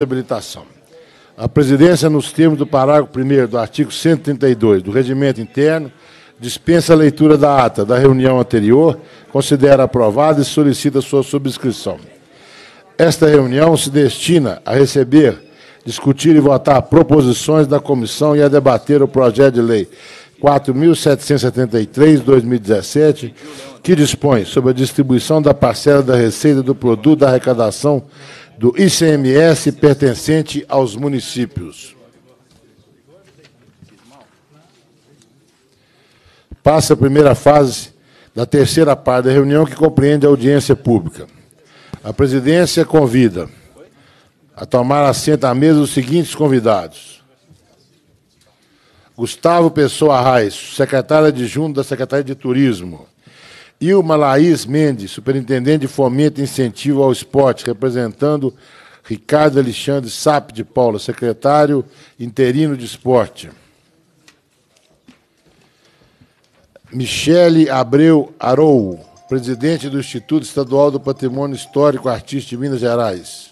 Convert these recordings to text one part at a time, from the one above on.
habilitação. A presidência, nos termos do parágrafo 1 do artigo 132 do Regimento Interno, dispensa a leitura da ata da reunião anterior, considera aprovada e solicita sua subscrição. Esta reunião se destina a receber, discutir e votar proposições da comissão e a debater o projeto de lei 4.773-2017, que dispõe sobre a distribuição da parcela da receita do produto da arrecadação do ICMS pertencente aos municípios. Passa a primeira fase da terceira parte da reunião, que compreende a audiência pública. A presidência convida a tomar assento à mesa os seguintes convidados. Gustavo Pessoa Raiz, secretário adjunto da Secretaria de Turismo. Ilma Laís Mendes, superintendente de fomento e incentivo ao esporte, representando Ricardo Alexandre Sap de Paula, secretário interino de esporte. Michele Abreu Arou, presidente do Instituto Estadual do Patrimônio Histórico Artístico de Minas Gerais.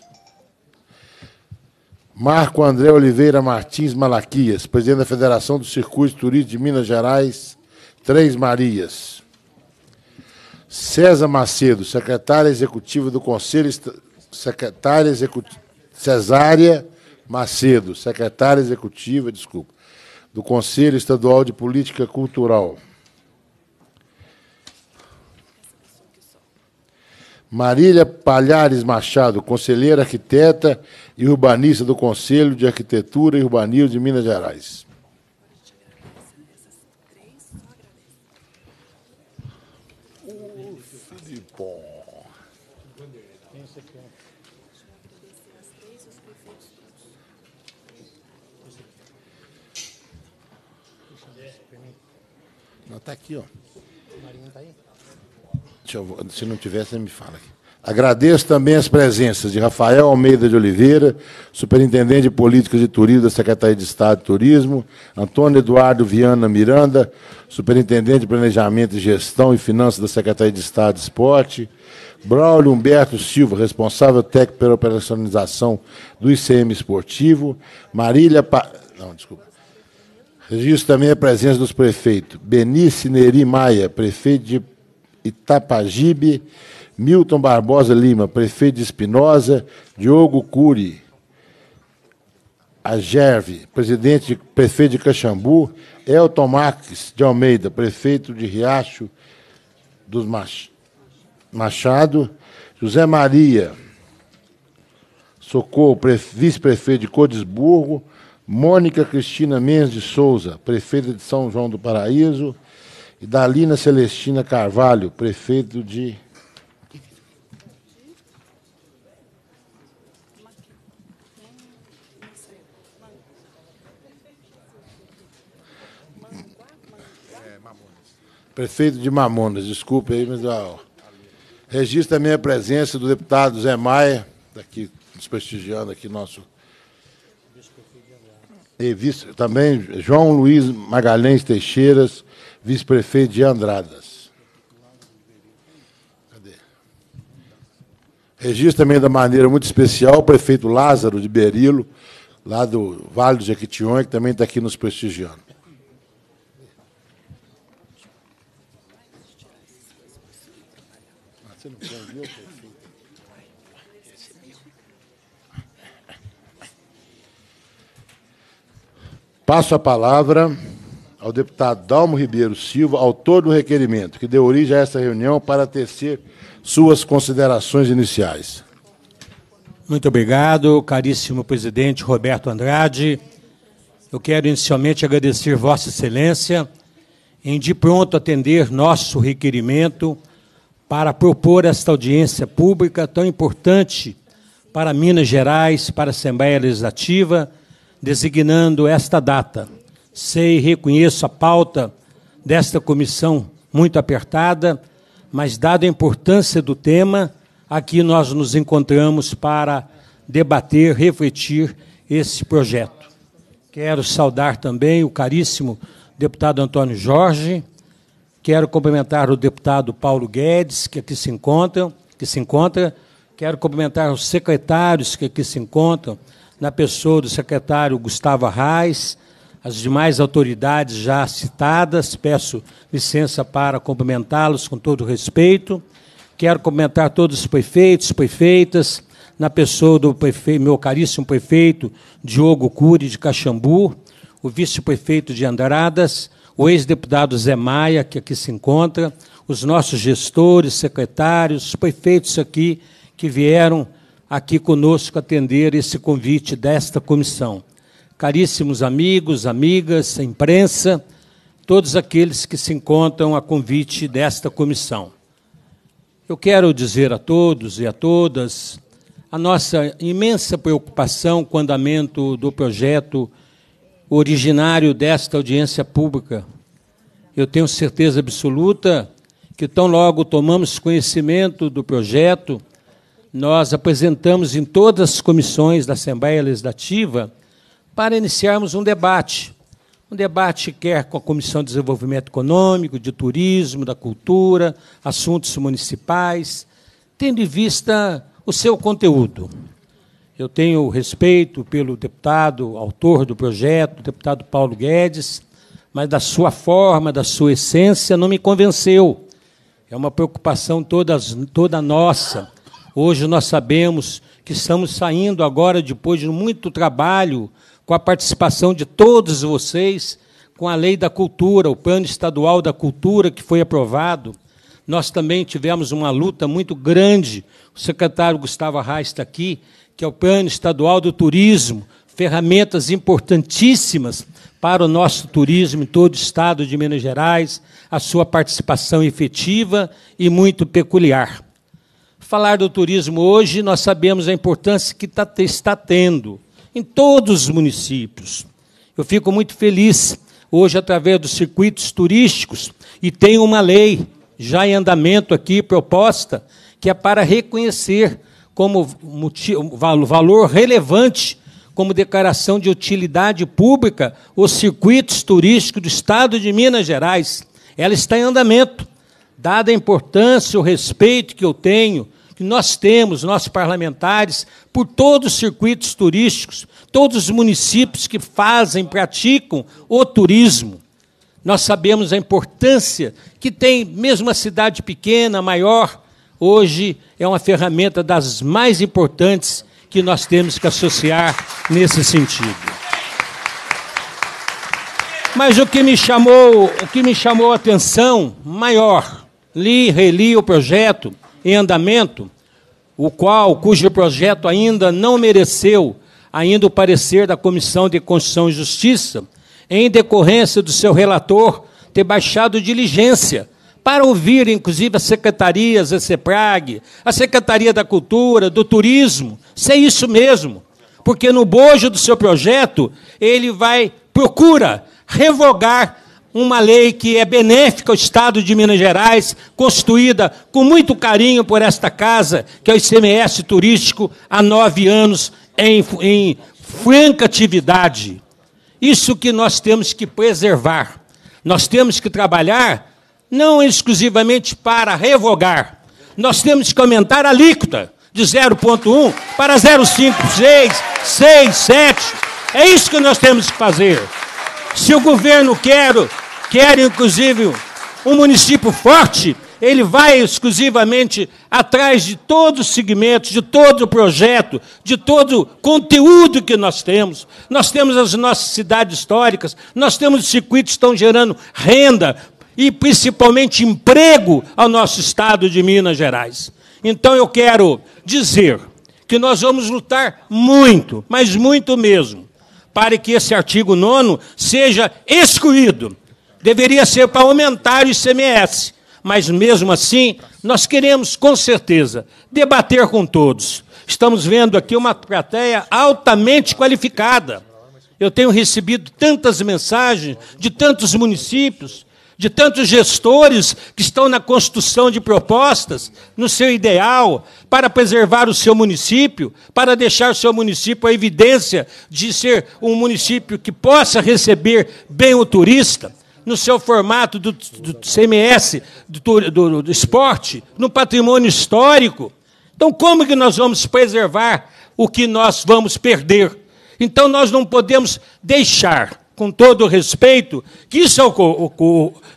Marco André Oliveira Martins Malaquias, presidente da Federação do Circuito Turismo de Minas Gerais, Três Marias. César Macedo, secretária executiva do Conselho secretária executiva Cesária Macedo, secretária executiva, desculpa, do Conselho Estadual de Política Cultural. Marília Palhares Machado, conselheira arquiteta e urbanista do Conselho de Arquitetura e Urbanismo de Minas Gerais. está aqui, ó. Tá eu, se não tiver, você me fala aqui. Agradeço também as presenças de Rafael Almeida de Oliveira, Superintendente de Políticas de Turismo da Secretaria de Estado de Turismo, Antônio Eduardo Viana Miranda, Superintendente de Planejamento e Gestão e Finanças da Secretaria de Estado de Esporte, Braulio Humberto Silva, responsável técnico pela operacionalização do ICM Esportivo, Marília... Pa... Não, desculpa. Registro também a presença dos prefeitos. Benício Neri Maia, prefeito de Itapagibe. Milton Barbosa Lima, prefeito de Espinosa. Diogo Cury, Agerve, presidente, prefeito de Caxambu. Elton Marques de Almeida, prefeito de Riacho dos Machado. José Maria Socorro, vice-prefeito de Codesburgo. Mônica Cristina Mendes de Souza, prefeita de São João do Paraíso, e Dalina Celestina Carvalho, prefeito de. Prefeito de Mamonas, desculpe aí, mas. Ó, registro também a presença do deputado Zé Maia, daqui, desprestigiando aqui nosso e vice, também João Luiz Magalhães Teixeiras, vice-prefeito de Andradas. Cadê? Registro também da maneira muito especial o prefeito Lázaro de Berilo, lá do Vale do Jequitinhonha, que também está aqui nos prestigiando. Passo a palavra ao deputado Dalmo Ribeiro Silva, autor do requerimento, que deu origem a esta reunião para tecer suas considerações iniciais. Muito obrigado, caríssimo presidente Roberto Andrade. Eu quero inicialmente agradecer Vossa Excelência em de pronto atender nosso requerimento para propor esta audiência pública tão importante para Minas Gerais, para a Assembleia Legislativa designando esta data. Sei e reconheço a pauta desta comissão muito apertada, mas, dada a importância do tema, aqui nós nos encontramos para debater, refletir esse projeto. Quero saudar também o caríssimo deputado Antônio Jorge, quero cumprimentar o deputado Paulo Guedes, que aqui se encontra, que se encontra, quero cumprimentar os secretários que aqui se encontram, na pessoa do secretário Gustavo Arraes, as demais autoridades já citadas, peço licença para cumprimentá-los com todo respeito. Quero cumprimentar todos os prefeitos, prefeitas, na pessoa do prefeito, meu caríssimo prefeito Diogo Cury de Caxambu, o vice-prefeito de Andradas, o ex-deputado Zé Maia, que aqui se encontra, os nossos gestores, secretários, prefeitos aqui que vieram aqui conosco atender esse convite desta comissão. Caríssimos amigos, amigas, imprensa, todos aqueles que se encontram a convite desta comissão. Eu quero dizer a todos e a todas a nossa imensa preocupação com o andamento do projeto originário desta audiência pública. Eu tenho certeza absoluta que, tão logo tomamos conhecimento do projeto, nós apresentamos em todas as comissões da Assembleia Legislativa para iniciarmos um debate. Um debate quer com a Comissão de Desenvolvimento Econômico, de Turismo, da Cultura, assuntos municipais, tendo em vista o seu conteúdo. Eu tenho respeito pelo deputado, autor do projeto, o deputado Paulo Guedes, mas da sua forma, da sua essência, não me convenceu. É uma preocupação toda, toda nossa Hoje nós sabemos que estamos saindo agora, depois de muito trabalho, com a participação de todos vocês, com a Lei da Cultura, o Plano Estadual da Cultura, que foi aprovado. Nós também tivemos uma luta muito grande. O secretário Gustavo Arraes está aqui, que é o Plano Estadual do Turismo, ferramentas importantíssimas para o nosso turismo em todo o estado de Minas Gerais, a sua participação efetiva e muito peculiar falar do turismo hoje, nós sabemos a importância que tá, está tendo em todos os municípios. Eu fico muito feliz hoje através dos circuitos turísticos e tem uma lei já em andamento aqui proposta que é para reconhecer como valor relevante como declaração de utilidade pública os circuitos turísticos do estado de Minas Gerais. Ela está em andamento. Dada a importância, o respeito que eu tenho que nós temos, nossos parlamentares, por todos os circuitos turísticos, todos os municípios que fazem, praticam o turismo. Nós sabemos a importância que tem, mesmo a cidade pequena, maior, hoje é uma ferramenta das mais importantes que nós temos que associar nesse sentido. Mas o que me chamou, o que me chamou a atenção maior, li, reli o projeto, em andamento, o qual, cujo projeto ainda não mereceu ainda o parecer da Comissão de Constituição e Justiça, em decorrência do seu relator ter baixado diligência para ouvir, inclusive, as secretarias, a CEPRAG, a Secretaria da Cultura, do Turismo, se é isso mesmo. Porque no bojo do seu projeto, ele vai, procura revogar uma lei que é benéfica ao Estado de Minas Gerais, construída com muito carinho por esta casa, que é o ICMS turístico, há nove anos, em, em franca atividade. Isso que nós temos que preservar. Nós temos que trabalhar não exclusivamente para revogar. Nós temos que aumentar a alíquota de 0,1 para 0,5, 6, 6, 7. É isso que nós temos que fazer. Se o governo quer quer inclusive um município forte, ele vai exclusivamente atrás de todo o segmento, de todo o projeto, de todo o conteúdo que nós temos. Nós temos as nossas cidades históricas, nós temos circuitos que estão gerando renda e principalmente emprego ao nosso estado de Minas Gerais. Então eu quero dizer que nós vamos lutar muito, mas muito mesmo, para que esse artigo 9 seja excluído Deveria ser para aumentar o ICMS, mas mesmo assim, nós queremos, com certeza, debater com todos. Estamos vendo aqui uma plateia altamente qualificada. Eu tenho recebido tantas mensagens de tantos municípios, de tantos gestores que estão na construção de propostas, no seu ideal, para preservar o seu município, para deixar o seu município a evidência de ser um município que possa receber bem o turista, no seu formato do, do CMS, do, do, do esporte, no patrimônio histórico. Então, como que nós vamos preservar o que nós vamos perder? Então, nós não podemos deixar, com todo respeito, que isso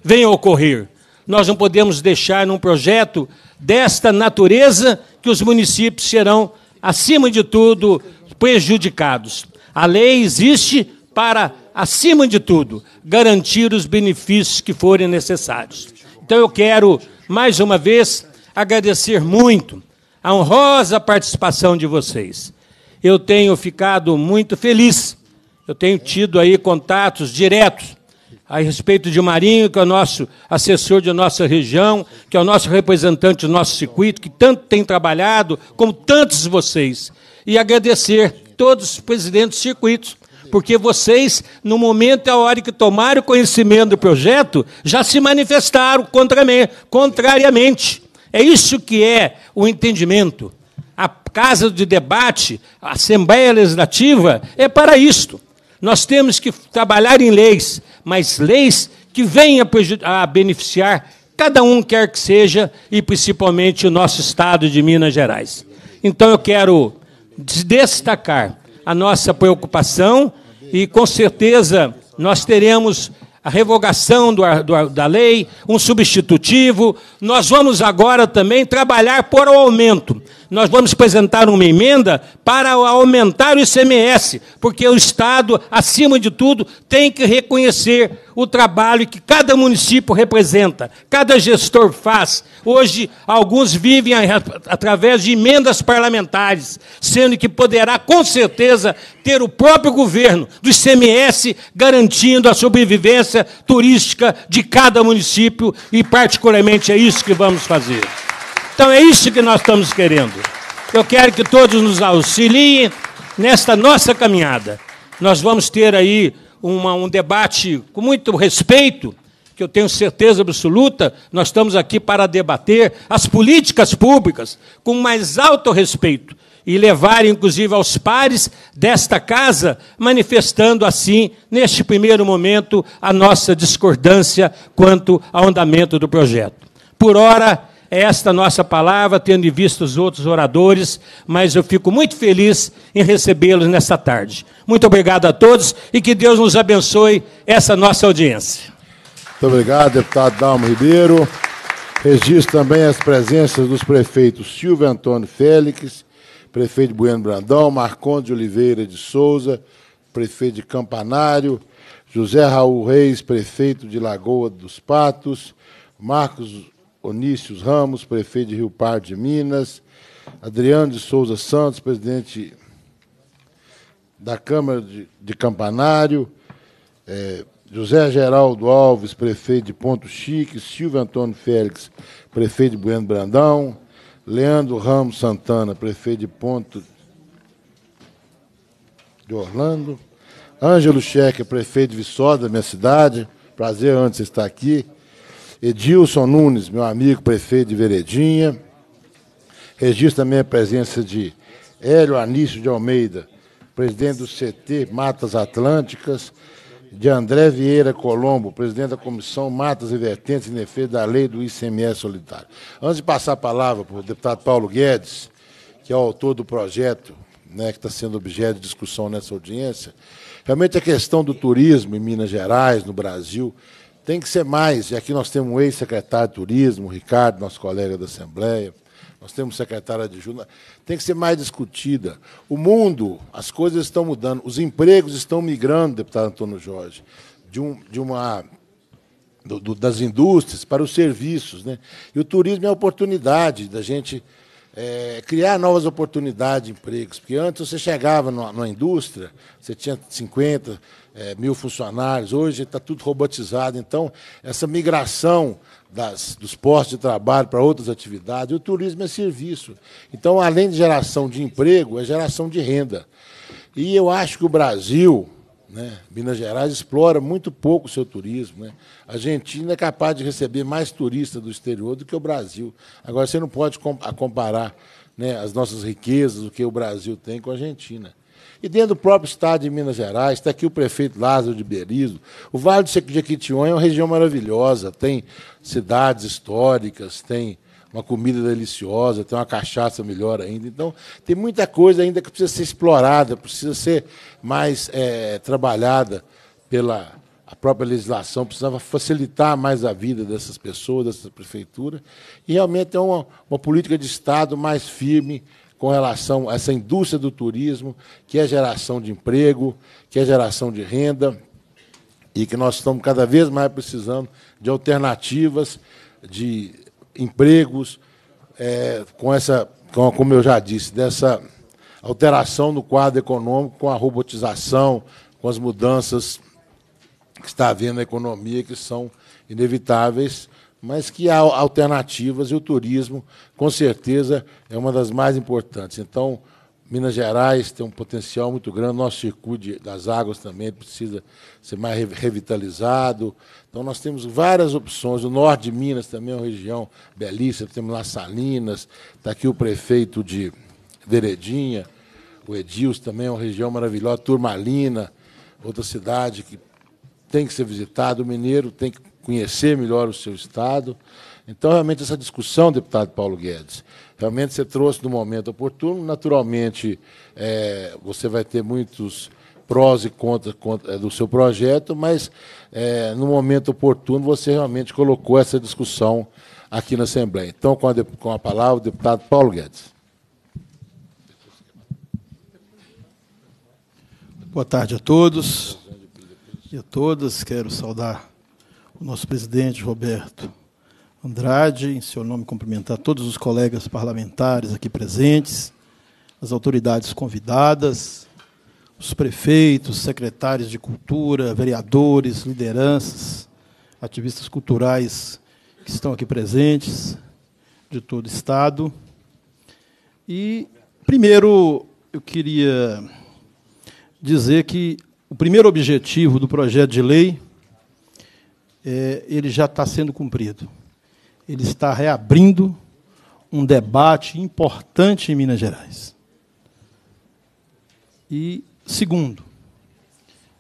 venha ocorrer. Nós não podemos deixar num projeto desta natureza que os municípios serão, acima de tudo, prejudicados. A lei existe para, acima de tudo, garantir os benefícios que forem necessários. Então eu quero, mais uma vez, agradecer muito a honrosa participação de vocês. Eu tenho ficado muito feliz. Eu tenho tido aí contatos diretos a respeito de Marinho, que é o nosso assessor de nossa região, que é o nosso representante do nosso circuito, que tanto tem trabalhado, como tantos de vocês. E agradecer todos os presidentes dos circuitos porque vocês, no momento e é a hora que tomaram conhecimento do projeto, já se manifestaram contra mim, contrariamente. É isso que é o entendimento. A casa de debate, a Assembleia Legislativa, é para isto. Nós temos que trabalhar em leis, mas leis que venham a beneficiar cada um quer que seja, e principalmente o nosso estado de Minas Gerais. Então eu quero destacar a nossa preocupação e, com certeza, nós teremos a revogação do, do, da lei, um substitutivo. Nós vamos agora também trabalhar por o aumento nós vamos apresentar uma emenda para aumentar o ICMS, porque o Estado, acima de tudo, tem que reconhecer o trabalho que cada município representa, cada gestor faz. Hoje, alguns vivem através de emendas parlamentares, sendo que poderá, com certeza, ter o próprio governo do ICMS garantindo a sobrevivência turística de cada município, e, particularmente, é isso que vamos fazer. Então é isso que nós estamos querendo. Eu quero que todos nos auxiliem nesta nossa caminhada. Nós vamos ter aí uma, um debate com muito respeito, que eu tenho certeza absoluta, nós estamos aqui para debater as políticas públicas com mais alto respeito e levar, inclusive, aos pares desta casa, manifestando assim, neste primeiro momento, a nossa discordância quanto ao andamento do projeto. Por hora, é esta nossa palavra, tendo visto os outros oradores, mas eu fico muito feliz em recebê-los nesta tarde. Muito obrigado a todos e que Deus nos abençoe essa nossa audiência. Muito obrigado, deputado Dalmo Ribeiro. Registro também as presenças dos prefeitos Silvio Antônio Félix, prefeito Bueno Brandão, Marconde Oliveira de Souza, prefeito de Campanário, José Raul Reis, prefeito de Lagoa dos Patos, Marcos Onício Ramos, prefeito de Rio Pardo de Minas, Adriano de Souza Santos, presidente da Câmara de, de Campanário, é, José Geraldo Alves, prefeito de Ponto Chique, Silvio Antônio Félix, prefeito de Bueno Brandão, Leandro Ramos Santana, prefeito de Ponto de Orlando, Ângelo Cheque, prefeito de Viçosa, da minha cidade, prazer antes estar aqui, Edilson Nunes, meu amigo prefeito de Veredinha. Registro também a presença de Hélio Anício de Almeida, presidente do CT Matas Atlânticas, de André Vieira Colombo, presidente da Comissão Matas e Vertentes em Defesa da Lei do ICMS Solidário. Antes de passar a palavra para o deputado Paulo Guedes, que é o autor do projeto né, que está sendo objeto de discussão nessa audiência, realmente a questão do turismo em Minas Gerais, no Brasil, tem que ser mais. E aqui nós temos o ex-secretário de Turismo, o Ricardo, nosso colega da Assembleia. Nós temos secretária de Juna. Tem que ser mais discutida. O mundo, as coisas estão mudando. Os empregos estão migrando, deputado Antônio Jorge, de, um, de uma do, do, das indústrias para os serviços. Né? E o turismo é a oportunidade da gente é, criar novas oportunidades de empregos. Porque antes você chegava na, indústria, você tinha 50 é, mil funcionários, hoje está tudo robotizado. Então, essa migração das, dos postos de trabalho para outras atividades, o turismo é serviço. Então, além de geração de emprego, é geração de renda. E eu acho que o Brasil, né? Minas Gerais explora muito pouco o seu turismo. Né? A Argentina é capaz de receber mais turistas do exterior do que o Brasil. Agora, você não pode comparar né, as nossas riquezas, o que o Brasil tem, com a Argentina. E dentro do próprio estado de Minas Gerais, está aqui o prefeito Lázaro de Berizo. O Vale do Jequitinhonha é uma região maravilhosa, tem cidades históricas, tem uma comida deliciosa, tem uma cachaça melhor ainda. Então, tem muita coisa ainda que precisa ser explorada, precisa ser mais é, trabalhada pela a própria legislação, precisava facilitar mais a vida dessas pessoas, dessa prefeitura, e realmente é uma, uma política de Estado mais firme com relação a essa indústria do turismo, que é geração de emprego, que é geração de renda, e que nós estamos cada vez mais precisando de alternativas de empregos, é, com essa, com, como eu já disse, dessa alteração no quadro econômico, com a robotização, com as mudanças que está havendo na economia, que são inevitáveis, mas que há alternativas e o turismo, com certeza, é uma das mais importantes. Então, Minas Gerais tem um potencial muito grande, nosso circuito das águas também precisa ser mais revitalizado. Então, nós temos várias opções. O norte de Minas também é uma região belíssima, temos lá Salinas, está aqui o prefeito de Veredinha, o Edilson também é uma região maravilhosa, Turmalina, outra cidade que tem que ser visitada, o mineiro tem que conhecer melhor o seu estado. Então, realmente, essa discussão, deputado Paulo Guedes, Realmente você trouxe no momento oportuno. Naturalmente, é, você vai ter muitos prós e contras contra, é, do seu projeto, mas é, no momento oportuno você realmente colocou essa discussão aqui na Assembleia. Então, com a, com a palavra, o deputado Paulo Guedes. Boa tarde a todos e a todas. Quero saudar o nosso presidente, Roberto Andrade, em seu nome cumprimentar todos os colegas parlamentares aqui presentes, as autoridades convidadas, os prefeitos, secretários de cultura, vereadores, lideranças, ativistas culturais que estão aqui presentes de todo o estado. E primeiro eu queria dizer que o primeiro objetivo do projeto de lei é, ele já está sendo cumprido ele está reabrindo um debate importante em Minas Gerais. E, segundo,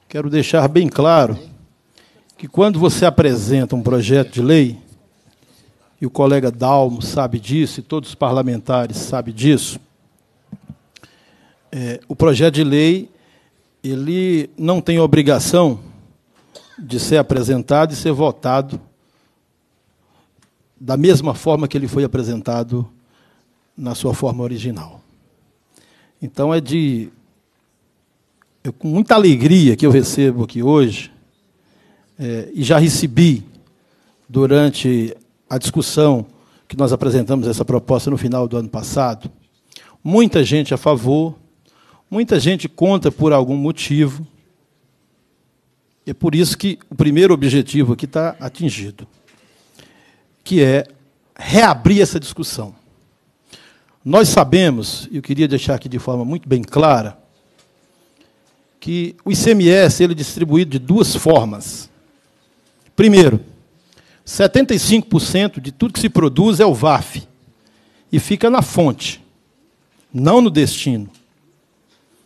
quero deixar bem claro que quando você apresenta um projeto de lei, e o colega Dalmo sabe disso, e todos os parlamentares sabem disso, é, o projeto de lei ele não tem obrigação de ser apresentado e ser votado da mesma forma que ele foi apresentado na sua forma original. Então é de eu, com muita alegria que eu recebo aqui hoje é, e já recebi durante a discussão que nós apresentamos essa proposta no final do ano passado, muita gente a favor, muita gente contra por algum motivo. É por isso que o primeiro objetivo aqui está atingido que é reabrir essa discussão. Nós sabemos, e eu queria deixar aqui de forma muito bem clara, que o ICMS ele é distribuído de duas formas. Primeiro, 75% de tudo que se produz é o VAF e fica na fonte, não no destino.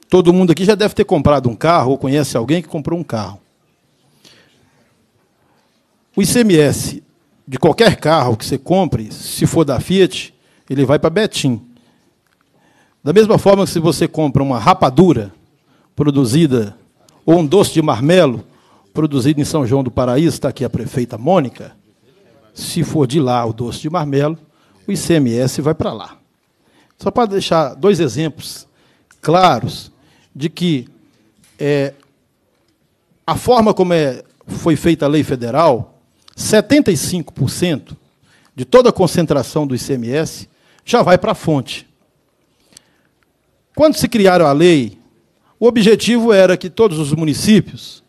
Todo mundo aqui já deve ter comprado um carro ou conhece alguém que comprou um carro. O ICMS de qualquer carro que você compre, se for da Fiat, ele vai para Betim. Da mesma forma que se você compra uma rapadura produzida ou um doce de marmelo produzido em São João do Paraíso, está aqui a prefeita Mônica, se for de lá o doce de marmelo, o ICMS vai para lá. Só para deixar dois exemplos claros de que é, a forma como é, foi feita a lei federal 75% de toda a concentração do ICMS já vai para a fonte. Quando se criaram a lei, o objetivo era que todos os municípios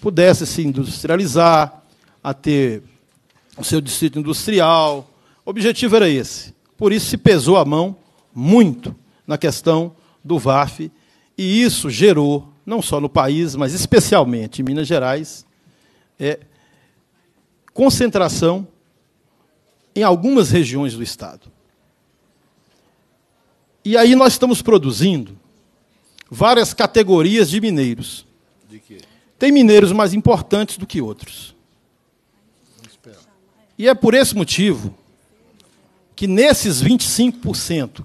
pudessem se industrializar, a ter o seu distrito industrial. O objetivo era esse. Por isso se pesou a mão muito na questão do VAF, e isso gerou, não só no país, mas especialmente em Minas Gerais, é, concentração em algumas regiões do Estado. E aí nós estamos produzindo várias categorias de mineiros. De Tem mineiros mais importantes do que outros. E é por esse motivo que nesses 25%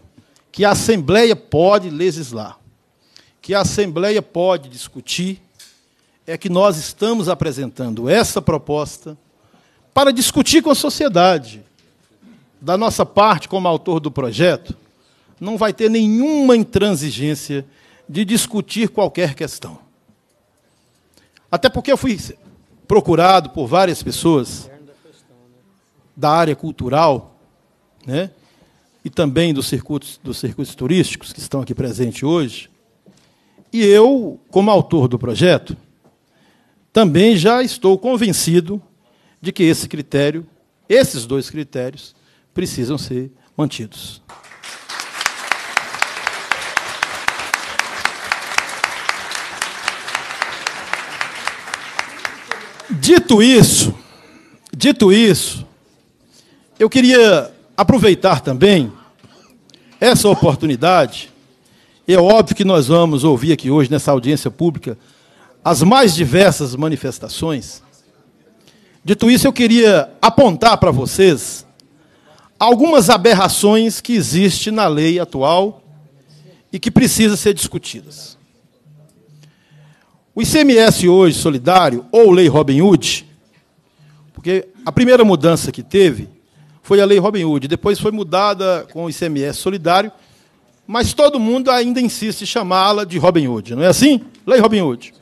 que a Assembleia pode legislar, que a Assembleia pode discutir, é que nós estamos apresentando essa proposta para discutir com a sociedade. Da nossa parte, como autor do projeto, não vai ter nenhuma intransigência de discutir qualquer questão. Até porque eu fui procurado por várias pessoas da área cultural, né? e também dos circuitos, dos circuitos turísticos que estão aqui presentes hoje. E eu, como autor do projeto, também já estou convencido de que esse critério, esses dois critérios, precisam ser mantidos. Dito isso, dito isso, eu queria aproveitar também essa oportunidade. É óbvio que nós vamos ouvir aqui hoje, nessa audiência pública, as mais diversas manifestações Dito isso, eu queria apontar para vocês algumas aberrações que existem na lei atual e que precisam ser discutidas. O ICMS hoje solidário, ou lei Robin Hood, porque a primeira mudança que teve foi a lei Robin Hood, depois foi mudada com o ICMS solidário, mas todo mundo ainda insiste em chamá-la de Robin Hood, não é assim? Lei Robin Hood.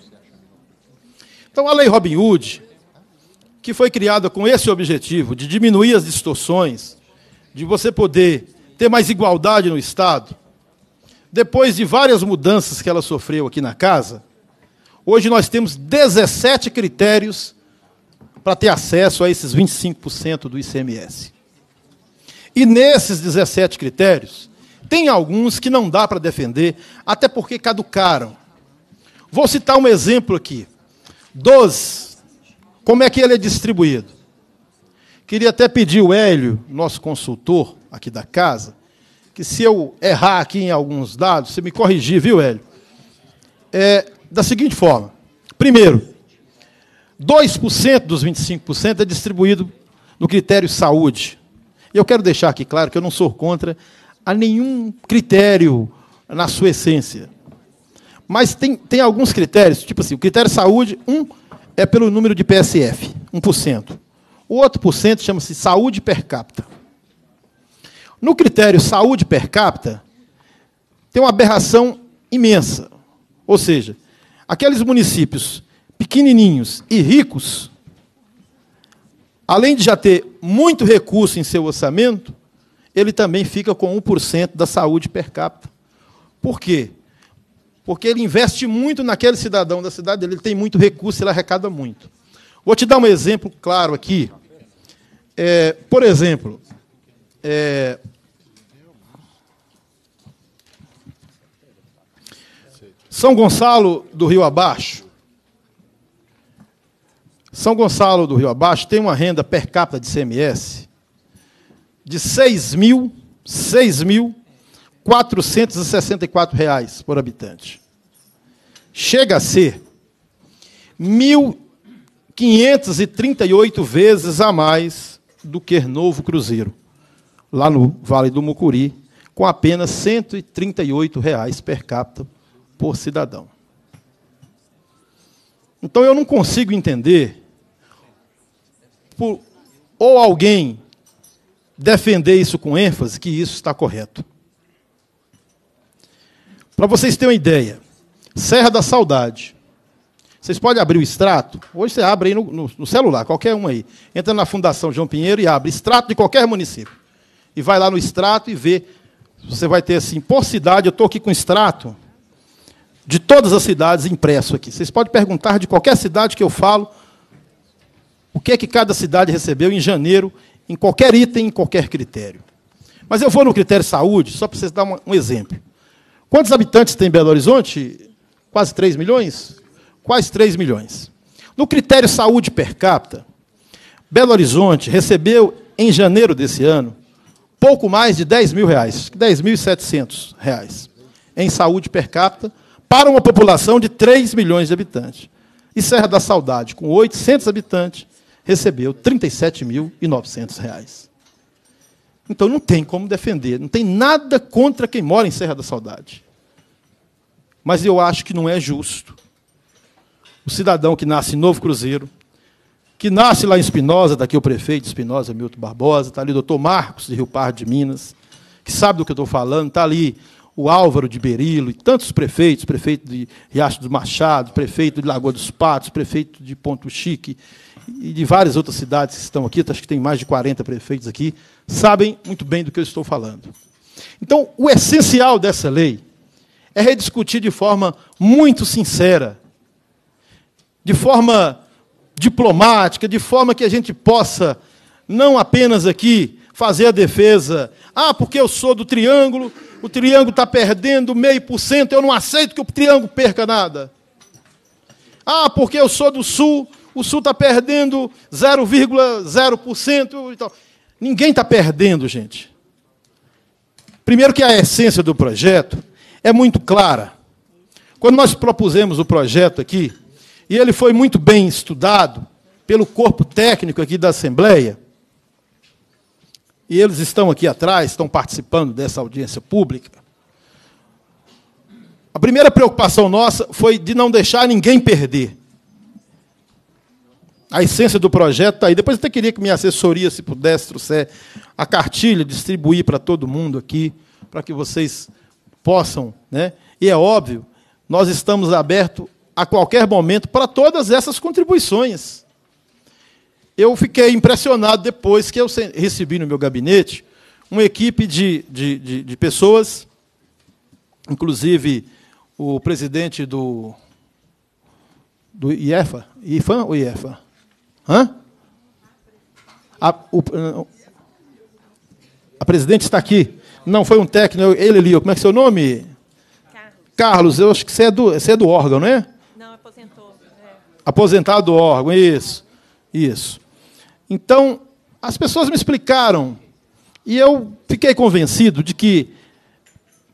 Então, a lei Robin Hood que foi criada com esse objetivo, de diminuir as distorções, de você poder ter mais igualdade no Estado, depois de várias mudanças que ela sofreu aqui na casa, hoje nós temos 17 critérios para ter acesso a esses 25% do ICMS. E nesses 17 critérios, tem alguns que não dá para defender, até porque caducaram. Vou citar um exemplo aqui. 12 como é que ele é distribuído? Queria até pedir o Hélio, nosso consultor aqui da casa, que se eu errar aqui em alguns dados, você me corrigir, viu, Hélio? É, da seguinte forma: primeiro, 2% dos 25% é distribuído no critério saúde. E eu quero deixar aqui claro que eu não sou contra a nenhum critério na sua essência. Mas tem, tem alguns critérios, tipo assim, o critério saúde, um é pelo número de PSF, 1%. O outro por cento chama-se saúde per capita. No critério saúde per capita, tem uma aberração imensa. Ou seja, aqueles municípios pequenininhos e ricos, além de já ter muito recurso em seu orçamento, ele também fica com 1% da saúde per capita. Por quê? porque ele investe muito naquele cidadão da cidade dele, ele tem muito recurso, ele arrecada muito. Vou te dar um exemplo claro aqui. É, por exemplo, é, São Gonçalo do Rio Abaixo. São Gonçalo do Rio Abaixo tem uma renda per capita de CMS de 6 mil, 6 mil 464 reais por habitante. Chega a ser 1.538 vezes a mais do que Novo Cruzeiro, lá no Vale do Mucuri, com apenas 138 reais per capita por cidadão. Então eu não consigo entender por, ou alguém defender isso com ênfase que isso está correto. Para vocês terem uma ideia, Serra da Saudade. Vocês podem abrir o extrato. Hoje você abre aí no, no, no, celular, qualquer um aí. Entra na Fundação João Pinheiro e abre extrato de qualquer município. E vai lá no extrato e vê. Você vai ter assim, por cidade, eu estou aqui com extrato de todas as cidades impresso aqui. Vocês podem perguntar de qualquer cidade que eu falo o que é que cada cidade recebeu em janeiro, em qualquer item, em qualquer critério. Mas eu vou no critério saúde, só para vocês dar um exemplo. Quantos habitantes tem Belo Horizonte? Quase 3 milhões? Quase 3 milhões. No critério saúde per capita, Belo Horizonte recebeu, em janeiro desse ano, pouco mais de 10 mil reais, 10.700 reais, em saúde per capita, para uma população de 3 milhões de habitantes. E Serra da Saudade, com 800 habitantes, recebeu novecentos reais. Então não tem como defender, não tem nada contra quem mora em Serra da Saudade. Mas eu acho que não é justo o cidadão que nasce em Novo Cruzeiro, que nasce lá em Espinosa, daqui é o prefeito Espinosa, Milton Barbosa, está ali o doutor Marcos de Rio Pardo de Minas, que sabe do que eu estou falando, está ali o Álvaro de Berilo e tantos prefeitos, prefeito de Riacho do Machado, prefeito de Lagoa dos Patos, prefeito de Ponto Chique e de várias outras cidades que estão aqui, acho que tem mais de 40 prefeitos aqui, sabem muito bem do que eu estou falando. Então, o essencial dessa lei é rediscutir de forma muito sincera, de forma diplomática, de forma que a gente possa não apenas aqui fazer a defesa, ah, porque eu sou do triângulo, o triângulo está perdendo meio por cento, eu não aceito que o triângulo perca nada. Ah, porque eu sou do sul, o sul está perdendo 0,0% e tal. Ninguém está perdendo, gente. Primeiro, que a essência do projeto é muito clara. Quando nós propusemos o projeto aqui, e ele foi muito bem estudado pelo corpo técnico aqui da Assembleia, e eles estão aqui atrás, estão participando dessa audiência pública. A primeira preocupação nossa foi de não deixar ninguém perder a essência do projeto está aí. Depois até queria que minha assessoria, se pudesse, trouxer a cartilha, distribuir para todo mundo aqui, para que vocês possam. Né? E é óbvio, nós estamos abertos a qualquer momento para todas essas contribuições. Eu fiquei impressionado depois que eu recebi no meu gabinete uma equipe de, de, de, de pessoas, inclusive o presidente do, do IEFA, IFAM ou IEFA? Hã? A, o, a presidente está aqui. Não, foi um técnico, ele ali. Como é que é seu nome? Carlos. Carlos, eu acho que você é do, você é do órgão, não é? Não, aposentou. É. Aposentado do órgão, isso. Isso. Então, as pessoas me explicaram e eu fiquei convencido de que,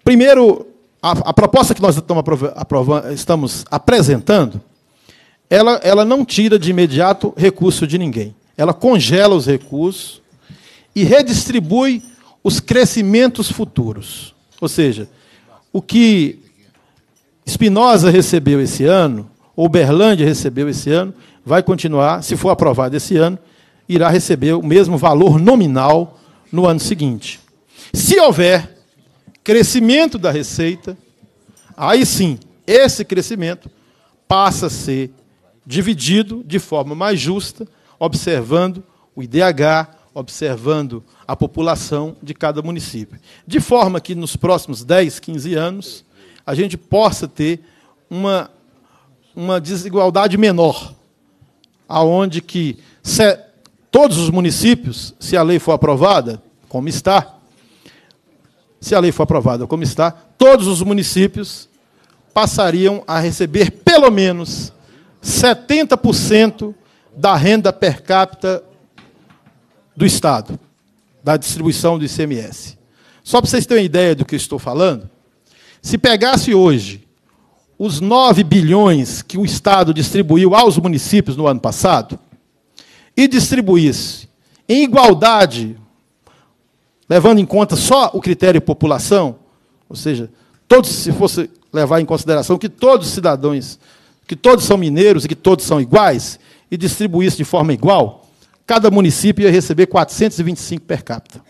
primeiro, a, a proposta que nós estamos, estamos apresentando ela, ela não tira de imediato recurso de ninguém. Ela congela os recursos e redistribui os crescimentos futuros. Ou seja, o que Spinoza recebeu esse ano, ou Berlândia recebeu esse ano, vai continuar, se for aprovado esse ano, irá receber o mesmo valor nominal no ano seguinte. Se houver crescimento da receita, aí sim, esse crescimento passa a ser dividido de forma mais justa, observando o IDH, observando a população de cada município. De forma que nos próximos 10, 15 anos, a gente possa ter uma, uma desigualdade menor, aonde que todos os municípios, se a lei for aprovada, como está, se a lei for aprovada como está, todos os municípios passariam a receber pelo menos 70% da renda per capita do Estado, da distribuição do ICMS. Só para vocês terem uma ideia do que eu estou falando, se pegasse hoje os 9 bilhões que o Estado distribuiu aos municípios no ano passado e distribuísse em igualdade, levando em conta só o critério população, ou seja, todos, se fosse levar em consideração que todos os cidadãos que todos são mineiros e que todos são iguais, e distribuísse de forma igual, cada município ia receber 425 per capita.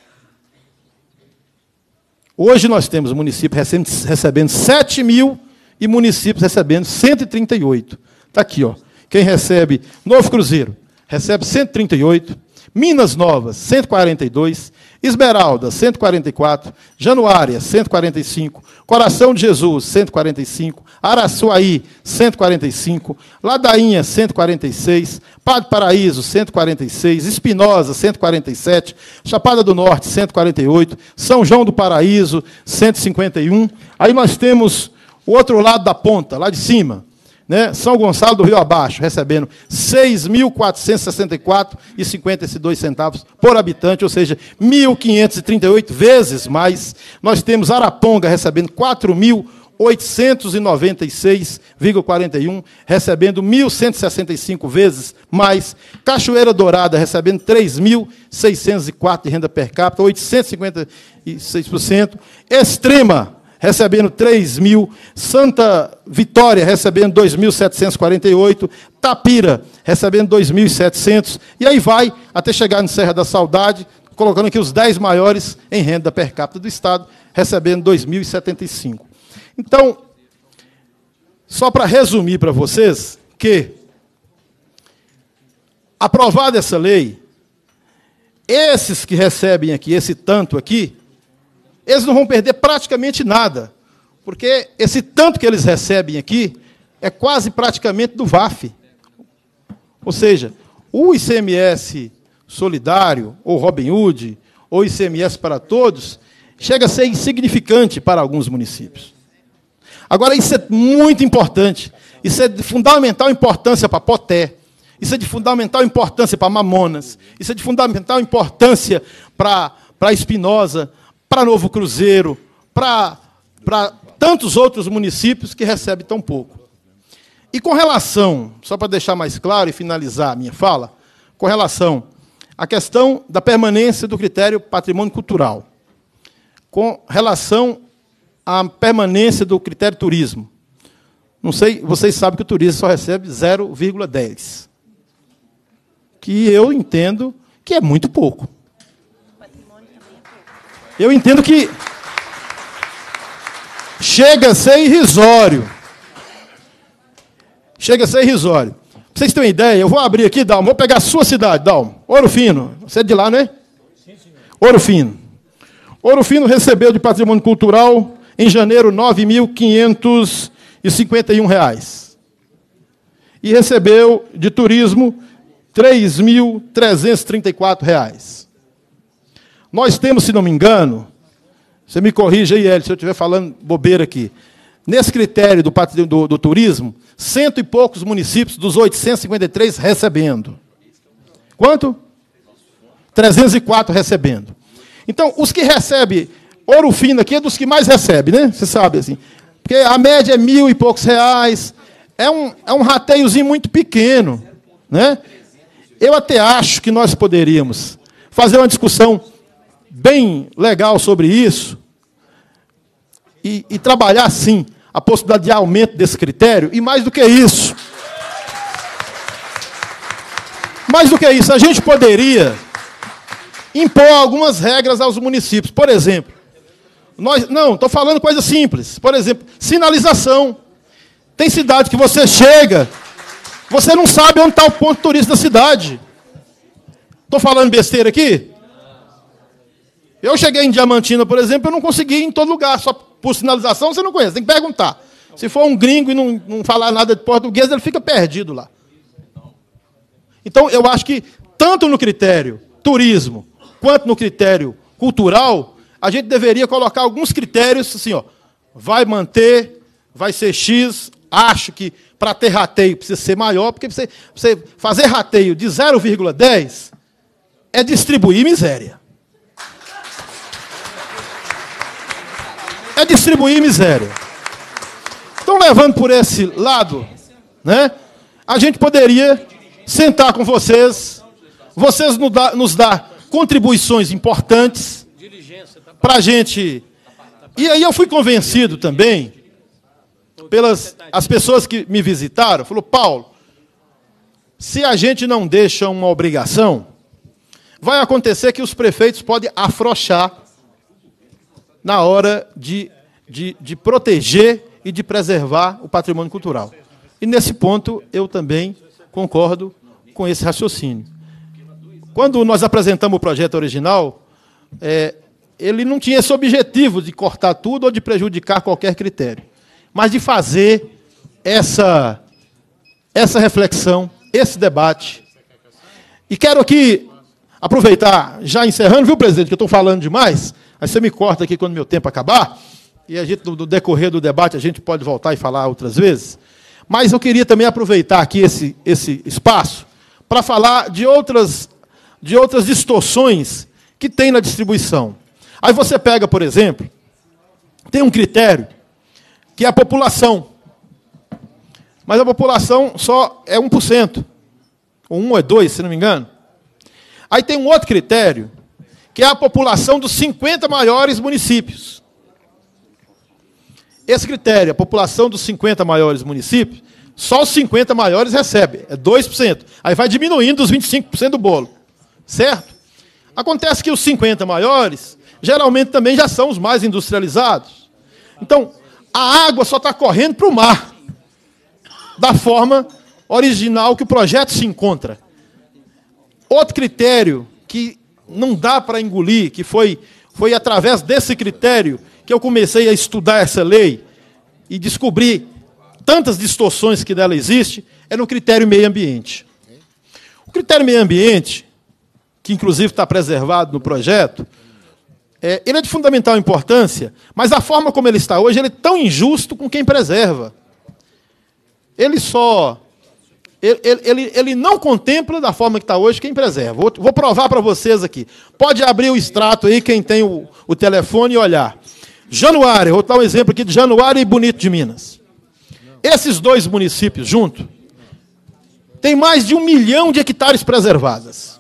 Hoje nós temos municípios recebendo 7 mil e municípios recebendo 138. Está aqui, ó. Quem recebe Novo Cruzeiro recebe 138, Minas Novas 142, Esmeralda 144, Januária 145, Coração de Jesus 145, Araçuaí, 145, Ladainha, 146, Padre Paraíso, 146, Espinosa, 147, Chapada do Norte, 148, São João do Paraíso, 151. Aí nós temos o outro lado da ponta, lá de cima, né? São Gonçalo do Rio Abaixo, recebendo 6.464,52 centavos por habitante, ou seja, 1.538 vezes mais. Nós temos Araponga recebendo 4.000 896,41, recebendo 1.165 vezes mais. Cachoeira Dourada recebendo 3.604 de renda per capita, 856%. Extrema recebendo 3.000. Santa Vitória recebendo 2.748, Tapira recebendo 2.700, e aí vai até chegar no Serra da Saudade, colocando aqui os 10 maiores em renda per capita do Estado, recebendo 2.075. Então, só para resumir para vocês que aprovada essa lei, esses que recebem aqui esse tanto aqui, eles não vão perder praticamente nada, porque esse tanto que eles recebem aqui é quase praticamente do VAF. Ou seja, o ICMS solidário, ou Robin Hood, ou ICMS para todos, chega a ser insignificante para alguns municípios. Agora, isso é muito importante. Isso é de fundamental importância para Poté. Isso é de fundamental importância para Mamonas. Isso é de fundamental importância para, para Espinosa, para Novo Cruzeiro, para, para tantos outros municípios que recebem tão pouco. E com relação, só para deixar mais claro e finalizar a minha fala, com relação à questão da permanência do critério patrimônio cultural, com relação a permanência do critério turismo. Não sei, vocês sabem que o turismo só recebe 0,10. Que eu entendo que é muito pouco. Eu entendo que chega a ser irrisório. Chega a ser irrisório. Pra vocês terem uma ideia, eu vou abrir aqui, Dalmo, vou pegar a sua cidade, Dalmo. Ouro Fino. Você é de lá, né? Ouro Fino. Ouro Fino recebeu de patrimônio cultural em janeiro, R$ 9.551. E recebeu de turismo R$ 3.334. Nós temos, se não me engano, você me corrija aí, Hélio, se eu estiver falando bobeira aqui. Nesse critério do, do, do, turismo, cento e poucos municípios dos 853 recebendo. Quanto? 304 recebendo. Então, os que recebem Ouro fino aqui é dos que mais recebe, né? Você sabe, assim. Porque a média é mil e poucos reais. É um, é um rateiozinho muito pequeno. Né? Eu até acho que nós poderíamos fazer uma discussão bem legal sobre isso e, e trabalhar, sim, a possibilidade de aumento desse critério. E mais do que isso. Mais do que isso, a gente poderia impor algumas regras aos municípios. Por exemplo, nós, não, estou falando coisa simples. Por exemplo, sinalização. Tem cidade que você chega, você não sabe onde está o ponto turístico da cidade. Estou falando besteira aqui? Eu cheguei em Diamantina, por exemplo, eu não consegui ir em todo lugar, só por sinalização você não conhece, tem que perguntar. Se for um gringo e não, não falar nada de português, ele fica perdido lá. Então, eu acho que tanto no critério turismo quanto no critério cultural, a gente deveria colocar alguns critérios assim, ó, vai manter, vai ser X, acho que para ter rateio precisa ser maior, porque você, você fazer rateio de 0,10 é distribuir miséria. É distribuir miséria. Então, levando por esse lado, né, a gente poderia sentar com vocês, vocês nos dar contribuições importantes, para tá a gente. E aí eu fui convencido também pelas as pessoas que me visitaram. Falou, Paulo, se a gente não deixa uma obrigação, vai acontecer que os prefeitos podem afrouxar na hora de, de, de proteger e de preservar o patrimônio cultural. E nesse ponto eu também concordo com esse raciocínio. Quando nós apresentamos o projeto original, é, ele não tinha esse objetivo de cortar tudo ou de prejudicar qualquer critério, mas de fazer essa, essa reflexão, esse debate. E quero aqui aproveitar, já encerrando, viu, presidente, que eu estou falando demais, aí você me corta aqui quando meu tempo acabar, e a gente, no decorrer do debate, a gente pode voltar e falar outras vezes. Mas eu queria também aproveitar aqui esse, esse espaço para falar de outras, de outras distorções que tem na distribuição. Aí você pega, por exemplo, tem um critério que é a população. Mas a população só é 1%. Ou 1 ou é 2, se não me engano. Aí tem um outro critério, que é a população dos 50 maiores municípios. Esse critério, a população dos 50 maiores municípios, só os 50 maiores recebem, é 2%. Aí vai diminuindo os 25% do bolo. Certo? Acontece que os 50 maiores geralmente também já são os mais industrializados. Então, a água só está correndo para o mar, da forma original que o projeto se encontra. Outro critério que não dá para engolir, que foi, foi através desse critério que eu comecei a estudar essa lei e descobri tantas distorções que dela existe, é no critério meio ambiente. O critério meio ambiente, que inclusive está preservado no projeto, é, ele é de fundamental importância, mas a forma como ele está hoje, ele é tão injusto com quem preserva. Ele só. Ele, ele, ele não contempla da forma que está hoje quem preserva. Vou, vou provar para vocês aqui. Pode abrir o extrato aí, quem tem o, o telefone, e olhar. Januário, vou dar um exemplo aqui de Januário e Bonito de Minas. Esses dois municípios juntos têm mais de um milhão de hectares preservadas.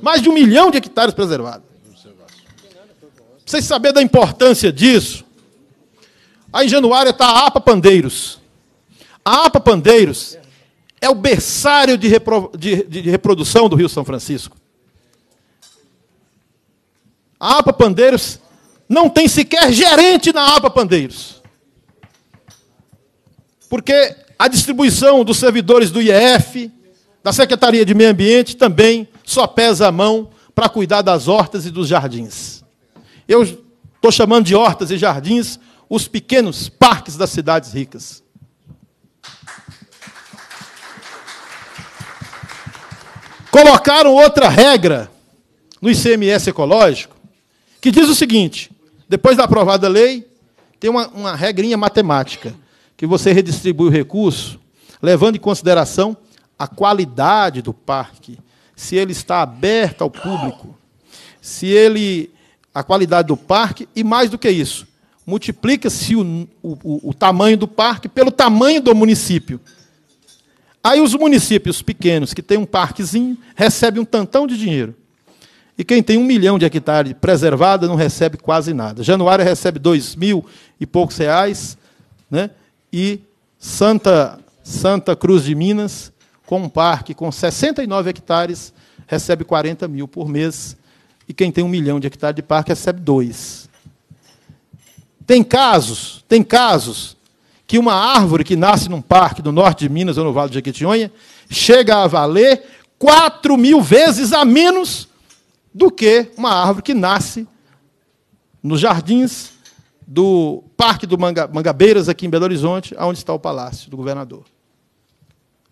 Mais de um milhão de hectares preservados vocês saber da importância disso, a em Januária está a APA Pandeiros. A APA Pandeiros é o berçário de, repro... de, de, reprodução do Rio São Francisco. A APA Pandeiros não tem sequer gerente na APA Pandeiros. Porque a distribuição dos servidores do IEF, da Secretaria de Meio Ambiente, também só pesa a mão para cuidar das hortas e dos jardins. Eu estou chamando de hortas e jardins os pequenos parques das cidades ricas. Colocaram outra regra no ICMS ecológico que diz o seguinte: depois da aprovada lei, tem uma, uma regrinha matemática que você redistribui o recurso levando em consideração a qualidade do parque, se ele está aberto ao público, se ele a qualidade do parque e, mais do que isso, multiplica-se o, o, o, tamanho do parque pelo tamanho do município. Aí os municípios pequenos que têm um parquezinho recebem um tantão de dinheiro. E quem tem um milhão de hectares preservada não recebe quase nada. Januário recebe dois mil e poucos reais, né? e Santa, Santa Cruz de Minas, com um parque com 69 hectares, recebe 40 mil por mês e quem tem um milhão de hectares de parque recebe dois. Tem casos, tem casos que uma árvore que nasce num parque do norte de Minas ou no Vale do Jequitinhonha chega a valer 4 mil vezes a menos do que uma árvore que nasce nos jardins do Parque do Manga, Mangabeiras, aqui em Belo Horizonte, onde está o palácio do governador.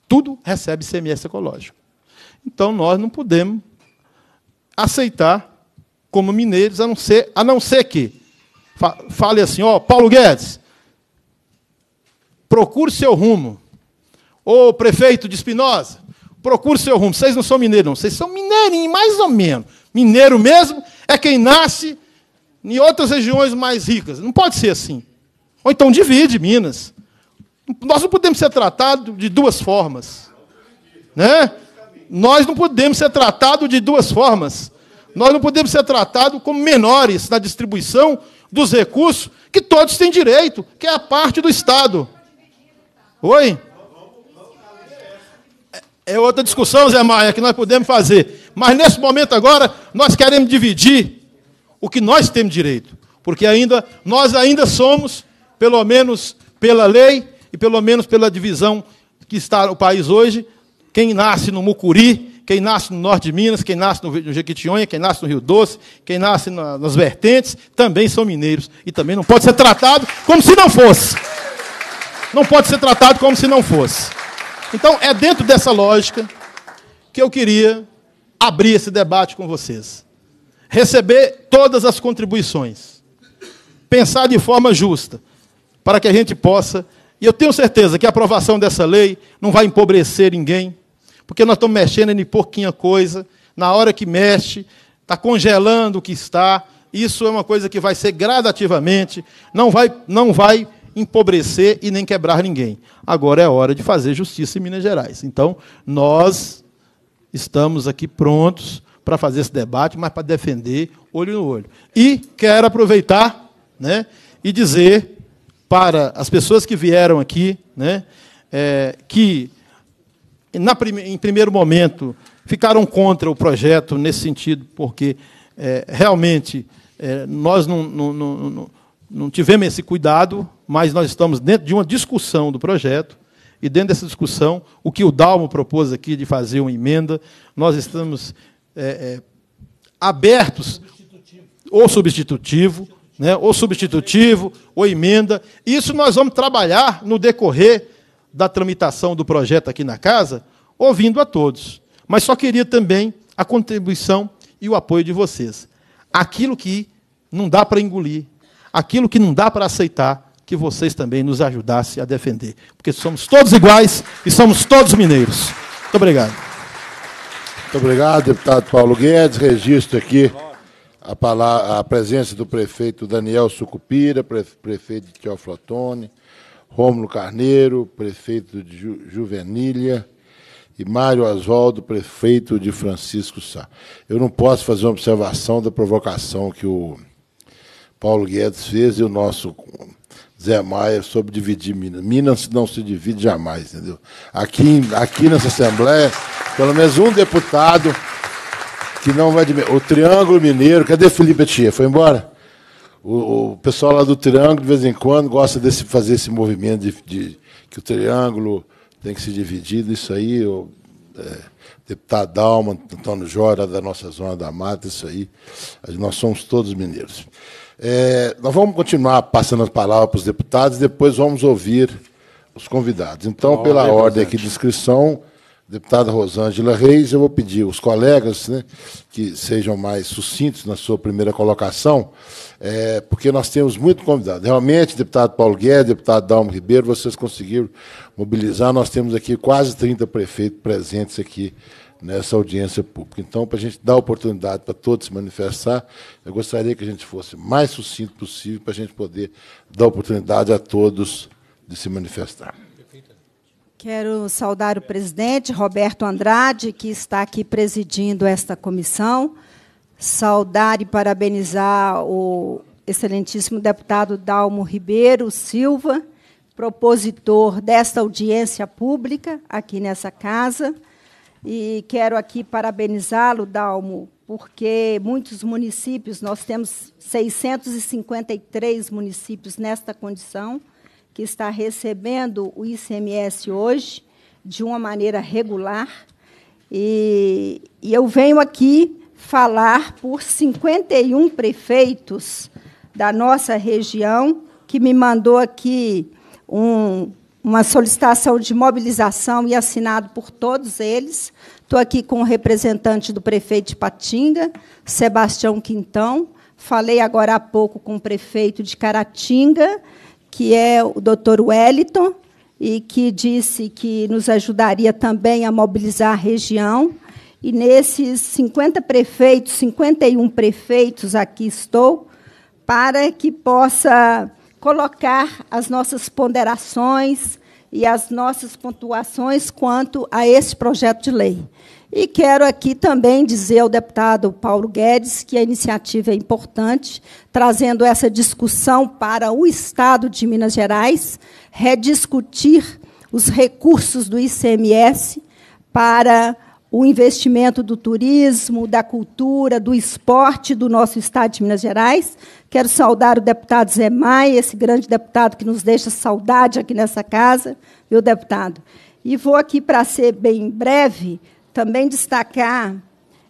Tudo recebe CMS ecológico. Então, nós não podemos aceitar como mineiros, a não ser, a não ser que fale assim, ó, Paulo Guedes, procure seu rumo. Ô prefeito de Espinosa, procure seu rumo. Vocês não são mineiros, não. Vocês são mineirinhos, mais ou menos. Mineiro mesmo é quem nasce em outras regiões mais ricas. Não pode ser assim. Ou então divide Minas. Nós não podemos ser tratados de duas formas. Né? nós não podemos ser tratados de duas formas. Nós não podemos ser tratados como menores na distribuição dos recursos que todos têm direito, que é a parte do Estado. Oi? É outra discussão, Zé Maia, que nós podemos fazer. Mas nesse momento agora, nós queremos dividir o que nós temos direito. Porque ainda nós ainda somos, pelo menos pela lei e pelo menos pela divisão que está o país hoje, quem nasce no Mucuri, quem nasce no norte de Minas, quem nasce no Jequitinhonha, quem nasce no Rio Doce, quem nasce na, nas vertentes, também são mineiros. E também não pode ser tratado como se não fosse. Não pode ser tratado como se não fosse. Então, é dentro dessa lógica que eu queria abrir esse debate com vocês. Receber todas as contribuições. Pensar de forma justa, para que a gente possa. E eu tenho certeza que a aprovação dessa lei não vai empobrecer ninguém, porque nós estamos mexendo em pouquinha coisa, na hora que mexe, está congelando o que está. Isso é uma coisa que vai ser gradativamente, não vai, não vai empobrecer e nem quebrar ninguém. Agora é hora de fazer justiça em Minas Gerais. Então, nós estamos aqui prontos para fazer esse debate, mas para defender olho no olho. E quero aproveitar né, e dizer para as pessoas que vieram aqui né, é, que na, em primeiro momento, ficaram contra o projeto nesse sentido, porque é, realmente é, nós não, não, não, não, tivemos esse cuidado, mas nós estamos dentro de uma discussão do projeto, e dentro dessa discussão, o que o Dalmo propôs aqui de fazer uma emenda, nós estamos é, é abertos substitutivo. ou substitutivo, né, ou substitutivo, ou emenda. Isso nós vamos trabalhar no decorrer da tramitação do projeto aqui na casa, ouvindo a todos. Mas só queria também a contribuição e o apoio de vocês. Aquilo que não dá para engolir, aquilo que não dá para aceitar, que vocês também nos ajudassem a defender. Porque somos todos iguais e somos todos mineiros. Muito obrigado. Muito obrigado, deputado Paulo Guedes. Registro aqui a, palavra, a presença do prefeito Daniel Sucupira, prefeito de Teoflotone, Rômulo Carneiro, prefeito de Ju Juvenília, e Mário Oswaldo, prefeito de Francisco Sá. Eu não posso fazer uma observação da provocação que o Paulo Guedes fez e o nosso Zé Maia sobre dividir Minas. Minas não se divide jamais, entendeu? Aqui, aqui nessa Assembleia, pelo menos um deputado que não vai... O Triângulo Mineiro... Cadê Felipe Tia? Foi embora? O, o, pessoal lá do Triângulo, de vez em quando, gosta de fazer esse movimento de, de, que o Triângulo tem que ser dividido. Isso aí, o é, deputado Dalma, Antônio Jora, da nossa Zona da Mata, isso aí, nós somos todos mineiros. É, nós vamos continuar passando as palavras para os deputados, depois vamos ouvir os convidados. Então, pela ordem aqui de inscrição, Deputada Rosângela Reis, eu vou pedir os colegas né, que sejam mais sucintos na sua primeira colocação, é, porque nós temos muito convidado. Realmente, deputado Paulo Guedes, deputado Dalmo Ribeiro, vocês conseguiram mobilizar. Nós temos aqui quase 30 prefeitos presentes aqui nessa audiência pública. Então, para a gente dar oportunidade para todos se manifestar, eu gostaria que a gente fosse mais sucinto possível para a gente poder dar oportunidade a todos de se manifestar. Quero saudar o presidente Roberto Andrade, que está aqui presidindo esta comissão. Saudar e parabenizar o excelentíssimo deputado Dalmo Ribeiro Silva, propositor desta audiência pública aqui nessa casa. E quero aqui parabenizá-lo, Dalmo, porque muitos municípios, nós temos 653 municípios nesta condição, que está recebendo o ICMS hoje de uma maneira regular. E, e eu venho aqui falar por 51 prefeitos da nossa região que me mandou aqui um, uma solicitação de mobilização e assinado por todos eles. Estou aqui com o representante do prefeito de Patinga, Sebastião Quintão. Falei agora há pouco com o prefeito de Caratinga que é o Dr. Wellington, e que disse que nos ajudaria também a mobilizar a região. E nesses 50 prefeitos, 51 prefeitos aqui estou, para que possa colocar as nossas ponderações e as nossas pontuações quanto a esse projeto de lei. E quero aqui também dizer ao deputado Paulo Guedes que a iniciativa é importante, trazendo essa discussão para o Estado de Minas Gerais, rediscutir os recursos do ICMS para o investimento do turismo, da cultura, do esporte do nosso Estado de Minas Gerais. Quero saudar o deputado Zé Maia, esse grande deputado que nos deixa saudade aqui nessa casa, meu deputado? E vou aqui, para ser bem breve, também destacar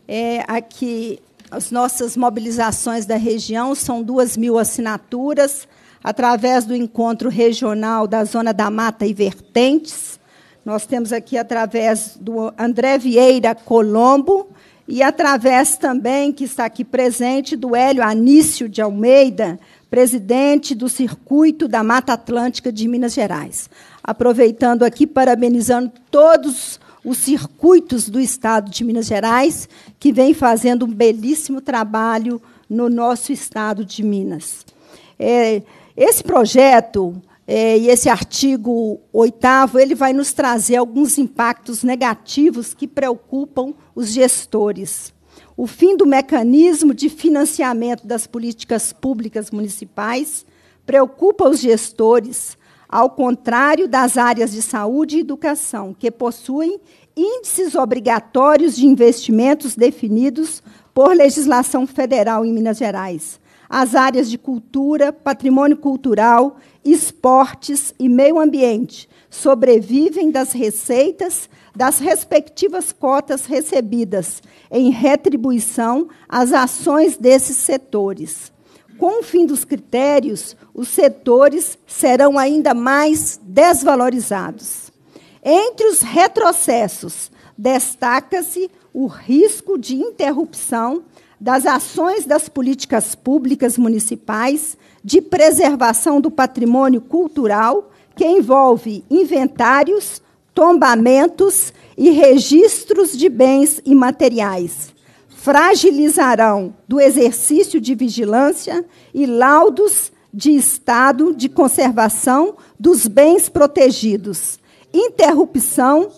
é, aqui as nossas mobilizações da região, são duas mil assinaturas, através do encontro regional da Zona da Mata e Vertentes. Nós temos aqui através do André Vieira Colombo e através também, que está aqui presente, do Hélio Anício de Almeida, presidente do Circuito da Mata Atlântica de Minas Gerais. Aproveitando aqui, parabenizando todos os circuitos do Estado de Minas Gerais, que vem fazendo um belíssimo trabalho no nosso Estado de Minas. É, esse projeto é, e esse artigo 8 ele vai nos trazer alguns impactos negativos que preocupam os gestores. O fim do mecanismo de financiamento das políticas públicas municipais preocupa os gestores, ao contrário das áreas de saúde e educação, que possuem índices obrigatórios de investimentos definidos por legislação federal em Minas Gerais. As áreas de cultura, patrimônio cultural, esportes e meio ambiente sobrevivem das receitas das respectivas cotas recebidas em retribuição às ações desses setores. Com o fim dos critérios, os setores serão ainda mais desvalorizados. Entre os retrocessos, destaca-se o risco de interrupção das ações das políticas públicas municipais de preservação do patrimônio cultural, que envolve inventários, tombamentos e registros de bens imateriais, fragilizarão do exercício de vigilância e laudos de estado de conservação dos bens protegidos, interrupção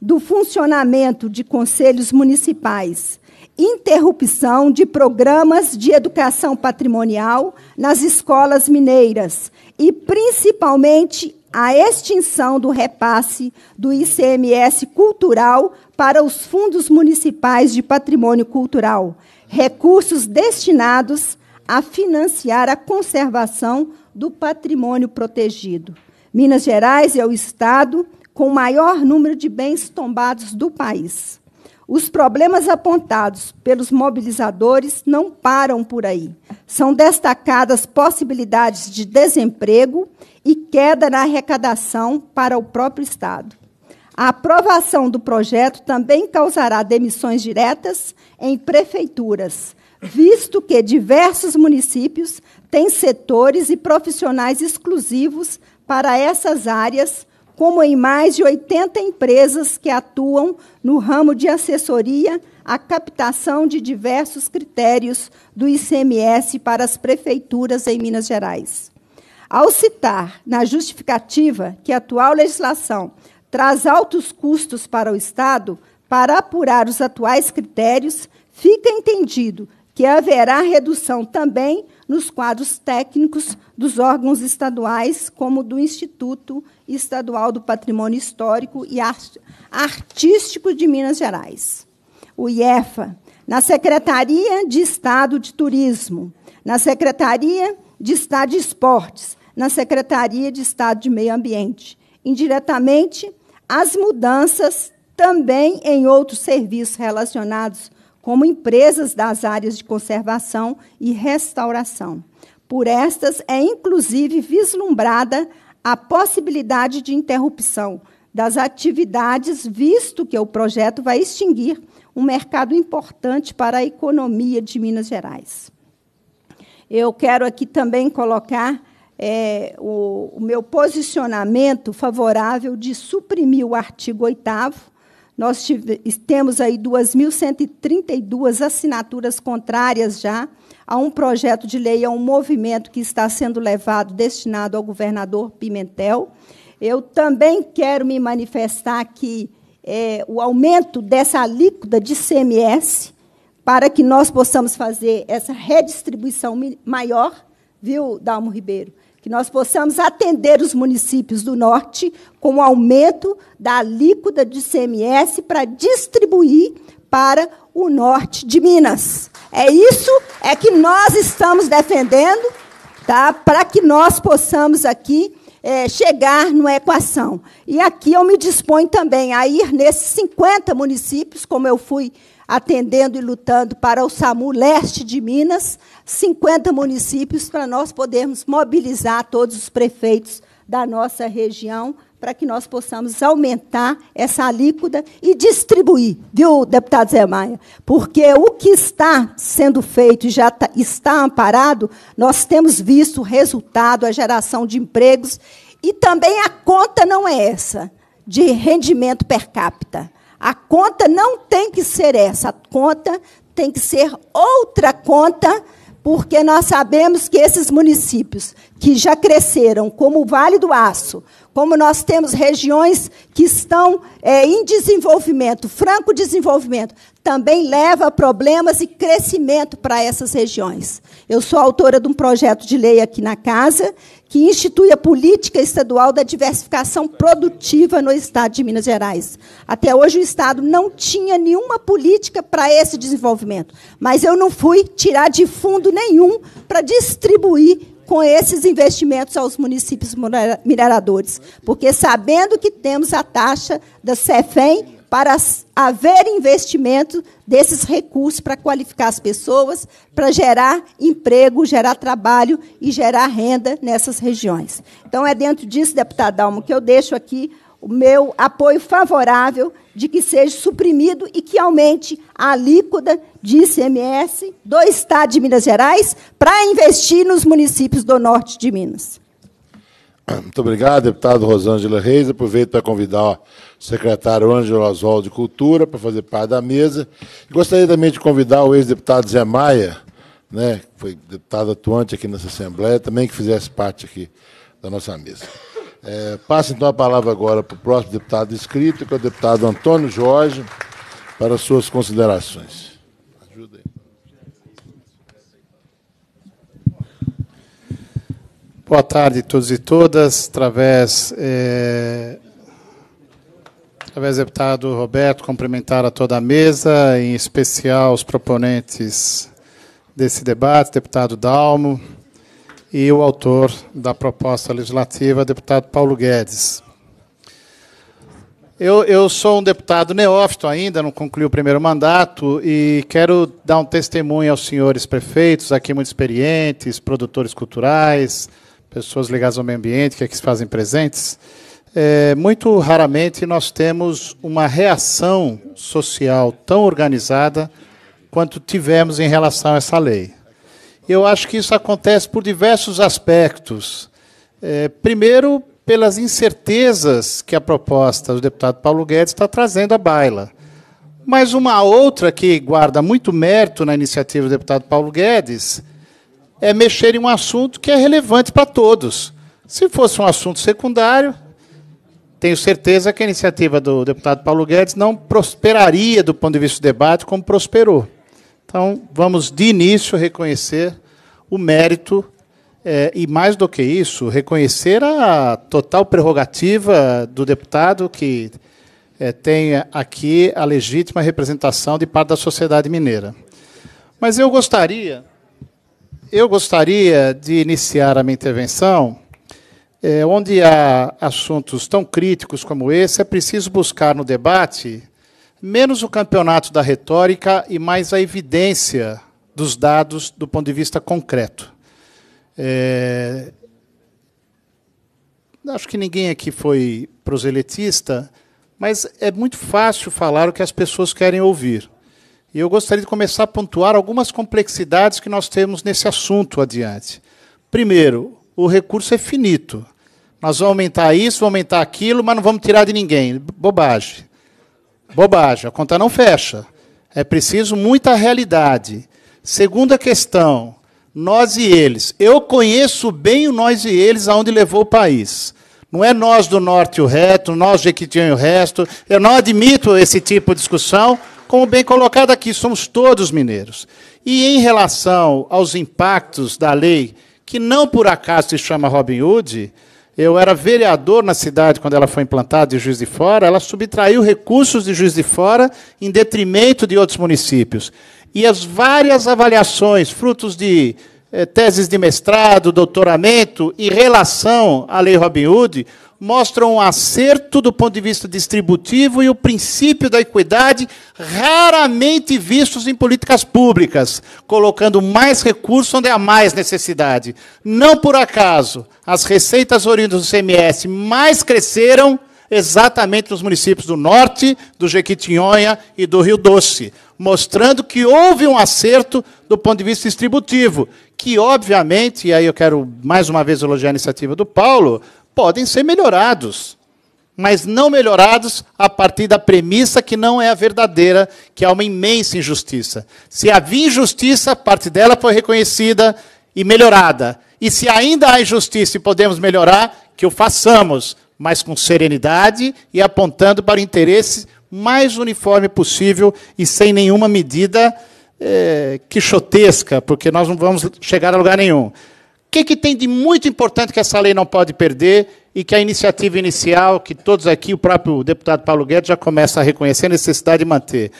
do funcionamento de conselhos municipais, interrupção de programas de educação patrimonial nas escolas mineiras e, principalmente, a extinção do repasse do ICMS cultural para os fundos municipais de patrimônio cultural, recursos destinados a financiar a conservação do patrimônio protegido. Minas Gerais é o estado com o maior número de bens tombados do país. Os problemas apontados pelos mobilizadores não param por aí. São destacadas possibilidades de desemprego e queda na arrecadação para o próprio Estado. A aprovação do projeto também causará demissões diretas em prefeituras, visto que diversos municípios têm setores e profissionais exclusivos para essas áreas, como em mais de 80 empresas que atuam no ramo de assessoria à captação de diversos critérios do ICMS para as prefeituras em Minas Gerais. Ao citar na justificativa que a atual legislação traz altos custos para o Estado, para apurar os atuais critérios, fica entendido que haverá redução também nos quadros técnicos dos órgãos estaduais, como do Instituto Estadual do Patrimônio Histórico e Artístico de Minas Gerais, o IEFA, na Secretaria de Estado de Turismo, na Secretaria de Estado de Esportes, na Secretaria de Estado de Meio Ambiente. Indiretamente, as mudanças também em outros serviços relacionados, como empresas das áreas de conservação e restauração. Por estas, é inclusive vislumbrada a possibilidade de interrupção das atividades, visto que o projeto vai extinguir um mercado importante para a economia de Minas Gerais. Eu quero aqui também colocar é, o, o, meu posicionamento favorável de suprimir o artigo 8 nós tive, temos aí 2.132 assinaturas contrárias já a um projeto de lei, a um movimento que está sendo levado destinado ao governador Pimentel. Eu também quero me manifestar que é, o aumento dessa alíquota de CMS para que nós possamos fazer essa redistribuição maior, viu, Dalmo Ribeiro? que nós possamos atender os municípios do norte com o aumento da alíquota de CMS para distribuir para o norte de Minas. É isso é que nós estamos defendendo, tá? Para que nós possamos aqui é, chegar numa equação. E aqui eu me disponho também a ir nesses 50 municípios, como eu fui atendendo e lutando para o SAMU leste de Minas, 50 municípios, para nós podermos mobilizar todos os prefeitos da nossa região para que nós possamos aumentar essa alíquota e distribuir, viu, deputado Zé Maia? Porque o que está sendo feito e já tá, está amparado, nós temos visto o resultado, a geração de empregos, e também a conta não é essa, de rendimento per capita. A conta não tem que ser essa, a conta tem que ser outra conta, porque nós sabemos que esses municípios que já cresceram, como o Vale do Aço, como nós temos regiões que estão é, em desenvolvimento, franco desenvolvimento, também leva problemas e crescimento para essas regiões. Eu sou autora de um projeto de lei aqui na casa que institui a política estadual da diversificação produtiva no estado de Minas Gerais. Até hoje o estado não tinha nenhuma política para esse desenvolvimento, mas eu não fui tirar de fundo nenhum para distribuir com esses investimentos aos municípios mineradores, porque sabendo que temos a taxa da CEFEM para haver investimento desses recursos para qualificar as pessoas, para gerar emprego, gerar trabalho e gerar renda nessas regiões. Então, é dentro disso, deputado Dalmo, que eu deixo aqui o meu apoio favorável de que seja suprimido e que aumente a alíquota de ICMS do Estado de Minas Gerais para investir nos municípios do norte de Minas. Muito obrigado, deputado Rosângela Reis. Aproveito para convidar o secretário Ângelo Oswaldo de Cultura para fazer parte da mesa. gostaria também de convidar o ex-deputado Zé Maia, né, que foi deputado atuante aqui nessa Assembleia, também que fizesse parte aqui da nossa mesa. É, passo então a palavra agora para o próximo deputado inscrito, que é o deputado Antônio Jorge, para suas considerações. Ajuda aí. Boa tarde a todos e todas. Através, é, através do deputado Roberto, cumprimentar a toda a mesa, em especial os proponentes desse debate, deputado Dalmo, e o autor da proposta legislativa, deputado Paulo Guedes. Eu, eu, sou um deputado neófito ainda, não concluí o primeiro mandato, e quero dar um testemunho aos senhores prefeitos, aqui muito experientes, produtores culturais, pessoas ligadas ao meio ambiente, que aqui é se fazem presentes. É, muito raramente nós temos uma reação social tão organizada quanto tivemos em relação a essa lei. Eu acho que isso acontece por diversos aspectos. É, primeiro, pelas incertezas que a proposta do deputado Paulo Guedes está trazendo à baila. Mas uma outra que guarda muito mérito na iniciativa do deputado Paulo Guedes é mexer em um assunto que é relevante para todos. Se fosse um assunto secundário, tenho certeza que a iniciativa do deputado Paulo Guedes não prosperaria do ponto de vista do debate como prosperou. Então, vamos de início reconhecer o mérito é, e, mais do que isso, reconhecer a total prerrogativa do deputado que é, tem aqui a legítima representação de parte da sociedade mineira. Mas eu gostaria, eu gostaria de iniciar a minha intervenção, é, onde há assuntos tão críticos como esse, é preciso buscar no debate menos o campeonato da retórica e mais a evidência dos dados do ponto de vista concreto. É... Acho que ninguém aqui foi proseletista, mas é muito fácil falar o que as pessoas querem ouvir. E eu gostaria de começar a pontuar algumas complexidades que nós temos nesse assunto adiante. Primeiro, o recurso é finito. Nós vamos aumentar isso, vamos aumentar aquilo, mas não vamos tirar de ninguém. Bobagem. Bobagem, a conta não fecha. É preciso muita realidade. Segunda questão, nós e eles. Eu conheço bem o nós e eles aonde levou o país. Não é nós do norte o reto, nós de Equitinho e o resto. Eu não admito esse tipo de discussão. Como bem colocado aqui, somos todos mineiros. E em relação aos impactos da lei, que não por acaso se chama Robin Hood, eu era vereador na cidade quando ela foi implantada, de Juiz de Fora. Ela subtraiu recursos de Juiz de Fora em detrimento de outros municípios. E as várias avaliações, frutos de eh, teses de mestrado, doutoramento e relação à Lei Robin Hood, mostram um acerto do ponto de vista distributivo e o princípio da equidade raramente vistos em políticas públicas, colocando mais recursos onde há mais necessidade. Não por acaso, as receitas oriundas do CMS mais cresceram exatamente nos municípios do Norte, do Jequitinhonha e do Rio Doce, mostrando que houve um acerto do ponto de vista distributivo, que obviamente, e aí eu quero mais uma vez elogiar a iniciativa do Paulo, podem ser melhorados, mas não melhorados a partir da premissa que não é a verdadeira, que é uma imensa injustiça. Se havia injustiça, parte dela foi reconhecida e melhorada. E se ainda há injustiça e podemos melhorar, que o façamos, mas com serenidade e apontando para o interesse mais uniforme possível e sem nenhuma medida é, eh, quixotesca, porque nós não vamos chegar a lugar nenhum que, que tem de muito importante que essa lei não pode perder e que a iniciativa inicial, que todos aqui, o próprio deputado Paulo Guedes já começa a reconhecer a necessidade de manter?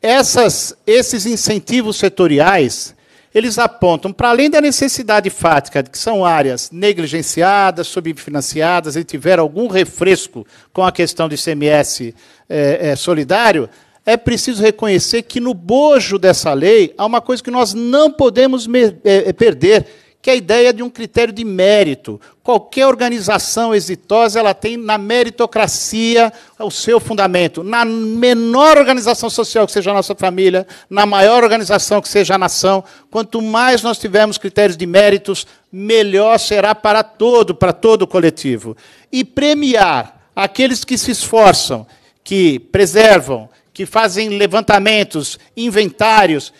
Essas, esses incentivos setoriais, eles apontam, para além da necessidade fática, de que são áreas negligenciadas, subfinanciadas e tiveram algum refresco com a questão do ICMS é, eh, é, eh, solidário, é preciso reconhecer que no bojo dessa lei há uma coisa que nós não podemos é, perder, que é a ideia de um critério de mérito. Qualquer organização exitosa, ela tem na meritocracia o seu fundamento. Na menor organização social que seja a nossa família, na maior organização que seja a nação, quanto mais nós tivermos critérios de méritos, melhor será para todo, para todo o coletivo. E premiar aqueles que se esforçam, que preservam, que fazem levantamentos, inventários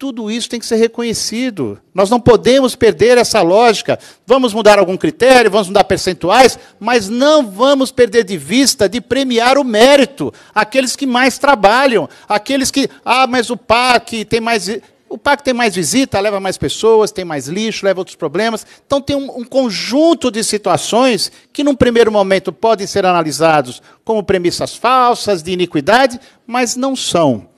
tudo isso tem que ser reconhecido. Nós não podemos perder essa lógica. Vamos mudar algum critério, vamos mudar percentuais, mas não vamos perder de vista de premiar o mérito, aqueles que mais trabalham, aqueles que, ah, mas o PAC tem mais o parque tem mais visita, leva mais pessoas, tem mais lixo, leva outros problemas. Então, tem um, um, conjunto de situações que, num primeiro momento, podem ser analisados como premissas falsas, de iniquidade, mas não são.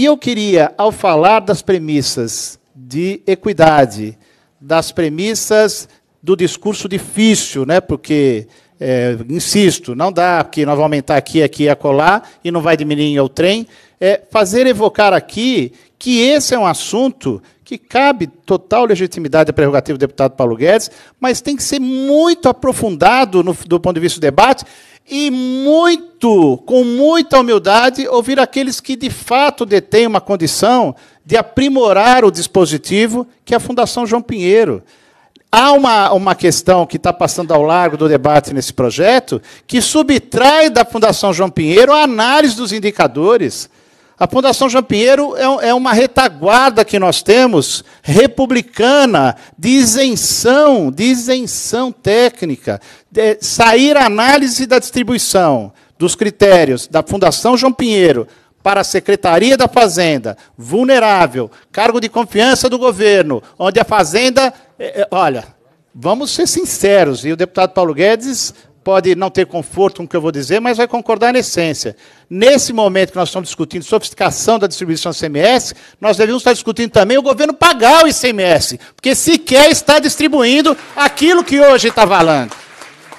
E eu queria, ao falar das premissas de equidade, das premissas do discurso difícil, né? Porque é, insisto, não dá, porque nós vamos aumentar aqui, aqui e acolá, e não vai diminuir o trem. É, fazer evocar aqui que esse é um assunto que cabe total legitimidade à prerrogativa do deputado Paulo Guedes, mas tem que ser muito aprofundado no, do ponto de vista do debate e muito, com muita humildade, ouvir aqueles que de fato detêm uma condição de aprimorar o dispositivo que é a Fundação João Pinheiro. Há uma, uma questão que está passando ao largo do debate nesse projeto que subtrai da Fundação João Pinheiro a análise dos indicadores a Fundação Pinheiro é, é, uma retaguarda que nós temos republicana de isenção, de isenção técnica, de sair a análise da distribuição dos critérios da Fundação João Pinheiro para a Secretaria da Fazenda, vulnerável, cargo de confiança do governo, onde a Fazenda, é, é, olha, vamos ser sinceros, e o deputado Paulo Guedes pode não ter conforto com o que eu vou dizer, mas vai concordar na essência. Nesse momento que nós estamos discutindo sofisticação da distribuição ICMS, nós devemos estar discutindo também o governo pagar o ICMS, porque sequer está distribuindo aquilo que hoje está valendo.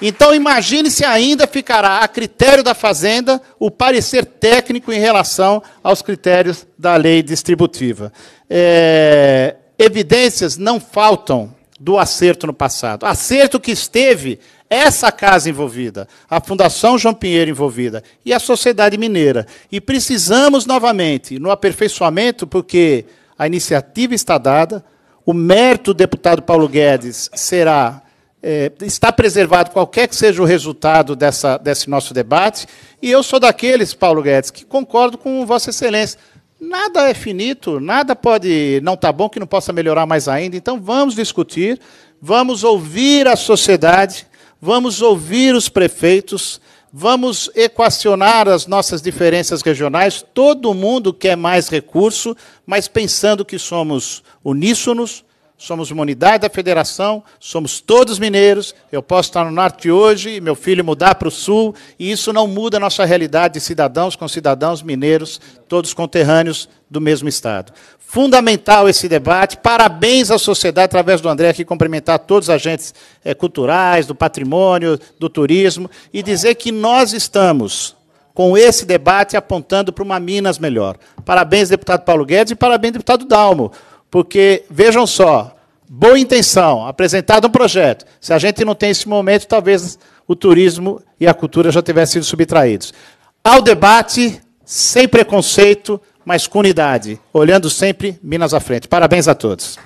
Então, imagine se ainda ficará a critério da Fazenda o parecer técnico em relação aos critérios da lei distributiva. É, evidências não faltam do acerto no passado. Acerto que esteve essa casa envolvida, a Fundação João Pinheiro envolvida e a sociedade mineira. E precisamos novamente no aperfeiçoamento, porque a iniciativa está dada, o mérito do deputado Paulo Guedes será é, está preservado qualquer que seja o resultado dessa, desse nosso debate. E eu sou daqueles, Paulo Guedes, que concordo com Vossa Excelência. Nada é finito, nada pode não estar tá bom que não possa melhorar mais ainda. Então vamos discutir, vamos ouvir a sociedade, vamos ouvir os prefeitos, vamos equacionar as nossas diferenças regionais. Todo mundo quer mais recurso, mas pensando que somos uníssonos, somos uma unidade da federação, somos todos mineiros. Eu posso estar no norte hoje e meu filho mudar para o sul, e isso não muda a nossa realidade de cidadãos com cidadãos mineiros, todos conterrâneos do mesmo estado. Fundamental esse debate. Parabéns à sociedade, através do André aqui, cumprimentar todos os agentes é, culturais, do patrimônio, do turismo, e dizer que nós estamos com esse debate apontando para uma Minas melhor. Parabéns, deputado Paulo Guedes, e parabéns, deputado Dalmo. Porque, vejam só, boa intenção, apresentado um projeto. Se a gente não tem esse momento, talvez o turismo e a cultura já tivessem sido subtraídos. Ao debate, sem preconceito, mas com unidade, olhando sempre Minas à frente. Parabéns a todos.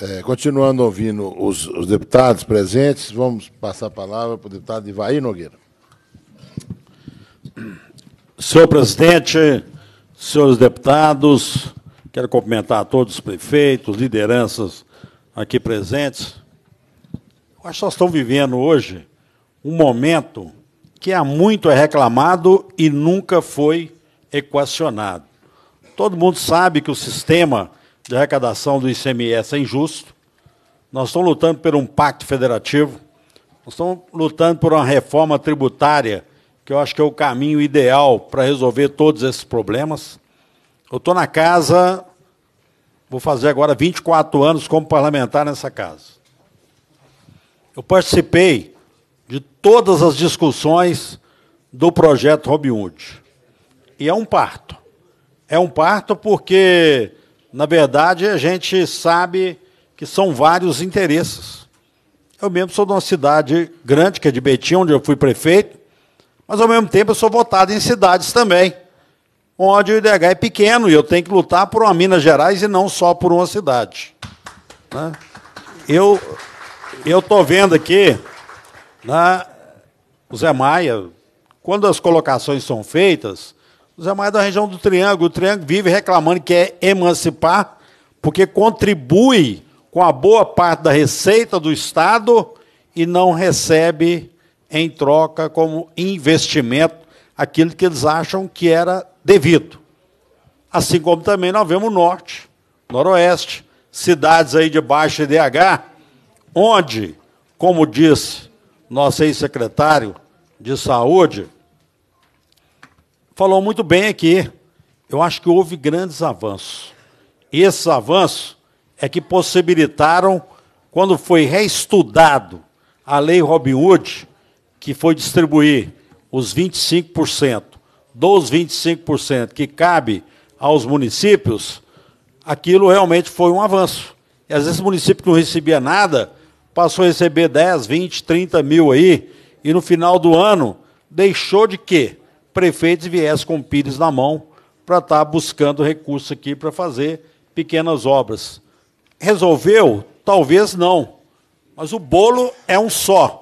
É, continuando ouvindo os, os deputados presentes, vamos passar a palavra para o deputado Ivaí Nogueira. Senhor presidente, senhores deputados, quero cumprimentar a todos os prefeitos, lideranças aqui presentes. Eu acho que nós estamos vivendo hoje um momento que há muito é reclamado e nunca foi equacionado. Todo mundo sabe que o sistema de arrecadação do ICMS é injusto. Nós estamos lutando por um pacto federativo, nós estamos lutando por uma reforma tributária que eu acho que é o caminho ideal para resolver todos esses problemas. Eu estou na casa, vou fazer agora 24 anos como parlamentar nessa casa. Eu participei de todas as discussões do projeto Robin Hood. E é um parto. É um parto porque, na verdade, a gente sabe que são vários interesses. Eu mesmo sou de uma cidade grande, que é de Betim, onde eu fui prefeito, mas ao mesmo tempo eu sou votado em cidades também, onde o IDH é pequeno e eu tenho que lutar por uma Minas Gerais e não só por uma cidade. Né? Eu estou vendo aqui, né, o Zé Maia, quando as colocações são feitas, o Zé Maia é da região do Triângulo, o Triângulo vive reclamando que é emancipar, porque contribui com a boa parte da receita do Estado e não recebe em troca como investimento aquilo que eles acham que era devido. Assim como também nós vemos o norte, noroeste, cidades aí de baixo IDH, onde, como disse nosso ex-secretário de saúde, falou muito bem aqui. Eu acho que houve grandes avanços. E esses avanços é que possibilitaram, quando foi reestudado a lei Robin Hood, que foi distribuir os 25%, dos 25% que cabe aos municípios, aquilo realmente foi um avanço. E às vezes o município que não recebia nada passou a receber 10, 20, 30 mil aí, e no final do ano deixou de que prefeitos viessem com pires na mão para estar tá buscando recurso aqui para fazer pequenas obras. Resolveu? Talvez não. Mas o bolo é um só.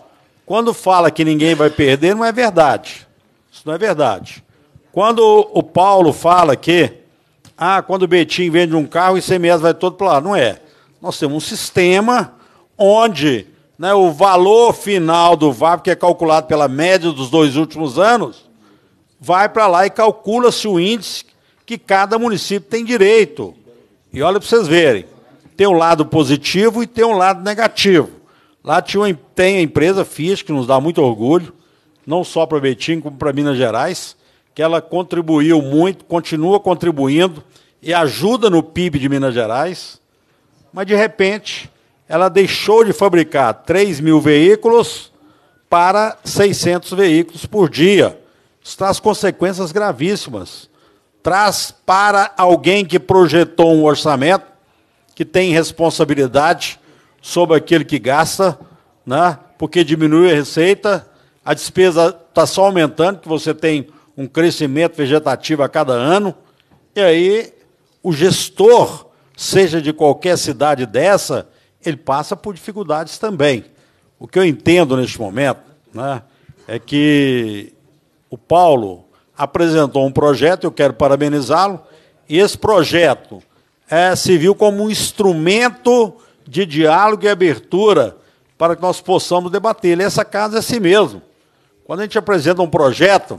Quando fala que ninguém vai perder, não é verdade. Isso não é verdade. Quando o Paulo fala que, ah, quando o Betinho vende um carro, o ICMS vai todo para lá. Não é. Nós temos um sistema onde né, o valor final do VAP, que é calculado pela média dos dois últimos anos, vai para lá e calcula-se o índice que cada município tem direito. E olha para vocês verem, tem um lado positivo e tem um lado negativo. Lá tinha, tem a empresa FIS, que nos dá muito orgulho, não só para o Betim, como para Minas Gerais, que ela contribuiu muito, continua contribuindo e ajuda no PIB de Minas Gerais, mas de repente ela deixou de fabricar 3 mil veículos para 600 veículos por dia. Isso traz consequências gravíssimas. Traz para alguém que projetou um orçamento, que tem responsabilidade sobre aquele que gasta, né? porque diminui a receita, a despesa está só aumentando, que você tem um crescimento vegetativo a cada ano, e aí o gestor, seja de qualquer cidade dessa, ele passa por dificuldades também. O que eu entendo neste momento né, é que o Paulo apresentou um projeto, eu quero parabenizá-lo, e esse projeto é, se viu como um instrumento de diálogo e abertura para que nós possamos debater. E é essa casa é assim mesmo. Quando a gente apresenta um projeto,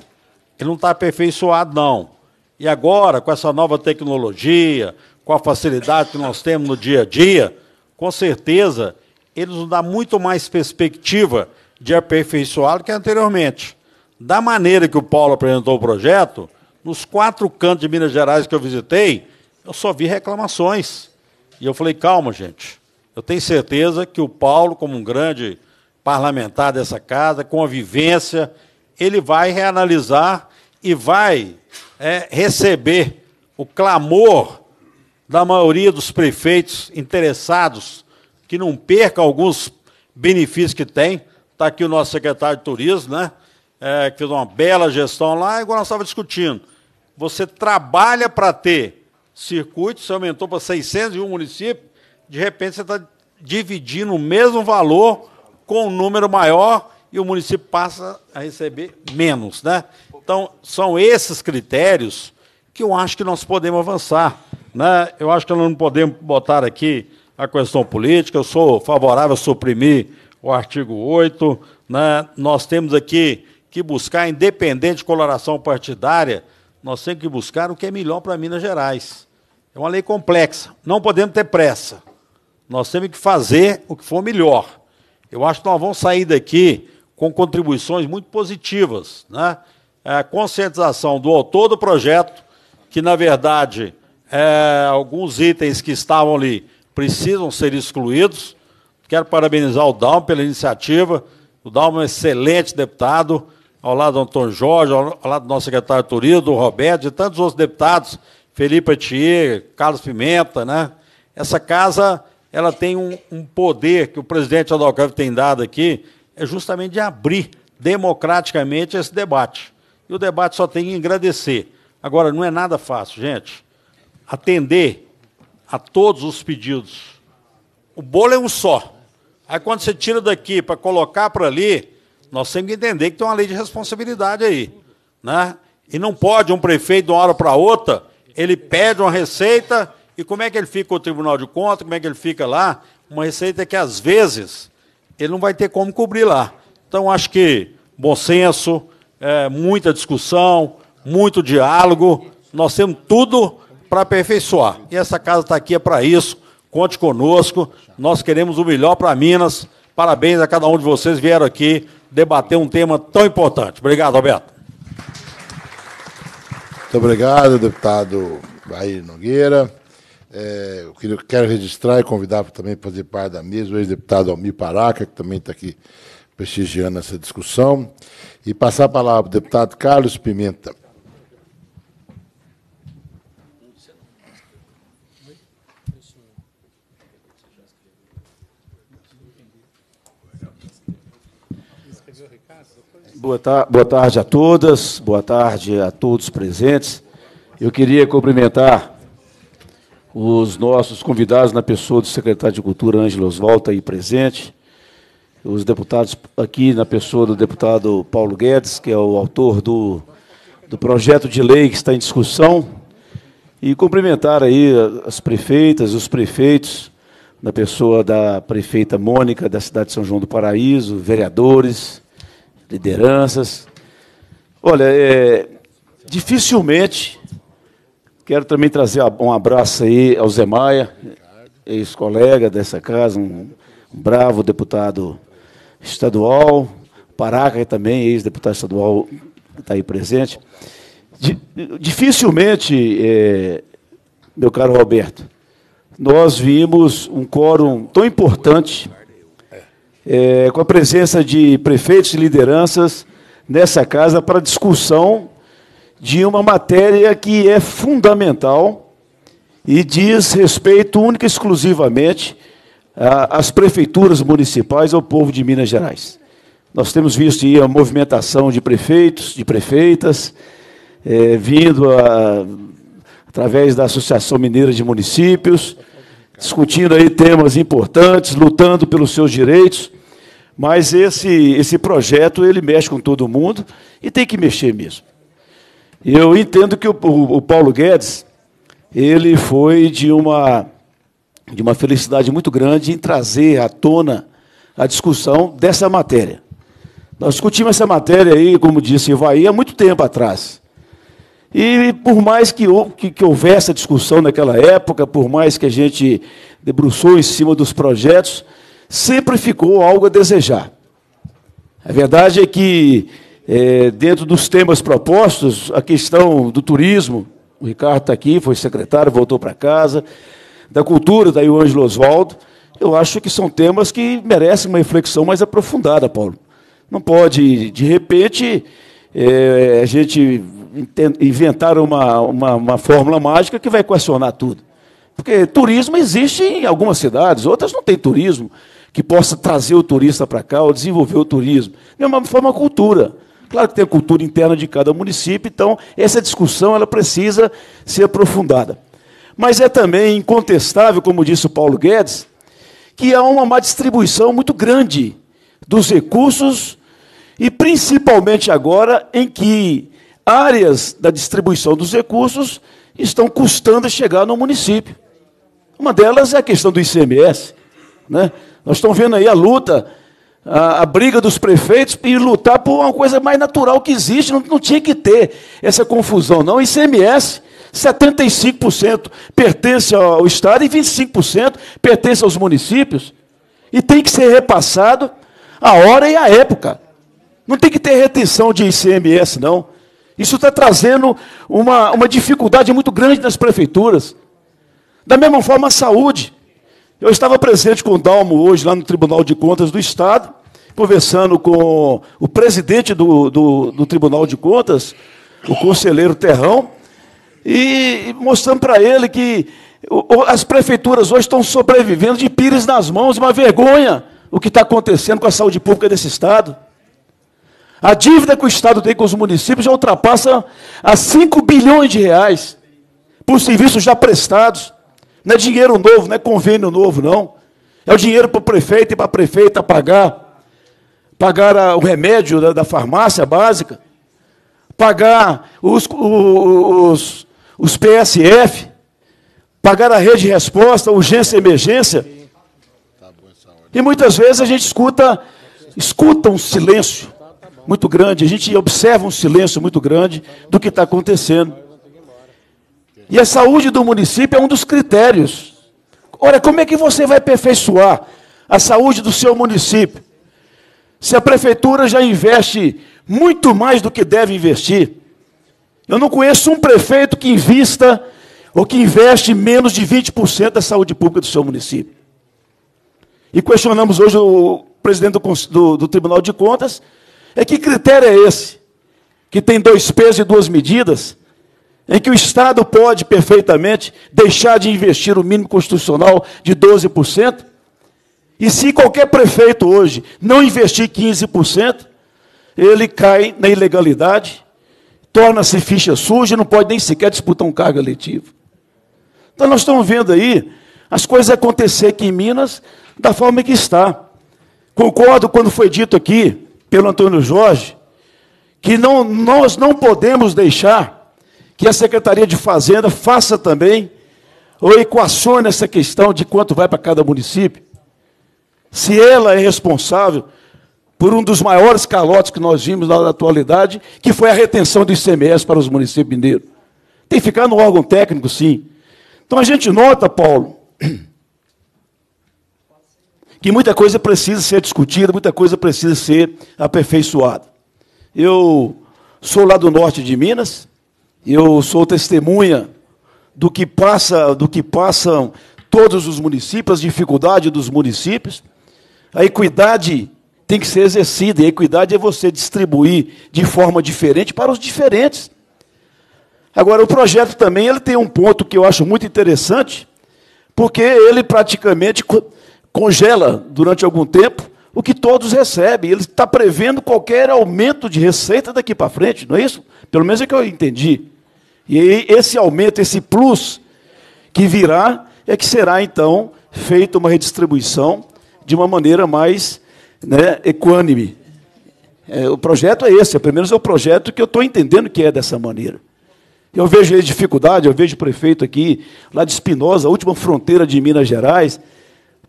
ele não está aperfeiçoado, não. E agora, com essa nova tecnologia, com a facilidade que nós temos no dia a dia, com certeza ele nos dá muito mais perspectiva de aperfeiçoá-lo que anteriormente. Da maneira que o Paulo apresentou o projeto, nos quatro cantos de Minas Gerais que eu visitei, eu só vi reclamações. E eu falei, calma, gente, eu tenho certeza que o Paulo, como um grande parlamentar dessa casa, com a vivência, ele vai reanalisar e vai é, receber o clamor da maioria dos prefeitos interessados que não perca alguns benefícios que tem. Está aqui o nosso secretário de turismo, né? É, que fez uma bela gestão lá, igual nós estávamos discutindo. Você trabalha para ter circuito, você aumentou para 601 municípios, de repente você está dividindo o mesmo valor com um número maior e o município passa a receber menos. Né? Então, são esses critérios que eu acho que nós podemos avançar. Né? Eu acho que nós não podemos botar aqui a questão política, eu sou favorável a suprimir o artigo 8. Né? Nós temos aqui que buscar, independente de coloração partidária, nós temos que buscar o que é melhor para Minas Gerais. É uma lei complexa, não podemos ter pressa. Nós temos que fazer o que for melhor. Eu acho que nós vamos sair daqui com contribuições muito positivas. Né? É, conscientização do autor do projeto, que, na verdade, é, alguns itens que estavam ali precisam ser excluídos. Quero parabenizar o Dalmo pela iniciativa. O Dalmo é um excelente deputado, ao lado do Antônio Jorge, ao lado do nosso secretário de Turismo, do Roberto, de tantos outros deputados, Felipe Atier, Carlos Pimenta. Né? Essa casa ela tem um, um poder que o presidente Adalcave tem dado aqui, é justamente de abrir democraticamente esse debate. E o debate só tem que agradecer. Agora, não é nada fácil, gente. Atender a todos os pedidos. O bolo é um só. Aí, quando você tira daqui para colocar para ali, nós temos que entender que tem uma lei de responsabilidade aí. Né? E não pode um prefeito, de uma hora para outra, ele pede uma receita e como é que ele fica o Tribunal de Contas, como é que ele fica lá? Uma receita que, às vezes, ele não vai ter como cobrir lá. Então, acho que bom senso, é, muita discussão, muito diálogo, nós temos tudo para aperfeiçoar. E essa casa está aqui é para isso. Conte conosco. Nós queremos o melhor para Minas. Parabéns a cada um de vocês que vieram aqui debater um tema tão importante. Obrigado, Alberto. Muito obrigado, deputado Bahia Nogueira. É, eu quero registrar e convidar também para fazer parte da mesa o ex-deputado Almir Paraca, que também está aqui prestigiando essa discussão. E passar a palavra ao deputado Carlos Pimenta. Boa, ta boa tarde a todas, boa tarde a todos presentes. Eu queria cumprimentar os nossos convidados na pessoa do secretário de Cultura, Ângelo Oswaldo, tá aí presente, os deputados aqui na pessoa do deputado Paulo Guedes, que é o autor do, do projeto de lei que está em discussão, e cumprimentar aí as prefeitas, os prefeitos, na pessoa da prefeita Mônica, da cidade de São João do Paraíso, vereadores, lideranças. Olha, é, dificilmente Quero também trazer um abraço aí ao Zé Maia, ex-colega dessa casa, um bravo deputado estadual, Paraca é também, ex-deputado estadual, está aí presente. Dificilmente, é, meu caro Roberto, nós vimos um quórum tão importante, é, com a presença de prefeitos e lideranças nessa casa para discussão de uma matéria que é fundamental e diz respeito única e exclusivamente às prefeituras municipais ao povo de Minas Gerais. Nós temos visto aí a movimentação de prefeitos, de prefeitas, é, vindo a, através da Associação Mineira de Municípios, discutindo aí temas importantes, lutando pelos seus direitos. Mas esse, esse projeto ele mexe com todo mundo e tem que mexer mesmo. Eu entendo que o, o, o Paulo Guedes, ele foi de uma, de uma felicidade muito grande em trazer à tona a discussão dessa matéria. Nós discutimos essa matéria aí, como disse Ivaí, há muito tempo atrás. E por mais que, que, que houvesse a discussão naquela época, por mais que a gente debruçou em cima dos projetos, sempre ficou algo a desejar. A verdade é que é, dentro dos temas propostos, a questão do turismo, o Ricardo está aqui, foi secretário, voltou para casa, da cultura, daí o Ângelo Oswaldo, eu acho que são temas que merecem uma reflexão mais aprofundada, Paulo. Não pode, de repente, é, a gente inventar uma, uma, uma, fórmula mágica que vai equacionar tudo. Porque turismo existe em algumas cidades, outras não tem turismo que possa trazer o turista para cá ou desenvolver o turismo. é uma forma, cultura. Claro que tem a cultura interna de cada município, então essa discussão ela precisa ser aprofundada. Mas é também incontestável, como disse o Paulo Guedes, que há uma má distribuição muito grande dos recursos e principalmente agora em que áreas da distribuição dos recursos estão custando chegar no município. Uma delas é a questão do ICMS. Né? Nós estamos vendo aí a luta a, a, briga dos prefeitos e lutar por uma coisa mais natural que existe. Não, não tinha que ter essa confusão, não. ICMS, 75% pertence ao Estado e 25% pertence aos municípios. E tem que ser repassado a hora e a época. Não tem que ter retenção de ICMS, não. Isso está trazendo uma, uma dificuldade muito grande nas prefeituras. Da mesma forma, a saúde. Eu estava presente com o Dalmo hoje lá no Tribunal de Contas do Estado, conversando com o presidente do, do, do Tribunal de Contas, o conselheiro Terrão, e mostrando para ele que as prefeituras hoje estão sobrevivendo de pires nas mãos, uma vergonha o que está acontecendo com a saúde pública desse Estado. A dívida que o Estado tem com os municípios já ultrapassa a 5 bilhões de reais por serviços já prestados. Não é dinheiro novo, não é convênio novo, não. É o dinheiro para o prefeito e para a prefeita pagar. Pagar o remédio da, da farmácia básica. Pagar os, os, os PSF. Pagar a rede de resposta, urgência e emergência. E muitas vezes a gente escuta, escuta um silêncio muito grande, a gente observa um silêncio muito grande do que está acontecendo. E a saúde do município é um dos critérios. Olha como é que você vai aperfeiçoar a saúde do seu município? Se a prefeitura já investe muito mais do que deve investir. Eu não conheço um prefeito que invista ou que investe menos de 20% da saúde pública do seu município. E questionamos hoje o presidente do, do, do Tribunal de Contas, é que critério é esse? Que tem dois pesos e duas medidas? em que o Estado pode perfeitamente deixar de investir o mínimo constitucional de 12%, e se qualquer prefeito hoje não investir 15%, ele cai na ilegalidade, torna-se ficha suja e não pode nem sequer disputar um cargo eletivo. Então nós estamos vendo aí as coisas acontecer aqui em Minas da forma que está. Concordo quando foi dito aqui pelo Antônio Jorge que não, nós não podemos deixar que a Secretaria de Fazenda faça também, ou equacione essa questão de quanto vai para cada município. Se ela é responsável por um dos maiores calotes que nós vimos na atualidade, que foi a retenção do ICMS para os municípios mineiros. Tem que ficar no órgão técnico, sim. Então a gente nota, Paulo, que muita coisa precisa ser discutida, muita coisa precisa ser aperfeiçoada. Eu sou lá do norte de Minas, eu sou testemunha do que passa, do que passam todos os municípios, a dificuldade dos municípios. A equidade tem que ser exercida, e a equidade é você distribuir de forma diferente para os diferentes. Agora, o projeto também ele tem um ponto que eu acho muito interessante, porque ele praticamente congela durante algum tempo o que todos recebem. Ele está prevendo qualquer aumento de receita daqui para frente, não é isso? Pelo menos é que eu entendi. E esse aumento, esse plus que virá, é que será então feita uma redistribuição de uma maneira mais né, equânime. É, o projeto é esse, pelo menos é o projeto que eu estou entendendo que é dessa maneira. Eu vejo dificuldade, eu vejo o prefeito aqui, lá de Espinosa, a última fronteira de Minas Gerais,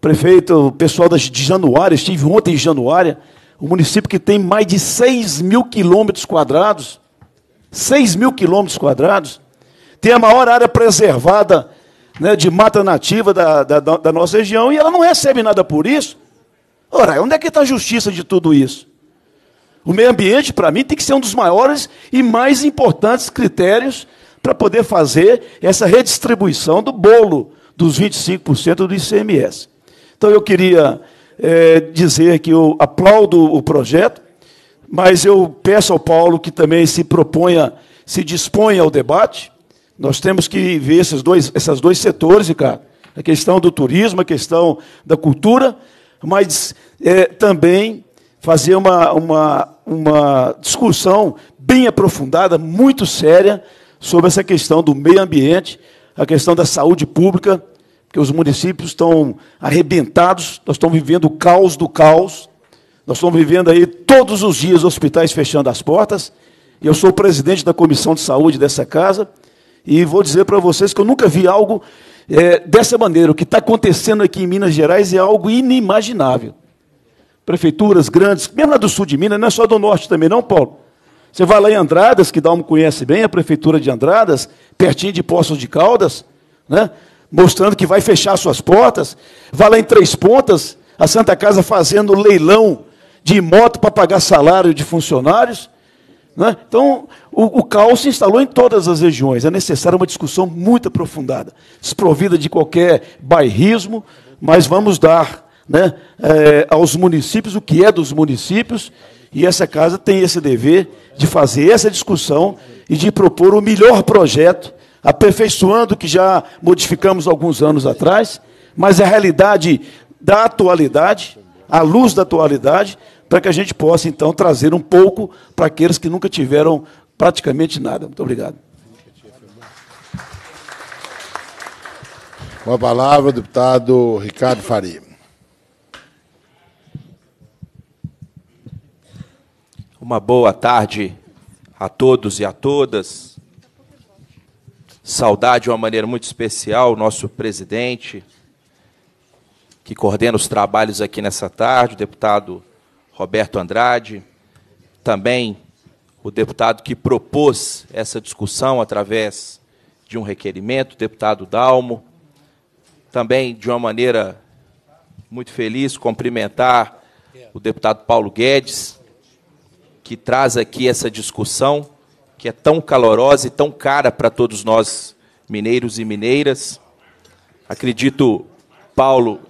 prefeito, o pessoal de Januária, estive ontem em Januária, um município que tem mais de 6 mil quilômetros quadrados, 6 mil quilômetros quadrados, tem a maior área preservada né, de mata nativa da, da, da, nossa região, e ela não recebe nada por isso. Ora, onde é que está a justiça de tudo isso? O meio ambiente, para mim, tem que ser um dos maiores e mais importantes critérios para poder fazer essa redistribuição do bolo dos 25% do ICMS. Então, eu queria é, dizer que eu aplaudo o projeto, mas eu peço ao Paulo que também se proponha, se disponha ao debate. Nós temos que ver esses dois, esses dois setores, Ricardo. A questão do turismo, a questão da cultura, mas é, também fazer uma, uma, uma discussão bem aprofundada, muito séria, sobre essa questão do meio ambiente, a questão da saúde pública, que os municípios estão arrebentados, nós estamos vivendo o caos do caos, nós estamos vivendo aí todos os dias hospitais fechando as portas. Eu sou presidente da comissão de saúde dessa casa e vou dizer para vocês que eu nunca vi algo é, dessa maneira. O que está acontecendo aqui em Minas Gerais é algo inimaginável. Prefeituras grandes, mesmo lá do sul de Minas, não é só do norte também, não, Paulo? Você vai lá em Andradas, que Dalmo conhece bem, a prefeitura de Andradas, pertinho de Poços de Caldas, né? mostrando que vai fechar suas portas. Vai lá em Três Pontas, a Santa Casa fazendo leilão de moto para pagar salário de funcionários. Né? Então, o, o caos se instalou em todas as regiões. É necessária uma discussão muito aprofundada, desprovida de qualquer bairrismo, mas vamos dar né, é, aos municípios o que é dos municípios, e essa casa tem esse dever de fazer essa discussão e de propor o melhor projeto, aperfeiçoando o que já modificamos alguns anos atrás, mas a realidade da atualidade à luz da atualidade, para que a gente possa, então, trazer um pouco para aqueles que nunca tiveram praticamente nada. Muito obrigado. Com a palavra, o deputado Ricardo Faria. Uma boa tarde a todos e a todas. Saudar de uma maneira muito especial o nosso presidente, que coordena os trabalhos aqui nessa tarde, o deputado Roberto Andrade, também o deputado que propôs essa discussão através de um requerimento, o deputado Dalmo. Também, de uma maneira muito feliz, cumprimentar o deputado Paulo Guedes, que traz aqui essa discussão que é tão calorosa e tão cara para todos nós, mineiros e mineiras. Acredito, Paulo,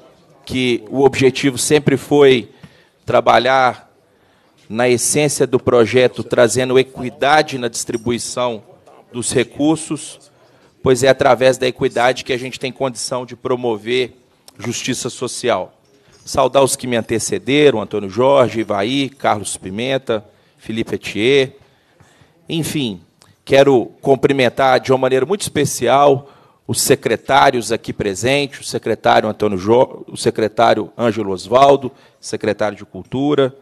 que o objetivo sempre foi trabalhar na essência do projeto, trazendo equidade na distribuição dos recursos, pois é através da equidade que a gente tem condição de promover justiça social. Saudar os que me antecederam, Antônio Jorge, Ivaí, Carlos Pimenta, Felipe Etier. Enfim, quero cumprimentar de uma maneira muito especial os secretários aqui presentes, o secretário Antônio jo, o secretário Ângelo Osvaldo, secretário de Cultura,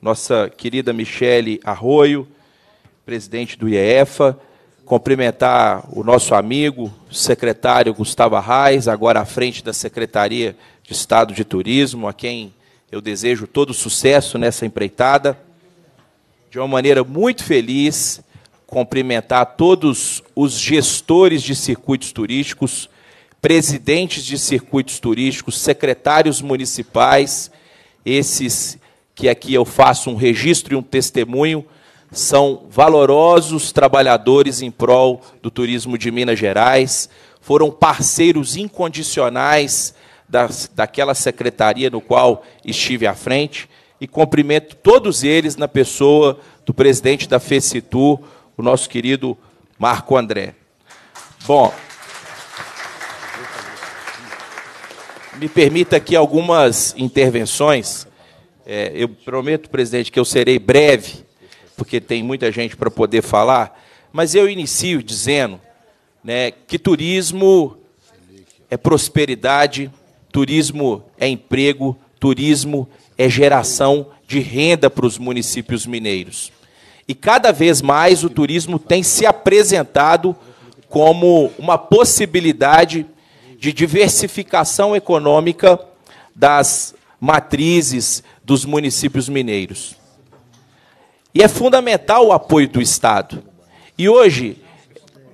nossa querida Michele Arroio, presidente do IEFA, cumprimentar o nosso amigo, secretário Gustavo Arraes, agora à frente da Secretaria de Estado de Turismo, a quem eu desejo todo sucesso nessa empreitada. De uma maneira muito feliz, cumprimentar todos os gestores de circuitos turísticos, presidentes de circuitos turísticos, secretários municipais, esses que aqui eu faço um registro e um testemunho, são valorosos trabalhadores em prol do turismo de Minas Gerais, foram parceiros incondicionais das, daquela secretaria no qual estive à frente e cumprimento todos eles na pessoa do presidente da FECITUR, o nosso querido Marco André. Bom, me permita aqui algumas intervenções. É, eu prometo, presidente, que eu serei breve, porque tem muita gente para poder falar, mas eu inicio dizendo né, que turismo é prosperidade, turismo é emprego, turismo é geração de renda para os municípios mineiros. E cada vez mais o turismo tem se apresentado como uma possibilidade de diversificação econômica das matrizes dos municípios mineiros. E é fundamental o apoio do Estado. E hoje,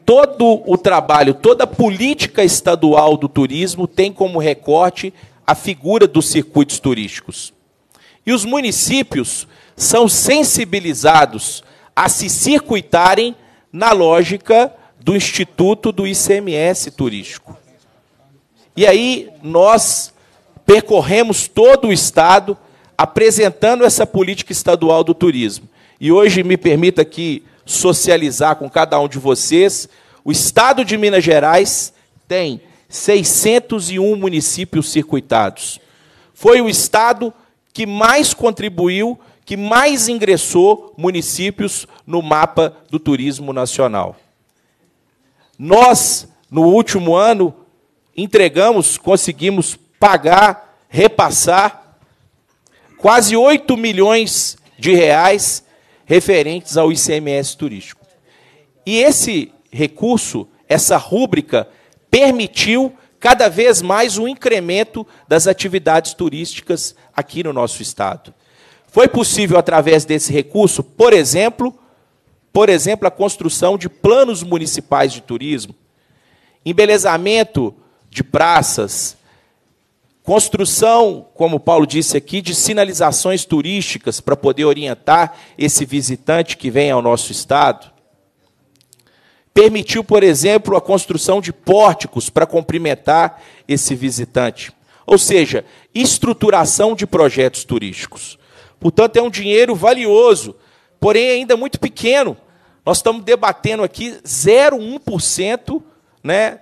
todo o trabalho, toda a política estadual do turismo tem como recorte a figura dos circuitos turísticos. E os municípios são sensibilizados a se circuitarem na lógica do Instituto do ICMS Turístico. E aí nós percorremos todo o Estado apresentando essa política estadual do turismo. E hoje me permita aqui socializar com cada um de vocês. O Estado de Minas Gerais tem 601 municípios circuitados. Foi o Estado que mais contribuiu que mais ingressou municípios no mapa do turismo nacional. Nós, no último ano, entregamos, conseguimos pagar, repassar quase 8 milhões de reais referentes ao ICMS turístico. E esse recurso, essa rúbrica, permitiu cada vez mais o um incremento das atividades turísticas aqui no nosso estado. Foi possível através desse recurso, por exemplo, por exemplo, a construção de planos municipais de turismo, embelezamento de praças, construção, como Paulo disse aqui, de sinalizações turísticas para poder orientar esse visitante que vem ao nosso estado. Permitiu, por exemplo, a construção de pórticos para cumprimentar esse visitante. Ou seja, estruturação de projetos turísticos. Portanto, é um dinheiro valioso, porém é ainda muito pequeno. Nós estamos debatendo aqui 0,1% né,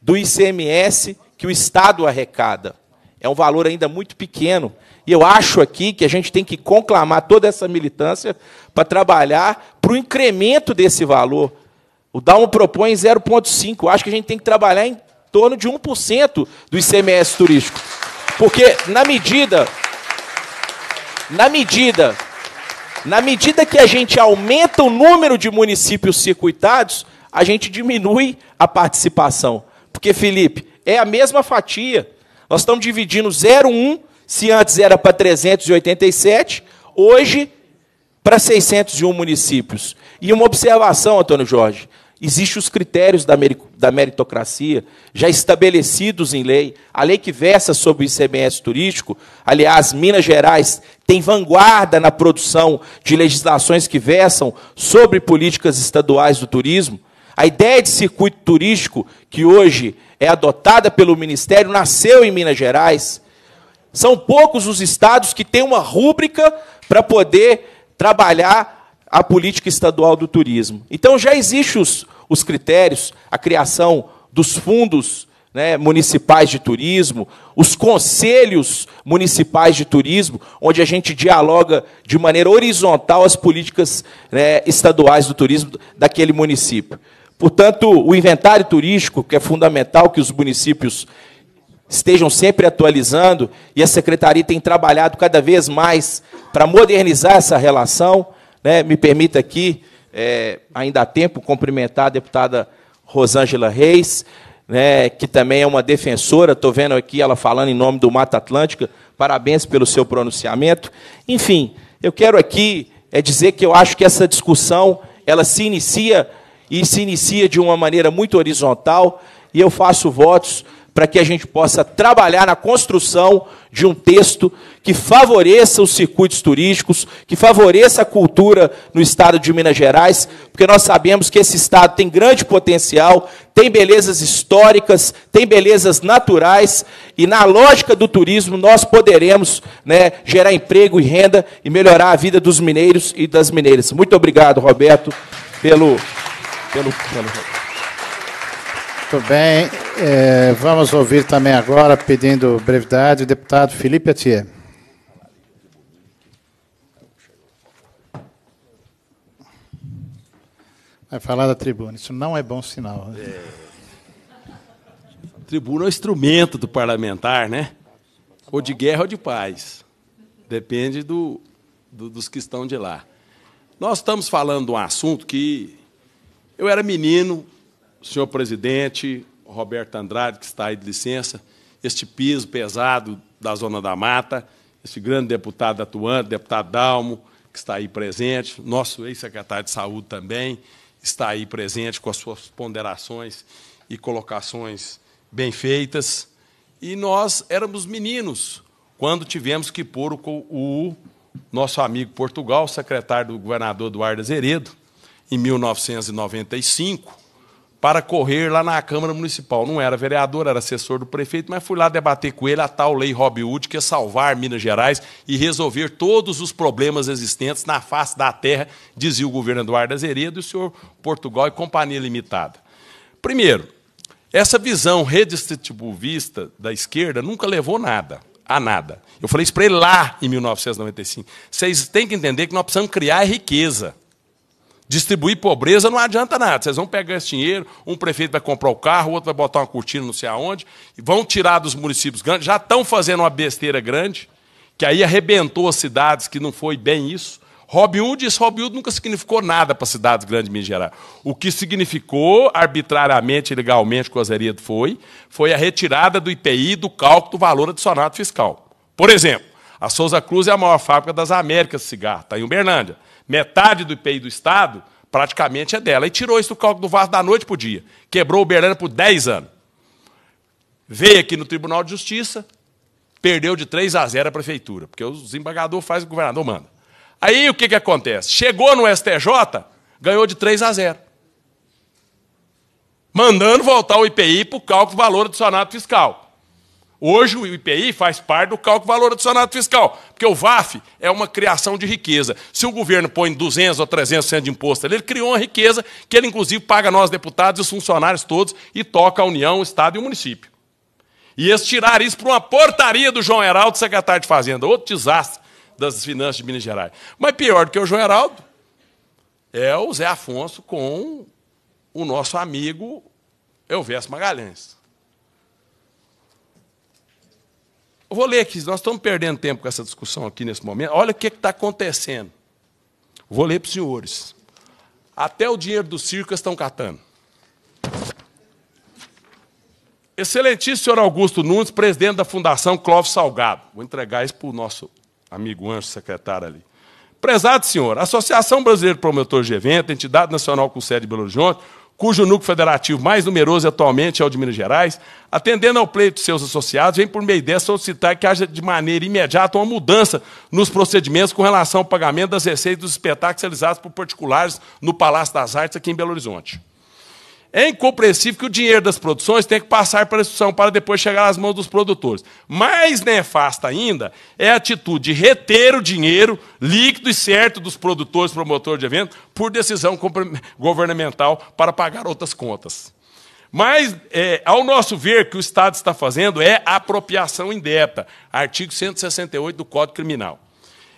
do ICMS que o Estado arrecada. É um valor ainda muito pequeno. E eu acho aqui que a gente tem que conclamar toda essa militância para trabalhar para o incremento desse valor. O Dalmo propõe 0,5%. acho que a gente tem que trabalhar em torno de 1% do ICMS turístico. Porque, na medida na medida, na medida que a gente aumenta o número de municípios circuitados, a gente diminui a participação. Porque, Felipe, é a mesma fatia. Nós estamos dividindo 0,1, se antes era para 387, hoje para 601 municípios. E uma observação, Antônio Jorge. Existem os critérios da meritocracia, já estabelecidos em lei. A lei que versa sobre o ICMS turístico, aliás, Minas Gerais tem vanguarda na produção de legislações que versam sobre políticas estaduais do turismo. A ideia de circuito turístico, que hoje é adotada pelo Ministério, nasceu em Minas Gerais. São poucos os estados que têm uma rúbrica para poder trabalhar a política estadual do turismo. Então já existem os, os critérios, a criação dos fundos né, municipais de turismo, os conselhos municipais de turismo, onde a gente dialoga de maneira horizontal as políticas né, estaduais do turismo daquele município. Portanto, o inventário turístico, que é fundamental que os municípios estejam sempre atualizando, e a secretaria tem trabalhado cada vez mais para modernizar essa relação. Né, me permita aqui é, ainda há tempo, cumprimentar a deputada Rosângela Reis, né, que também é uma defensora, estou vendo aqui ela falando em nome do Mata Atlântica, parabéns pelo seu pronunciamento. Enfim, eu quero aqui é dizer que eu acho que essa discussão ela se inicia e se inicia de uma maneira muito horizontal, e eu faço votos para que a gente possa trabalhar na construção de um texto que favoreça os circuitos turísticos, que favoreça a cultura no estado de Minas Gerais, porque nós sabemos que esse estado tem grande potencial, tem belezas históricas, tem belezas naturais, e na lógica do turismo nós poderemos né, gerar emprego e renda e melhorar a vida dos mineiros e das mineiras. Muito obrigado, Roberto, pelo. pelo, pelo... Muito bem. É, vamos ouvir também agora, pedindo brevidade, o deputado Felipe Atier. Vai falar da tribuna. Isso não é bom sinal. Né? É. Tribuna é um instrumento do parlamentar, né? Ou de guerra ou de paz. Depende do, do, dos que estão de lá. Nós estamos falando de um assunto que eu era menino, senhor presidente, Roberto Andrade, que está aí de licença, este piso pesado da Zona da Mata, este grande deputado atuante, deputado Dalmo, que está aí presente, nosso ex-secretário de Saúde também está aí presente com as suas ponderações e colocações bem feitas. E nós éramos meninos quando tivemos que pôr o, o nosso amigo Portugal, secretário do governador Eduardo Azeredo, em 1995, para correr lá na Câmara Municipal. Não era vereador, era assessor do prefeito, mas fui lá debater com ele a tal lei Rob Hood, que ia é salvar Minas Gerais e resolver todos os problemas existentes na face da terra, dizia o governo Eduardo Azeredo e o senhor Portugal e Companhia Limitada. Primeiro, essa visão redistributivista da esquerda nunca levou nada a nada. Eu falei isso para ele lá em 1995. Vocês têm que entender que nós precisamos criar riqueza. Distribuir pobreza não adianta nada. Vocês vão pegar esse dinheiro, um prefeito vai comprar o carro, outro vai botar uma cortina não sei aonde, e vão tirar dos municípios grandes. Já estão fazendo uma besteira grande, que aí arrebentou as cidades, que não foi bem isso. Robin Hood, isso Robin Hood nunca significou nada para cidades grandes de Minas Gerais. O que significou, arbitrariamente e legalmente, que o Azeredo foi, foi a retirada do IPI do cálculo do valor adicionado fiscal. Por exemplo, a Souza Cruz é a maior fábrica das Américas de cigarro, está em Uberlândia. Metade do IPI do Estado praticamente é dela. E tirou isso do cálculo do VAR da noite para o dia. Quebrou o Berlândia por 10 anos. Veio aqui no Tribunal de Justiça, perdeu de 3 a 0 a prefeitura, porque o desembargador faz o governador manda. Aí o que, que acontece? Chegou no STJ, ganhou de 3 a 0. Mandando voltar o IPI para o cálculo do valor adicionado fiscal. Hoje o IPI faz parte do cálculo valor adicionado fiscal, porque o VAF é uma criação de riqueza. Se o governo põe 200 ou 300% de imposto ali, ele criou uma riqueza que ele, inclusive, paga nós, deputados e os funcionários todos, e toca a União, o Estado e o município. E eles tiraram isso para uma portaria do João Heraldo, secretário de Fazenda. Outro desastre das finanças de Minas Gerais. Mas pior do que o João Heraldo é o Zé Afonso com o nosso amigo Elvésio Magalhães. vou ler aqui, nós estamos perdendo tempo com essa discussão aqui nesse momento. Olha o que está acontecendo. Vou ler para os senhores. Até o dinheiro do circo estão catando. Excelentíssimo senhor Augusto Nunes, presidente da Fundação Clóvis Salgado. Vou entregar isso para o nosso amigo anjo secretário ali. Prezado senhor, a Associação Brasileira de Promotores de Eventos, entidade nacional com sede em Belo Horizonte, cujo núcleo federativo mais numeroso atualmente é o de Minas Gerais, atendendo ao pleito de seus associados, vem por meio dessa solicitar que haja de maneira imediata uma mudança nos procedimentos com relação ao pagamento das receitas dos espetáculos realizados por particulares no Palácio das Artes aqui em Belo Horizonte. É incompreensível que o dinheiro das produções tenha que passar pela instituição para depois chegar às mãos dos produtores. Mais nefasta ainda é a atitude de reter o dinheiro líquido e certo dos produtores, promotores de evento, por decisão governamental para pagar outras contas. Mas, é, ao nosso ver, o que o Estado está fazendo é apropriação indeta, artigo 168 do Código Criminal.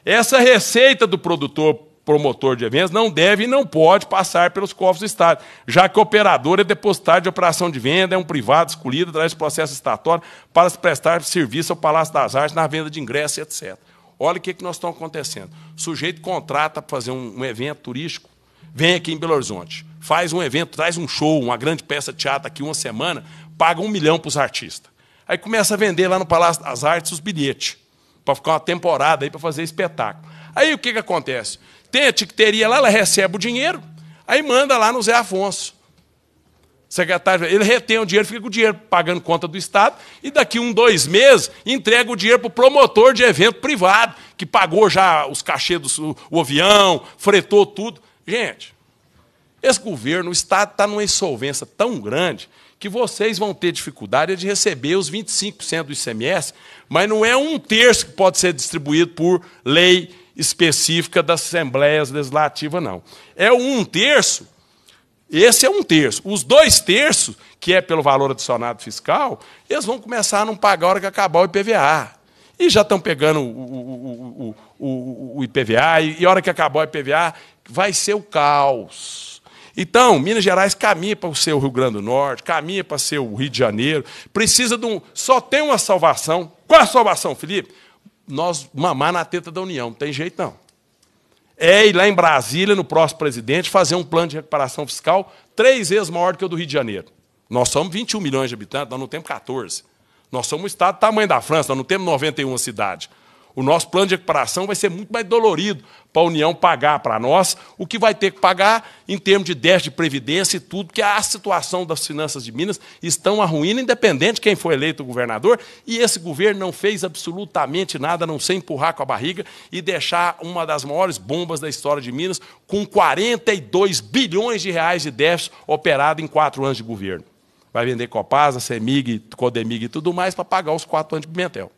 Essa receita do produtor promotor de eventos não deve e não pode passar pelos cofres do Estado, já que o operador é depositário de operação de venda, é um privado escolhido através de processo estatório para prestar serviço ao Palácio das Artes na venda de ingressos, etc. Olha o que, é que nós estamos acontecendo. O sujeito contrata para fazer um, um evento turístico, vem aqui em Belo Horizonte, faz um evento, traz um show, uma grande peça de teatro aqui uma semana, paga um milhão para os artistas. Aí começa a vender lá no Palácio das Artes os bilhetes, para ficar uma temporada aí para fazer espetáculo. Aí o que, que acontece? Tem a ticteria lá, ela recebe o dinheiro, aí manda lá no Zé Afonso. Secretário, ele retém o dinheiro, fica com o dinheiro pagando conta do Estado, e daqui um, dois meses, entrega o dinheiro para o promotor de evento privado, que pagou já os cachês do o avião, fretou tudo. Gente, esse governo, o Estado está numa insolvência tão grande que vocês vão ter dificuldade de receber os 25% do ICMS, mas não é um terço que pode ser distribuído por lei específica das assembleias legislativas, não. É um terço, esse é um terço. Os dois terços, que é pelo valor adicionado fiscal, eles vão começar a não pagar a hora que acabar o IPVA. E já estão pegando o, o, o, o IPVA, e, e a hora que acabar o IPVA, vai ser o caos. Então, Minas Gerais caminha para o seu Rio Grande do Norte, caminha para o seu Rio de Janeiro, precisa de um. Só tem uma salvação. Qual é a salvação, Felipe? nós mamar na teta da União, não tem jeito não. É ir lá em Brasília, no próximo presidente, fazer um plano de recuperação fiscal três vezes maior do que o do Rio de Janeiro. Nós somos 21 milhões de habitantes, nós não temos 14. Nós somos um estado do tamanho da França, nós não temos 91 cidades. O nosso plano de recuperação vai ser muito mais dolorido para a União pagar para nós o que vai ter que pagar em termos de déficit de previdência e tudo, que a situação das finanças de Minas estão ruína, independente de quem foi eleito governador, e esse governo não fez absolutamente nada, a não ser empurrar com a barriga e deixar uma das maiores bombas da história de Minas, com 42 bilhões de reais de déficit operado em quatro anos de governo. Vai vender Copasa, Semig, Codemig e tudo mais para pagar os quatro anos de Pimentel.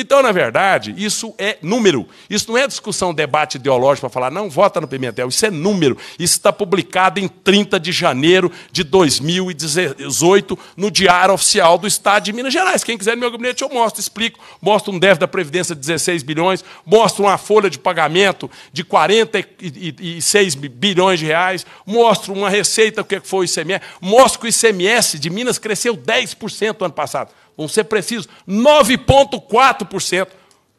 Então, na verdade, isso é número. Isso não é discussão, debate ideológico para falar, não, vota no Pimentel. Isso é número. Isso está publicado em 30 de janeiro de 2018 no Diário Oficial do Estado de Minas Gerais. Quem quiser no meu gabinete, eu mostro, explico. Mostro um déficit da Previdência de 16 bilhões, mostro uma folha de pagamento de 46 bilhões de reais, mostro uma receita, o que é foi o ICMS, mostro que o ICMS de Minas cresceu 10% no ano passado vamos ser precisos, 9,4%.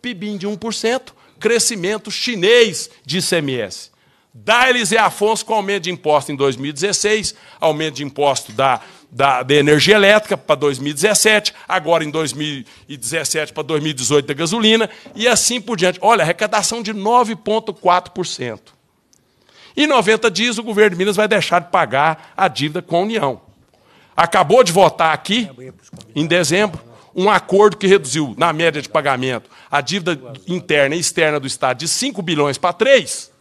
PIB de 1%, crescimento chinês de ICMS. Dá-lhes e é Afonso com aumento de imposto em 2016, aumento de imposto da, da, da energia elétrica para 2017, agora em 2017 para 2018 da gasolina, e assim por diante. Olha, arrecadação de 9,4%. Em 90 dias, o governo de Minas vai deixar de pagar a dívida com a União acabou de votar aqui, em dezembro, um acordo que reduziu, na média de pagamento, a dívida interna e externa do Estado de 5 bilhões para 3,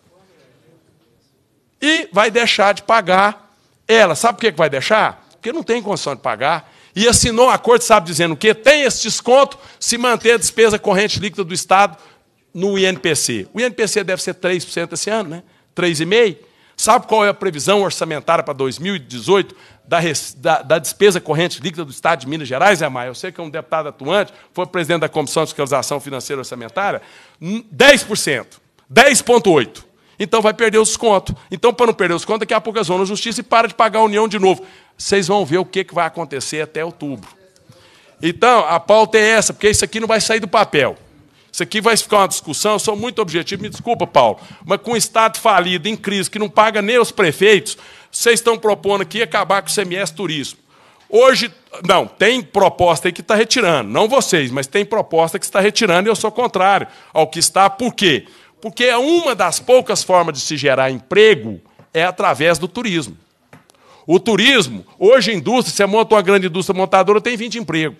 e vai deixar de pagar ela. Sabe por que vai deixar? Porque não tem condição de pagar. E assinou um acordo, sabe, dizendo que tem esse desconto se manter a despesa corrente líquida do Estado no INPC. O INPC deve ser 3% esse ano, né? 3,5%. Sabe qual é a previsão orçamentária para 2018 da, da, da despesa corrente líquida do Estado de Minas Gerais, Maia? Eu sei que é um deputado atuante, foi presidente da Comissão de Fiscalização Financeira Orçamentária. 10%. 10,8%. Então vai perder os contos. Então, para não perder os contos, daqui a pouco as vão na justiça e para de pagar a União de novo. Vocês vão ver o que vai acontecer até outubro. Então, a pauta é essa, porque isso aqui não vai sair do papel. Isso aqui vai ficar uma discussão, eu sou muito objetivo, me desculpa, Paulo, mas com o Estado falido, em crise, que não paga nem os prefeitos, vocês estão propondo aqui acabar com o CMS turismo. Hoje, não, tem proposta aí que está retirando, não vocês, mas tem proposta que está retirando e eu sou contrário ao que está. Por quê? Porque é uma das poucas formas de se gerar emprego é através do turismo. O turismo, hoje a indústria, você monta uma grande indústria montadora, tem 20 empregos.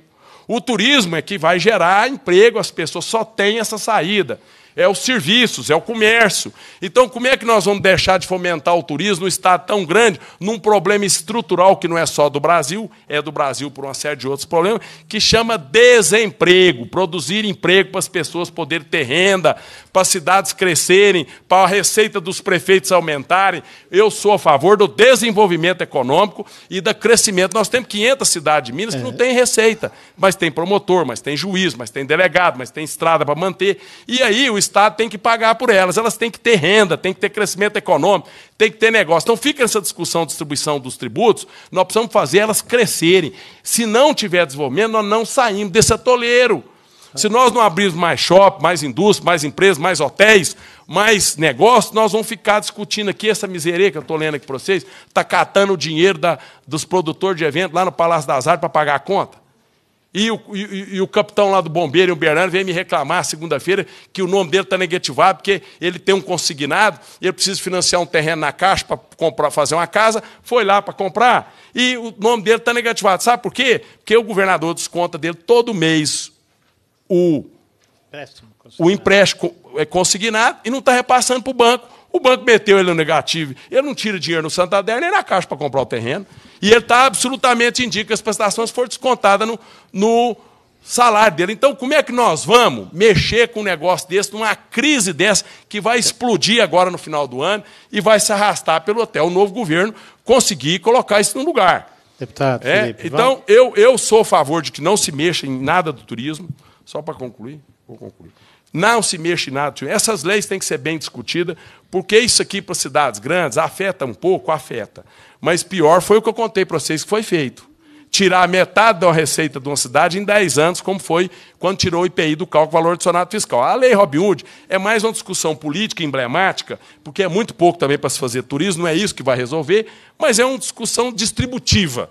O turismo é que vai gerar emprego, as pessoas só têm essa saída. É os serviços, é o comércio. Então, como é que nós vamos deixar de fomentar o turismo num estado tão grande, num problema estrutural que não é só do Brasil, é do Brasil por uma série de outros problemas, que chama desemprego, produzir emprego para as pessoas poderem ter renda, para as cidades crescerem, para a receita dos prefeitos aumentarem. Eu sou a favor do desenvolvimento econômico e do crescimento. Nós temos 500 cidades de Minas que não é. têm receita, mas tem promotor, mas tem juiz, mas tem delegado, mas tem estrada para manter. E aí o Estado tem que pagar por elas. Elas têm que ter renda, têm que ter crescimento econômico, têm que ter negócio. Então fica essa discussão de distribuição dos tributos, nós precisamos fazer elas crescerem. Se não tiver desenvolvimento, nós não saímos desse atoleiro. Se nós não abrirmos mais shopping, mais indústria, mais empresas, mais hotéis, mais negócios, nós vamos ficar discutindo aqui essa miseria que eu estou lendo aqui para vocês, está catando o dinheiro da, dos produtores de evento lá no Palácio das Artes para pagar a conta. E o, e, e o, capitão lá do bombeiro, em Uberlândia, veio me reclamar segunda-feira que o nome dele está negativado, porque ele tem um consignado, ele precisa financiar um terreno na caixa para comprar, fazer uma casa, foi lá para comprar, e o nome dele está negativado. Sabe por quê? Porque o governador desconta dele todo mês o empréstimo, o empréstimo é consignado e não está repassando para o banco. O banco meteu ele no negativo. Ele não tira dinheiro no Santander nem na Caixa para comprar o terreno. E ele está absolutamente indica que as prestações foram descontadas no, no salário dele. Então, como é que nós vamos mexer com um negócio desse, numa crise dessa, que vai explodir agora no final do ano e vai se arrastar pelo hotel o novo governo conseguir colocar isso no lugar? Deputado, é? Felipe, então, eu, eu sou a favor de que não se mexa em nada do turismo. Só para concluir, vou concluir. Não se mexe nada. Tio. Essas leis têm que ser bem discutidas, porque isso aqui para cidades grandes afeta um pouco, afeta. Mas pior foi o que eu contei para vocês que foi feito. Tirar metade da receita de uma cidade em 10 anos, como foi quando tirou o IPI do cálculo valor adicionado fiscal. A lei Robin Hood é mais uma discussão política emblemática, porque é muito pouco também para se fazer turismo, não é isso que vai resolver, mas é uma discussão distributiva,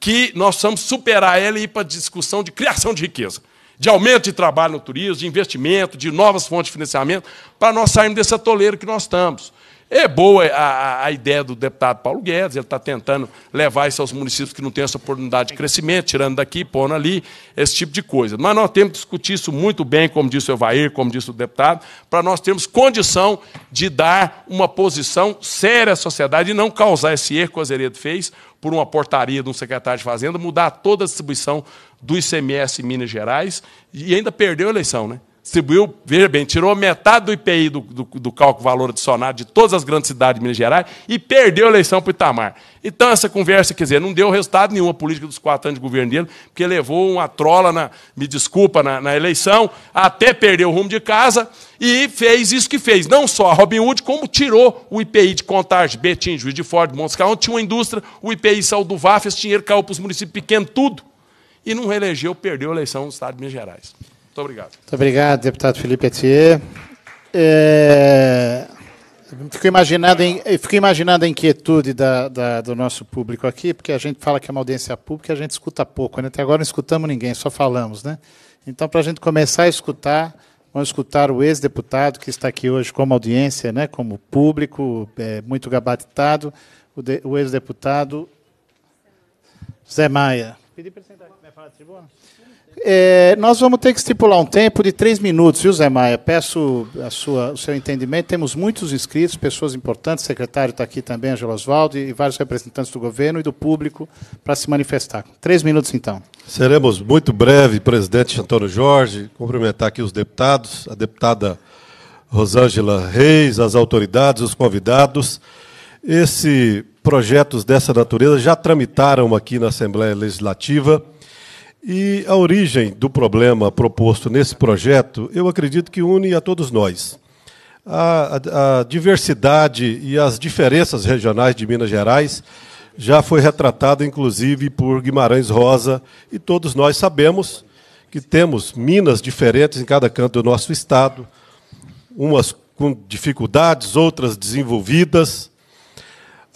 que nós precisamos superar ela e ir para a discussão de criação de riqueza de aumento de trabalho no turismo, de investimento, de novas fontes de financiamento, para nós sairmos desse atoleiro que nós estamos. É boa a, a ideia do deputado Paulo Guedes, ele está tentando levar isso aos municípios que não têm essa oportunidade de crescimento, tirando daqui, pondo ali, esse tipo de coisa. Mas nós temos que discutir isso muito bem, como disse o Evair, como disse o deputado, para nós termos condição de dar uma posição séria à sociedade e não causar esse erro que o Azeredo fez, por uma portaria de um secretário de Fazenda, mudar toda a distribuição do ICMS em Minas Gerais e ainda perdeu a eleição, né? Distribuiu, veja bem, tirou metade do IPI do, do, do cálculo valor adicionado de todas as grandes cidades de Minas Gerais e perdeu a eleição para o Itamar. Então, essa conversa, quer dizer, não deu resultado nenhum a política dos quatro anos de governo dele, porque levou uma trola, na, me desculpa, na, na eleição, até perdeu o rumo de casa e fez isso que fez. Não só a Robin Hood, como tirou o IPI de Contagem, Betim, Juiz de Fora, Montes Claros, tinha uma indústria, o IPI saiu do VAF, esse dinheiro caiu para os municípios pequenos, tudo e não reelegeu, perdeu a eleição no Estado de Minas Gerais. Muito obrigado. Muito obrigado, deputado Felipe Etier. É... Fico imaginando, em, fico imaginando a inquietude da, da, do nosso público aqui, porque a gente fala que é uma audiência pública a gente escuta pouco. Né? Até agora não escutamos ninguém, só falamos. Né? Então, para a gente começar a escutar, vamos escutar o ex-deputado que está aqui hoje como audiência, né? como público, é, muito gabaritado, o, o ex-deputado Zé Maia para sentar aqui. Vai falar da tribuna? É, nós vamos ter que estipular um tempo de três minutos, viu, Zé Maia? Peço a sua, o seu entendimento. Temos muitos inscritos, pessoas importantes. O secretário está aqui também, Angelo Oswaldo, e vários representantes do governo e do público para se manifestar. Três minutos, então. Seremos muito breve, presidente Antônio Jorge. Cumprimentar aqui os deputados, a deputada Rosângela Reis, as autoridades, os convidados. Esse projetos dessa natureza já tramitaram aqui na Assembleia Legislativa. E a origem do problema proposto nesse projeto, eu acredito que une a todos nós. A, a, a, diversidade e as diferenças regionais de Minas Gerais já foi retratada, inclusive, por Guimarães Rosa, e todos nós sabemos que temos minas diferentes em cada canto do nosso estado, umas com dificuldades, outras desenvolvidas,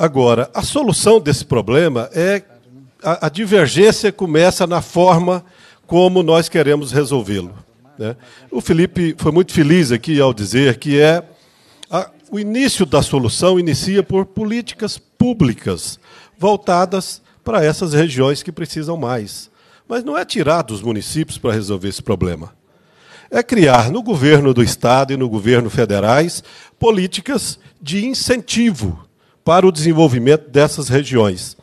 Agora, a solução desse problema é a, a divergência começa na forma como nós queremos resolvê-lo. Né? O Felipe foi muito feliz aqui ao dizer que é a, o início da solução inicia por políticas públicas voltadas para essas regiões que precisam mais. Mas não é tirar dos municípios para resolver esse problema. É criar no governo do Estado e no governo federais políticas de incentivo para o desenvolvimento dessas regiões.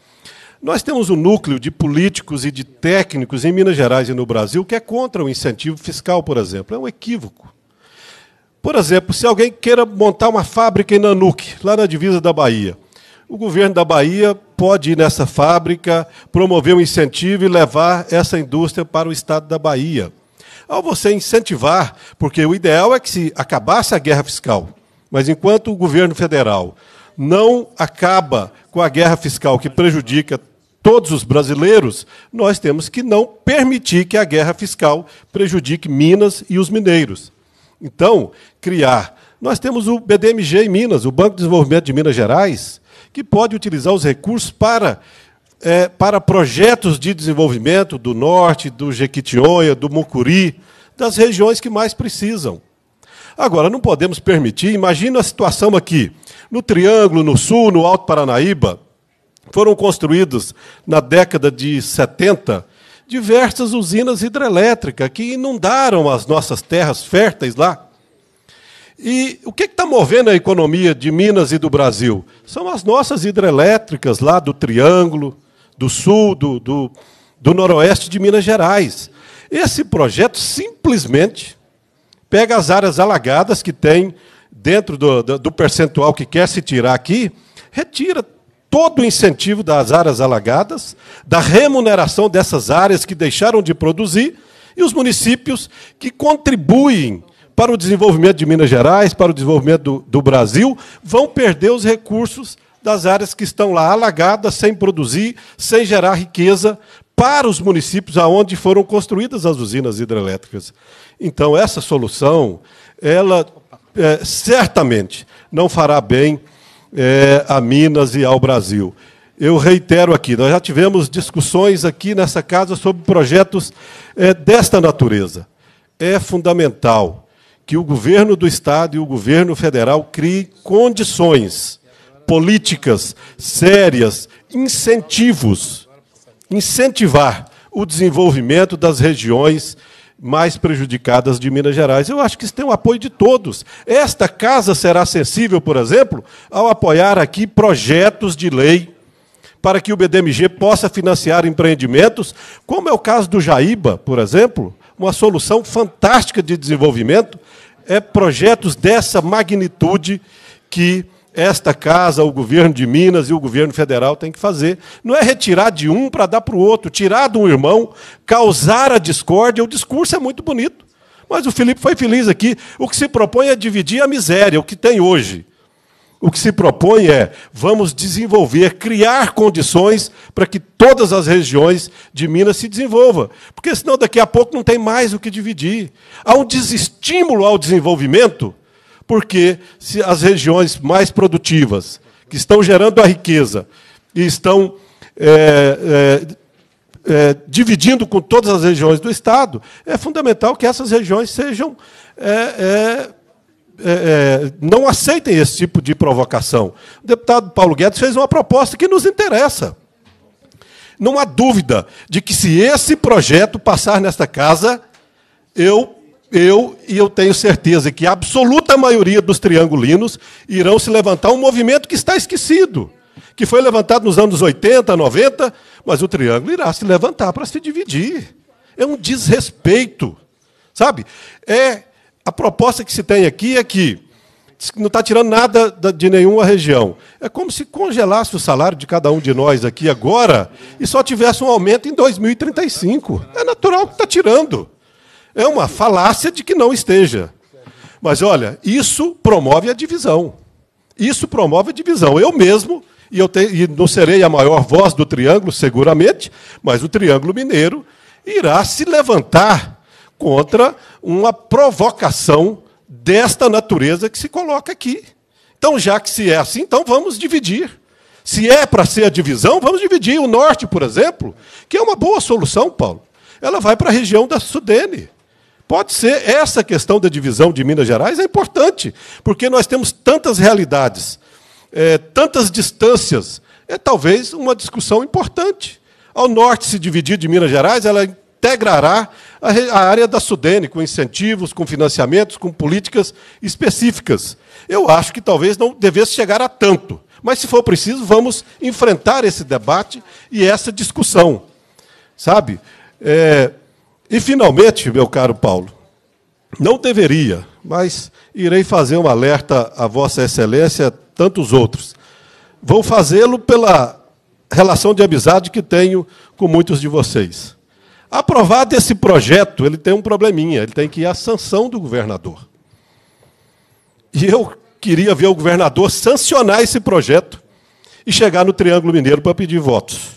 Nós temos um núcleo de políticos e de técnicos em Minas Gerais e no Brasil que é contra o incentivo fiscal, por exemplo. É um equívoco. Por exemplo, se alguém queira montar uma fábrica em Nanuque, lá na divisa da Bahia, o governo da Bahia pode ir nessa fábrica, promover um incentivo e levar essa indústria para o estado da Bahia. Ao você incentivar, porque o ideal é que se acabasse a guerra fiscal, mas enquanto o governo federal não acaba com a guerra fiscal que prejudica todos os brasileiros, nós temos que não permitir que a guerra fiscal prejudique Minas e os mineiros. Então, criar. Nós temos o BDMG em Minas, o Banco de Desenvolvimento de Minas Gerais, que pode utilizar os recursos para, é, para projetos de desenvolvimento do norte, do Jequitinhonha, do Mucuri, das regiões que mais precisam. Agora, não podemos permitir, imagina a situação aqui. No Triângulo, no Sul, no Alto Paranaíba, foram construídas, na década de 70, diversas usinas hidrelétricas que inundaram as nossas terras férteis lá. E o que é está movendo a economia de Minas e do Brasil? São as nossas hidrelétricas lá do Triângulo, do Sul, do, do, do Noroeste de Minas Gerais. Esse projeto simplesmente pega as áreas alagadas que tem dentro do, do percentual que quer se tirar aqui, retira todo o incentivo das áreas alagadas, da remuneração dessas áreas que deixaram de produzir e os municípios que contribuem para o desenvolvimento de Minas Gerais, para o desenvolvimento do, do Brasil, vão perder os recursos das áreas que estão lá alagadas, sem produzir, sem gerar riqueza para os municípios aonde foram construídas as usinas hidrelétricas. Então essa solução, ela é, certamente não fará bem é, a Minas e ao Brasil. Eu reitero aqui, nós já tivemos discussões aqui nessa casa sobre projetos é, desta natureza. É fundamental que o governo do Estado e o governo federal criem condições políticas sérias, incentivos, incentivar o desenvolvimento das regiões mais prejudicadas de Minas Gerais. Eu acho que isso tem o apoio de todos. Esta casa será acessível, por exemplo, ao apoiar aqui projetos de lei para que o BDMG possa financiar empreendimentos, como é o caso do Jaíba, por exemplo, uma solução fantástica de desenvolvimento, é projetos dessa magnitude que esta casa, o governo de Minas e o governo federal têm que fazer. Não é retirar de um para dar para o outro, tirar de um irmão, causar a discórdia. O discurso é muito bonito. Mas o Felipe foi feliz aqui. O que se propõe é dividir a miséria, o que tem hoje. O que se propõe é vamos desenvolver, criar condições para que todas as regiões de Minas se desenvolvam. Porque senão daqui a pouco não tem mais o que dividir. Há um desestímulo ao desenvolvimento porque se as regiões mais produtivas, que estão gerando a riqueza e estão é, é, é, dividindo com todas as regiões do Estado, é fundamental que essas regiões sejam. É, é, é, não aceitem esse tipo de provocação. O deputado Paulo Guedes fez uma proposta que nos interessa. Não há dúvida de que, se esse projeto passar nesta casa, eu eu e eu tenho certeza que a absoluta maioria dos triangulinos irão se levantar um movimento que está esquecido, que foi levantado nos anos 80, 90, mas o triângulo irá se levantar para se dividir. É um desrespeito, sabe? É a proposta que se tem aqui é que não está tirando nada de nenhuma região. É como se congelasse o salário de cada um de nós aqui agora e só tivesse um aumento em 2035. É natural que está tirando. É uma falácia de que não esteja. Mas olha, isso promove a divisão. Isso promove a divisão. Eu mesmo, e eu e não serei a maior voz do triângulo, seguramente, mas o triângulo mineiro irá se levantar contra uma provocação desta natureza que se coloca aqui. Então, já que se é assim, então vamos dividir. Se é para ser a divisão, vamos dividir o norte, por exemplo, que é uma boa solução, Paulo. Ela vai para a região da Sudene. Pode ser, essa questão da divisão de Minas Gerais é importante, porque nós temos tantas realidades, é, tantas distâncias. É talvez uma discussão importante. Ao norte se dividir de Minas Gerais, ela integrará a área da Sudene, com incentivos, com financiamentos, com políticas específicas. Eu acho que talvez não devesse chegar a tanto, mas se for preciso, vamos enfrentar esse debate e essa discussão. Sabe? É, e, finalmente, meu caro Paulo, não deveria, mas irei fazer um alerta a Vossa Excelência, tantos outros. Vou fazê-lo pela relação de amizade que tenho com muitos de vocês. Aprovado esse projeto, ele tem um probleminha, ele tem que ir à sanção do governador. E eu queria ver o governador sancionar esse projeto e chegar no Triângulo Mineiro para pedir votos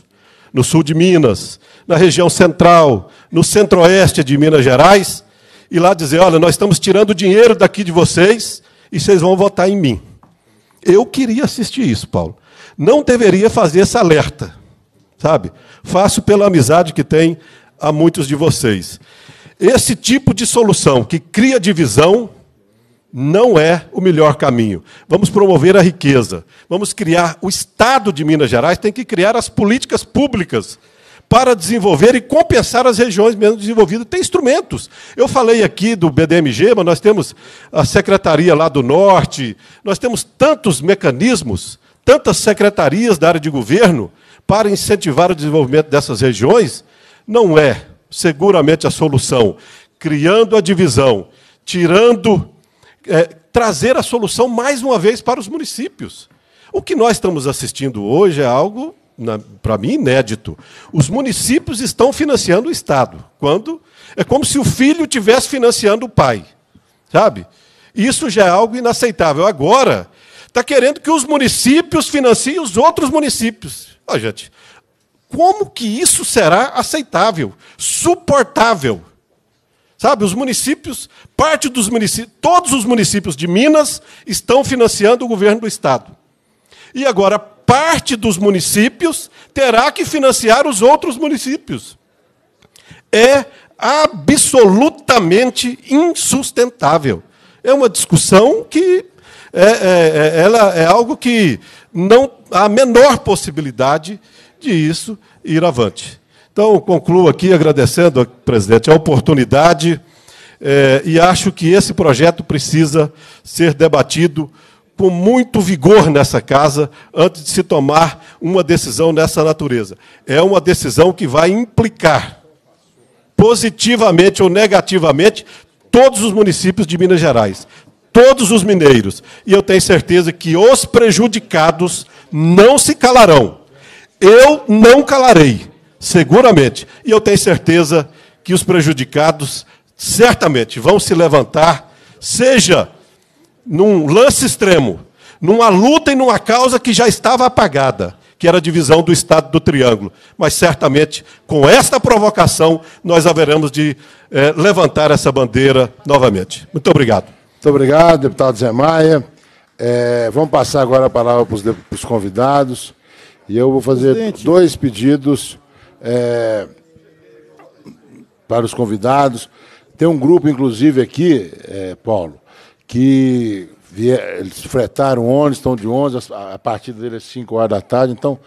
no sul de Minas, na região central, no centro-oeste de Minas Gerais, e lá dizer: olha, nós estamos tirando dinheiro daqui de vocês e vocês vão votar em mim. Eu queria assistir isso, Paulo. Não deveria fazer esse alerta, sabe? Faço pela amizade que tem a muitos de vocês. Esse tipo de solução que cria divisão não é o melhor caminho. Vamos promover a riqueza. Vamos criar o estado de Minas Gerais tem que criar as políticas públicas para desenvolver e compensar as regiões menos desenvolvidas. Tem instrumentos. Eu falei aqui do BDMG, mas nós temos a Secretaria lá do Norte, nós temos tantos mecanismos, tantas secretarias da área de governo para incentivar o desenvolvimento dessas regiões. Não é seguramente a solução. Criando a divisão, tirando é, trazer a solução mais uma vez para os municípios. O que nós estamos assistindo hoje é algo, para mim, inédito. Os municípios estão financiando o Estado. Quando é como se o filho estivesse financiando o pai. Sabe? Isso já é algo inaceitável. Agora, está querendo que os municípios financiem os outros municípios. Olha, gente, como que isso será aceitável, suportável? Sabe, os municípios, parte dos municípios, todos os municípios de Minas estão financiando o governo do estado. E agora parte dos municípios terá que financiar os outros municípios. É absolutamente insustentável. É uma discussão que é, é, é, ela é algo que não há a menor possibilidade de isso ir avante. Então, concluo aqui agradecendo, presidente, a oportunidade é, e acho que esse projeto precisa ser debatido com muito vigor nessa casa antes de se tomar uma decisão dessa natureza. É uma decisão que vai implicar positivamente ou negativamente todos os municípios de Minas Gerais, todos os mineiros. E eu tenho certeza que os prejudicados não se calarão. Eu não calarei seguramente. E eu tenho certeza que os prejudicados certamente vão se levantar, seja num lance extremo, numa luta e numa causa que já estava apagada, que era a divisão do Estado do Triângulo. Mas certamente, com esta provocação, nós haveremos de eh, levantar essa bandeira novamente. Muito obrigado. Muito obrigado, deputado Zé Maia. É, vamos passar agora a palavra para os, para os convidados. E eu vou fazer Presidente. dois pedidos é, para os convidados. Tem um grupo, inclusive, aqui, é, Paulo, que vier, eles fretaram ônibus, estão de ônibus, a, a partida dele é 5 horas da tarde, então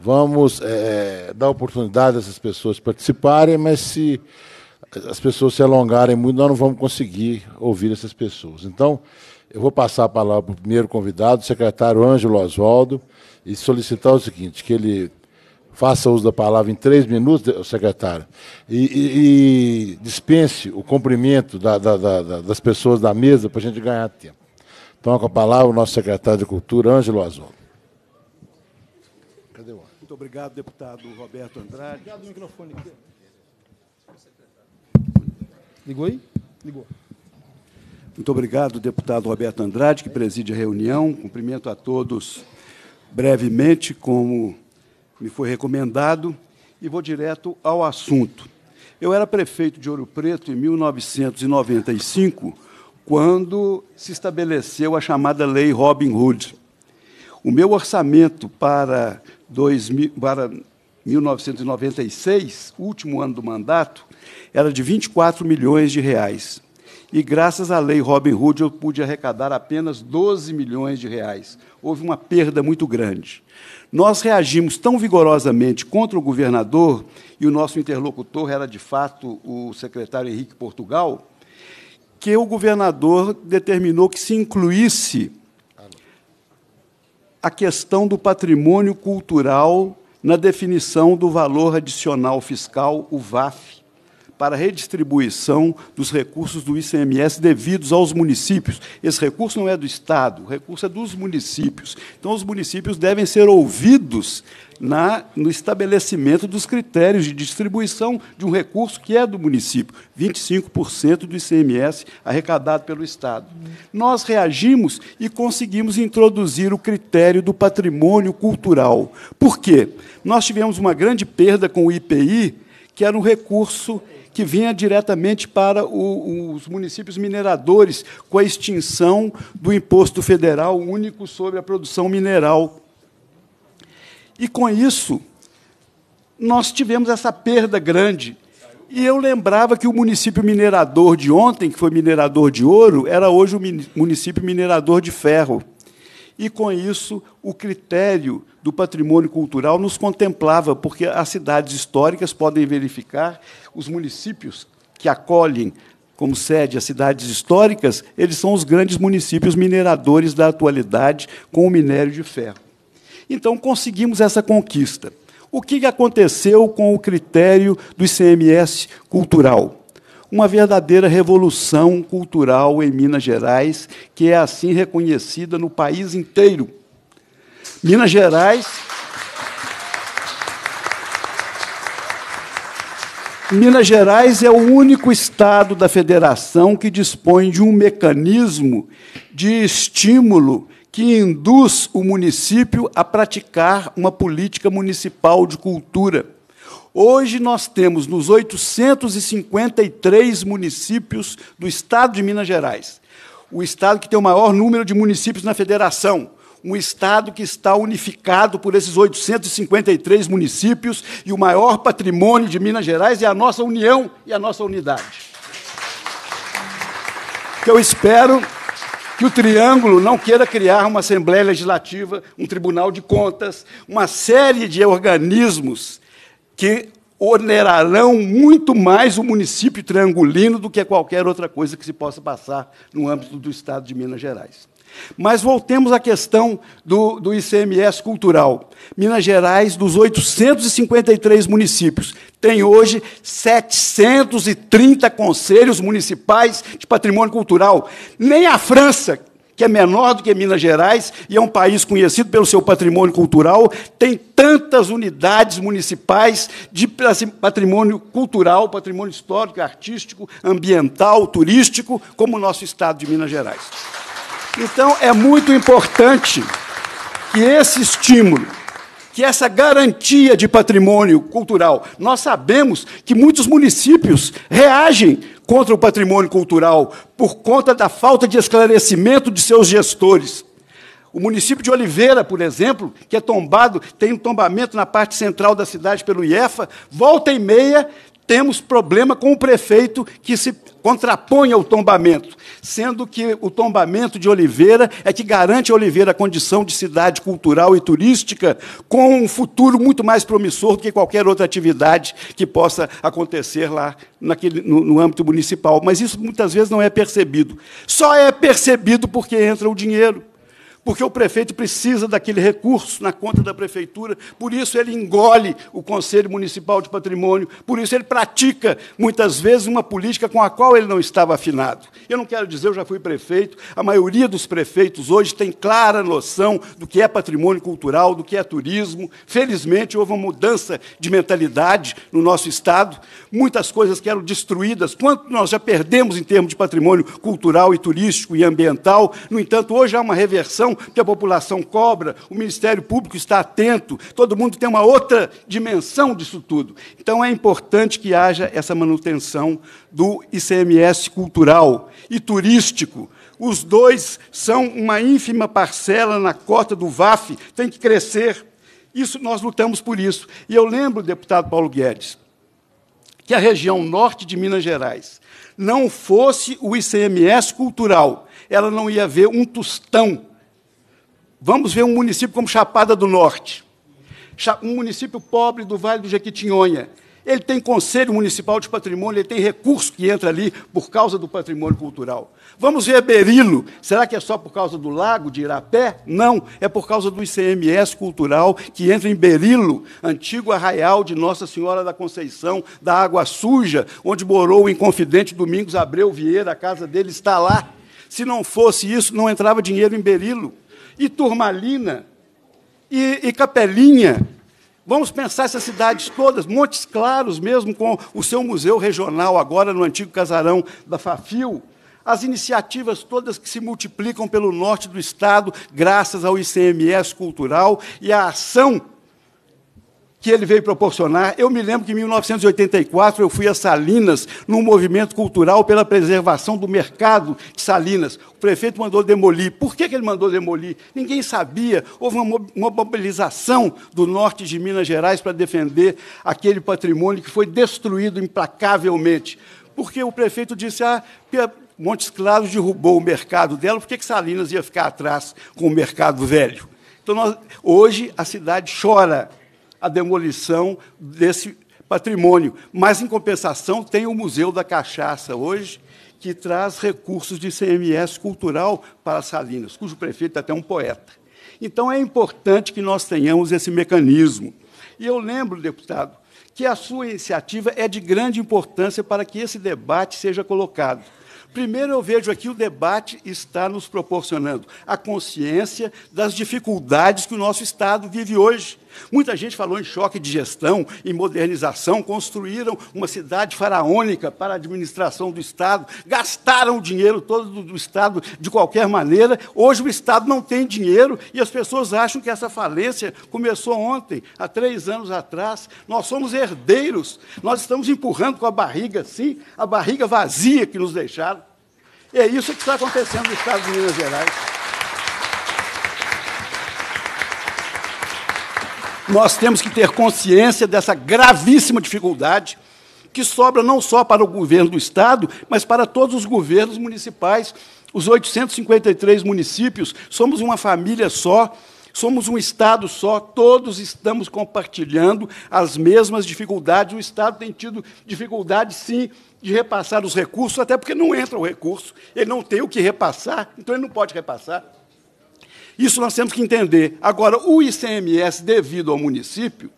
vamos é, dar oportunidade a essas pessoas participarem, mas se as pessoas se alongarem muito, nós não vamos conseguir ouvir essas pessoas. Então, eu vou passar a palavra para o primeiro convidado, o secretário Ângelo Oswaldo, e solicitar o seguinte, que ele faça uso da palavra em três minutos, secretário, e, e, e dispense o cumprimento da, da, da, das pessoas da mesa para a gente ganhar tempo. Então, com a palavra, o nosso secretário de Cultura, Ângelo Azul. Cadê o Muito obrigado, deputado Roberto Andrade. Obrigado, microfone. Ligou aí? Ligou. Muito obrigado, deputado Roberto Andrade, que preside a reunião. Cumprimento a todos brevemente, como me foi recomendado e vou direto ao assunto. Eu era prefeito de Ouro Preto em 1995, quando se estabeleceu a chamada Lei Robin Hood. O meu orçamento para, 2000, para 1996, último ano do mandato, era de 24 milhões de reais. E graças à lei Robin Hood eu pude arrecadar apenas 12 milhões de reais. Houve uma perda muito grande. Nós reagimos tão vigorosamente contra o governador, e o nosso interlocutor era de fato o secretário Henrique Portugal, que o governador determinou que se incluísse a questão do patrimônio cultural na definição do valor adicional fiscal, o VAF, para redistribuição dos recursos do ICMS devidos aos municípios. Esse recurso não é do Estado, o recurso é dos municípios. Então, os municípios devem ser ouvidos na, no estabelecimento dos critérios de distribuição de um recurso que é do município, 25% do ICMS arrecadado pelo Estado. Nós reagimos e conseguimos introduzir o critério do patrimônio cultural. Por quê? Nós tivemos uma grande perda com o IPI, que era um recurso que vinha diretamente para o, os municípios mineradores, com a extinção do imposto federal único sobre a produção mineral. E com isso, nós tivemos essa perda grande. E eu lembrava que o município minerador de ontem, que foi minerador de ouro, era hoje o município minerador de ferro e, com isso, o critério do patrimônio cultural nos contemplava, porque as cidades históricas podem verificar os municípios que acolhem como sede as cidades históricas, eles são os grandes municípios mineradores da atualidade com o minério de ferro. Então, conseguimos essa conquista. O que aconteceu com o critério do ICMS cultural? uma verdadeira revolução cultural em Minas Gerais, que é assim reconhecida no país inteiro. Minas Gerais. Minas Gerais é o único estado da federação que dispõe de um mecanismo de estímulo que induz o município a praticar uma política municipal de cultura. Hoje nós temos nos 853 municípios do estado de Minas Gerais, o estado que tem o maior número de municípios na federação, um estado que está unificado por esses 853 municípios e o maior patrimônio de Minas Gerais é a nossa união e a nossa unidade. Eu espero que o Triângulo não queira criar uma Assembleia Legislativa, um Tribunal de Contas, uma série de organismos que onerarão muito mais o município triangulino do que qualquer outra coisa que se possa passar no âmbito do Estado de Minas Gerais. Mas voltemos à questão do, do, ICMS cultural. Minas Gerais, dos 853 municípios, tem hoje 730 conselhos municipais de patrimônio cultural. Nem a França, que é menor do que Minas Gerais e é um país conhecido pelo seu patrimônio cultural, tem tantas unidades municipais de patrimônio cultural, patrimônio histórico, artístico, ambiental, turístico, como o nosso estado de Minas Gerais. Então, é muito importante que esse estímulo que essa garantia de patrimônio cultural, nós sabemos que muitos municípios reagem contra o patrimônio cultural por conta da falta de esclarecimento de seus gestores. O município de Oliveira, por exemplo, que é tombado, tem um tombamento na parte central da cidade pelo IEFA, volta e meia temos problema com o prefeito que se contrapõe ao tombamento, sendo que o tombamento de Oliveira é que garante a Oliveira a condição de cidade cultural e turística com um futuro muito mais promissor do que qualquer outra atividade que possa acontecer lá naquele, no, no âmbito municipal. Mas isso muitas vezes não é percebido. Só é percebido porque entra o dinheiro porque o prefeito precisa daquele recurso na conta da prefeitura, por isso ele engole o Conselho Municipal de Patrimônio, por isso ele pratica, muitas vezes, uma política com a qual ele não estava afinado. Eu não quero dizer, eu já fui prefeito, a maioria dos prefeitos hoje tem clara noção do que é patrimônio cultural, do que é turismo. Felizmente, houve uma mudança de mentalidade no nosso Estado, muitas coisas que eram destruídas, quanto nós já perdemos em termos de patrimônio cultural e turístico e ambiental. No entanto, hoje há uma reversão população, a população cobra, o Ministério Público está atento, todo mundo tem uma outra dimensão disso tudo. Então é importante que haja essa manutenção do ICMS cultural e turístico. Os dois são uma ínfima parcela na cota do VAF, tem que crescer. Isso nós lutamos por isso. E eu lembro, deputado Paulo Guedes, que a região norte de Minas Gerais não fosse o ICMS cultural, ela não ia ver um tostão Vamos ver um município como Chapada do Norte, um município pobre do Vale do Jequitinhonha. Ele tem Conselho Municipal de Patrimônio, ele tem recurso que entra ali por causa do patrimônio cultural. Vamos ver Berilo. Será que é só por causa do lago de Irapé? Não, é por causa do ICMS cultural que entra em Berilo, antigo arraial de Nossa Senhora da Conceição, da Água Suja, onde morou o inconfidente Domingos Abreu Vieira, a casa dele está lá. Se não fosse isso, não entrava dinheiro em Berilo e Turmalina, e, e Capelinha. Vamos pensar essas cidades todas, Montes Claros mesmo, com o seu museu regional, agora no antigo casarão da Fafil. As iniciativas todas que se multiplicam pelo norte do Estado, graças ao ICMS cultural e à ação que ele veio proporcionar. Eu me lembro que em 1984 eu fui a Salinas num movimento cultural pela preservação do mercado de Salinas. O prefeito mandou demolir. Por que, que ele mandou demolir? Ninguém sabia. Houve uma mobilização do norte de Minas Gerais para defender aquele patrimônio que foi destruído implacavelmente. Porque o prefeito disse: ah, Montes Claros derrubou o mercado dela, por que, Salinas ia ficar atrás com o mercado velho? Então, nós, hoje, a cidade chora a demolição desse patrimônio. Mas, em compensação, tem o Museu da Cachaça hoje, que traz recursos de CMS cultural para Salinas, cujo prefeito é até um poeta. Então, é importante que nós tenhamos esse mecanismo. E eu lembro, deputado, que a sua iniciativa é de grande importância para que esse debate seja colocado. Primeiro, eu vejo aqui o debate está nos proporcionando a consciência das dificuldades que o nosso Estado vive hoje Muita gente falou em choque de gestão e modernização, construíram uma cidade faraônica para a administração do Estado, gastaram o dinheiro todo do Estado de qualquer maneira. Hoje o Estado não tem dinheiro e as pessoas acham que essa falência começou ontem, há três anos atrás. Nós somos herdeiros, nós estamos empurrando com a barriga assim, a barriga vazia que nos deixaram. E é isso que está acontecendo no Estado de Minas Gerais. nós temos que ter consciência dessa gravíssima dificuldade que sobra não só para o governo do Estado, mas para todos os governos municipais. Os 853 municípios, somos uma família só, somos um Estado só, todos estamos compartilhando as mesmas dificuldades. O Estado tem tido dificuldade, sim, de repassar os recursos, até porque não entra o recurso, ele não tem o que repassar, então ele não pode repassar. Isso nós temos que entender. Agora, o ICMS devido ao município,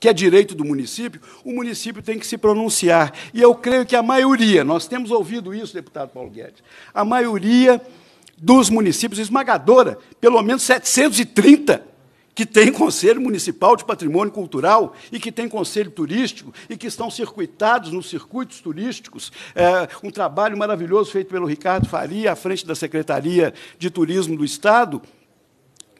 que é direito do município, o município tem que se pronunciar. E eu creio que a maioria, nós temos ouvido isso, deputado Paulo Guedes, a maioria dos municípios, esmagadora, pelo menos 730 que tem Conselho Municipal de Patrimônio Cultural e que tem Conselho Turístico e que estão circuitados nos circuitos turísticos. É, um trabalho maravilhoso feito pelo Ricardo Faria, à frente da Secretaria de Turismo do Estado,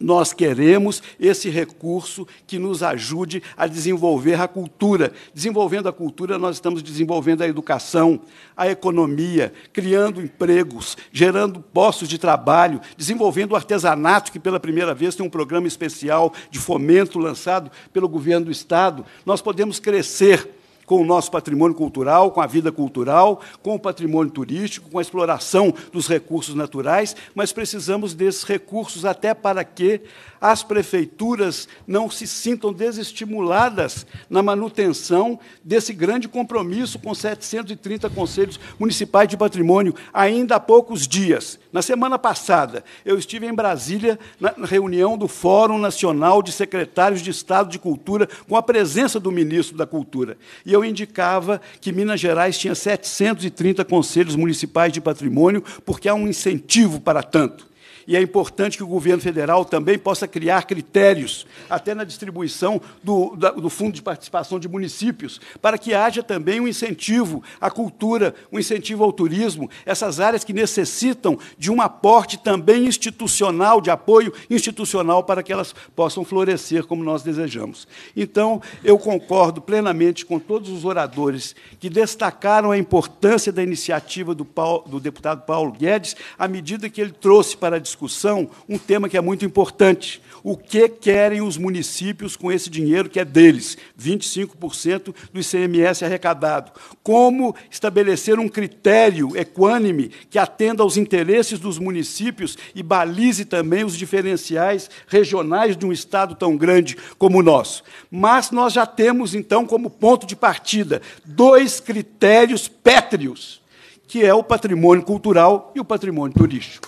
nós queremos esse recurso que nos ajude a desenvolver a cultura. Desenvolvendo a cultura, nós estamos desenvolvendo a educação, a economia, criando empregos, gerando postos de trabalho, desenvolvendo o artesanato, que pela primeira vez tem um programa especial de fomento lançado pelo governo do Estado. Nós podemos crescer com o nosso patrimônio cultural, com a vida cultural, com o patrimônio turístico, com a exploração dos recursos naturais, mas precisamos desses recursos até para que as prefeituras não se sintam desestimuladas na manutenção desse grande compromisso com 730 conselhos municipais de patrimônio, ainda há poucos dias. Na semana passada, eu estive em Brasília na reunião do Fórum Nacional de Secretários de Estado de Cultura, com a presença do ministro da Cultura. E eu indicava que Minas Gerais tinha 730 conselhos municipais de patrimônio, porque há um incentivo para tanto. E é importante que o governo federal também possa criar critérios, até na distribuição do, do fundo de participação de municípios, para que haja também um incentivo à cultura, um incentivo ao turismo, essas áreas que necessitam de um aporte também institucional, de apoio institucional, para que elas possam florescer como nós desejamos. Então, eu concordo plenamente com todos os oradores que destacaram a importância da iniciativa do, Paulo, do deputado Paulo Guedes, à medida que ele trouxe para a discussão um tema que é muito importante. O que querem os municípios com esse dinheiro que é deles, 25% do ICMS arrecadado? Como estabelecer um critério equânime que atenda aos interesses dos municípios e balize também os diferenciais regionais de um Estado tão grande como o nosso? Mas nós já temos, então, como ponto de partida, dois critérios pétreos que é o patrimônio cultural e o patrimônio turístico.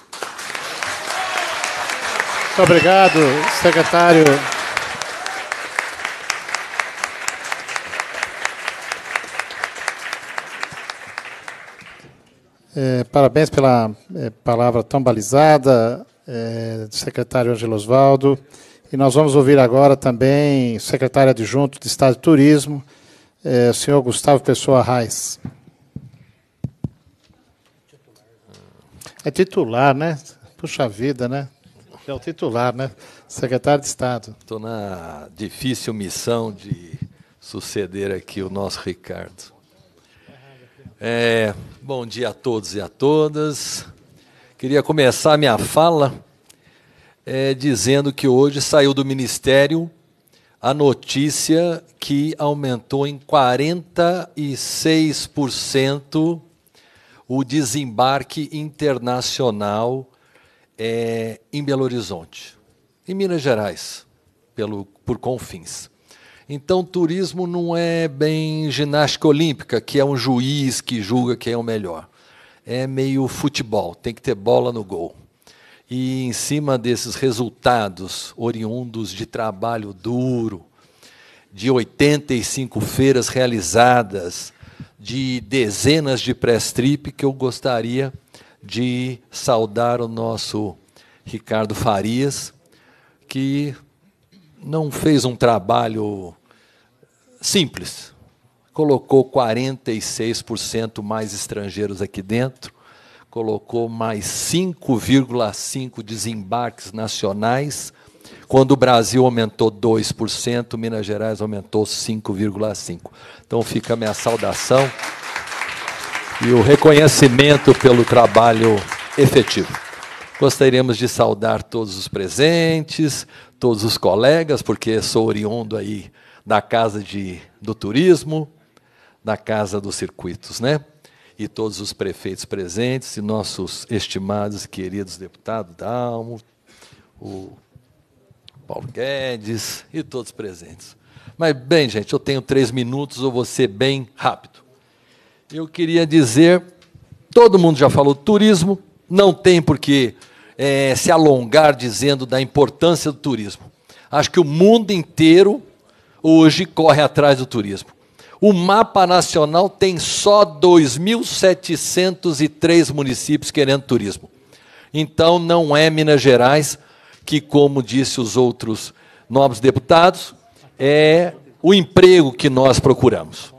Muito obrigado, secretário. É, parabéns pela é, palavra tão balizada, é, secretário Angelo Osvaldo. E nós vamos ouvir agora também secretário adjunto de Estado de Turismo, é, o senhor Gustavo Pessoa Reis. É titular, né? Puxa vida, né? é o titular, né? Secretário de Estado. Estou na difícil missão de suceder aqui o nosso Ricardo. É, bom dia a todos e a todas. Queria começar minha fala é, dizendo que hoje saiu do Ministério a notícia que aumentou em 46% o desembarque internacional é, em Belo Horizonte, em Minas Gerais, pelo, por Confins. Então, turismo não é bem ginástica olímpica, que é um juiz que julga quem é o melhor. É meio futebol, tem que ter bola no gol. E em cima desses resultados oriundos de trabalho duro, de 85 feiras realizadas, de dezenas de press strip que eu gostaria de saudar o nosso Ricardo Farias, que não fez um trabalho simples. Colocou 46% mais estrangeiros aqui dentro, colocou mais 5,5 desembarques nacionais. Quando o Brasil aumentou 2%, Minas Gerais aumentou 5,5%. Então fica a minha saudação e o reconhecimento pelo trabalho efetivo. Gostaríamos de saudar todos os presentes, todos os colegas, porque sou oriundo aí da Casa de, do Turismo, da Casa dos Circuitos, né? E todos os prefeitos presentes e nossos estimados e queridos deputados Dalmo, o Paulo Guedes e todos presentes. Mas, bem, gente, eu tenho três minutos, eu vou ser bem rápido eu queria dizer: todo mundo já falou turismo, não tem por é, se alongar dizendo da importância do turismo. Acho que o mundo inteiro hoje corre atrás do turismo. O mapa nacional tem só 2.703 municípios querendo turismo. Então não é Minas Gerais que, como disse os outros nobres deputados, é o emprego que nós procuramos.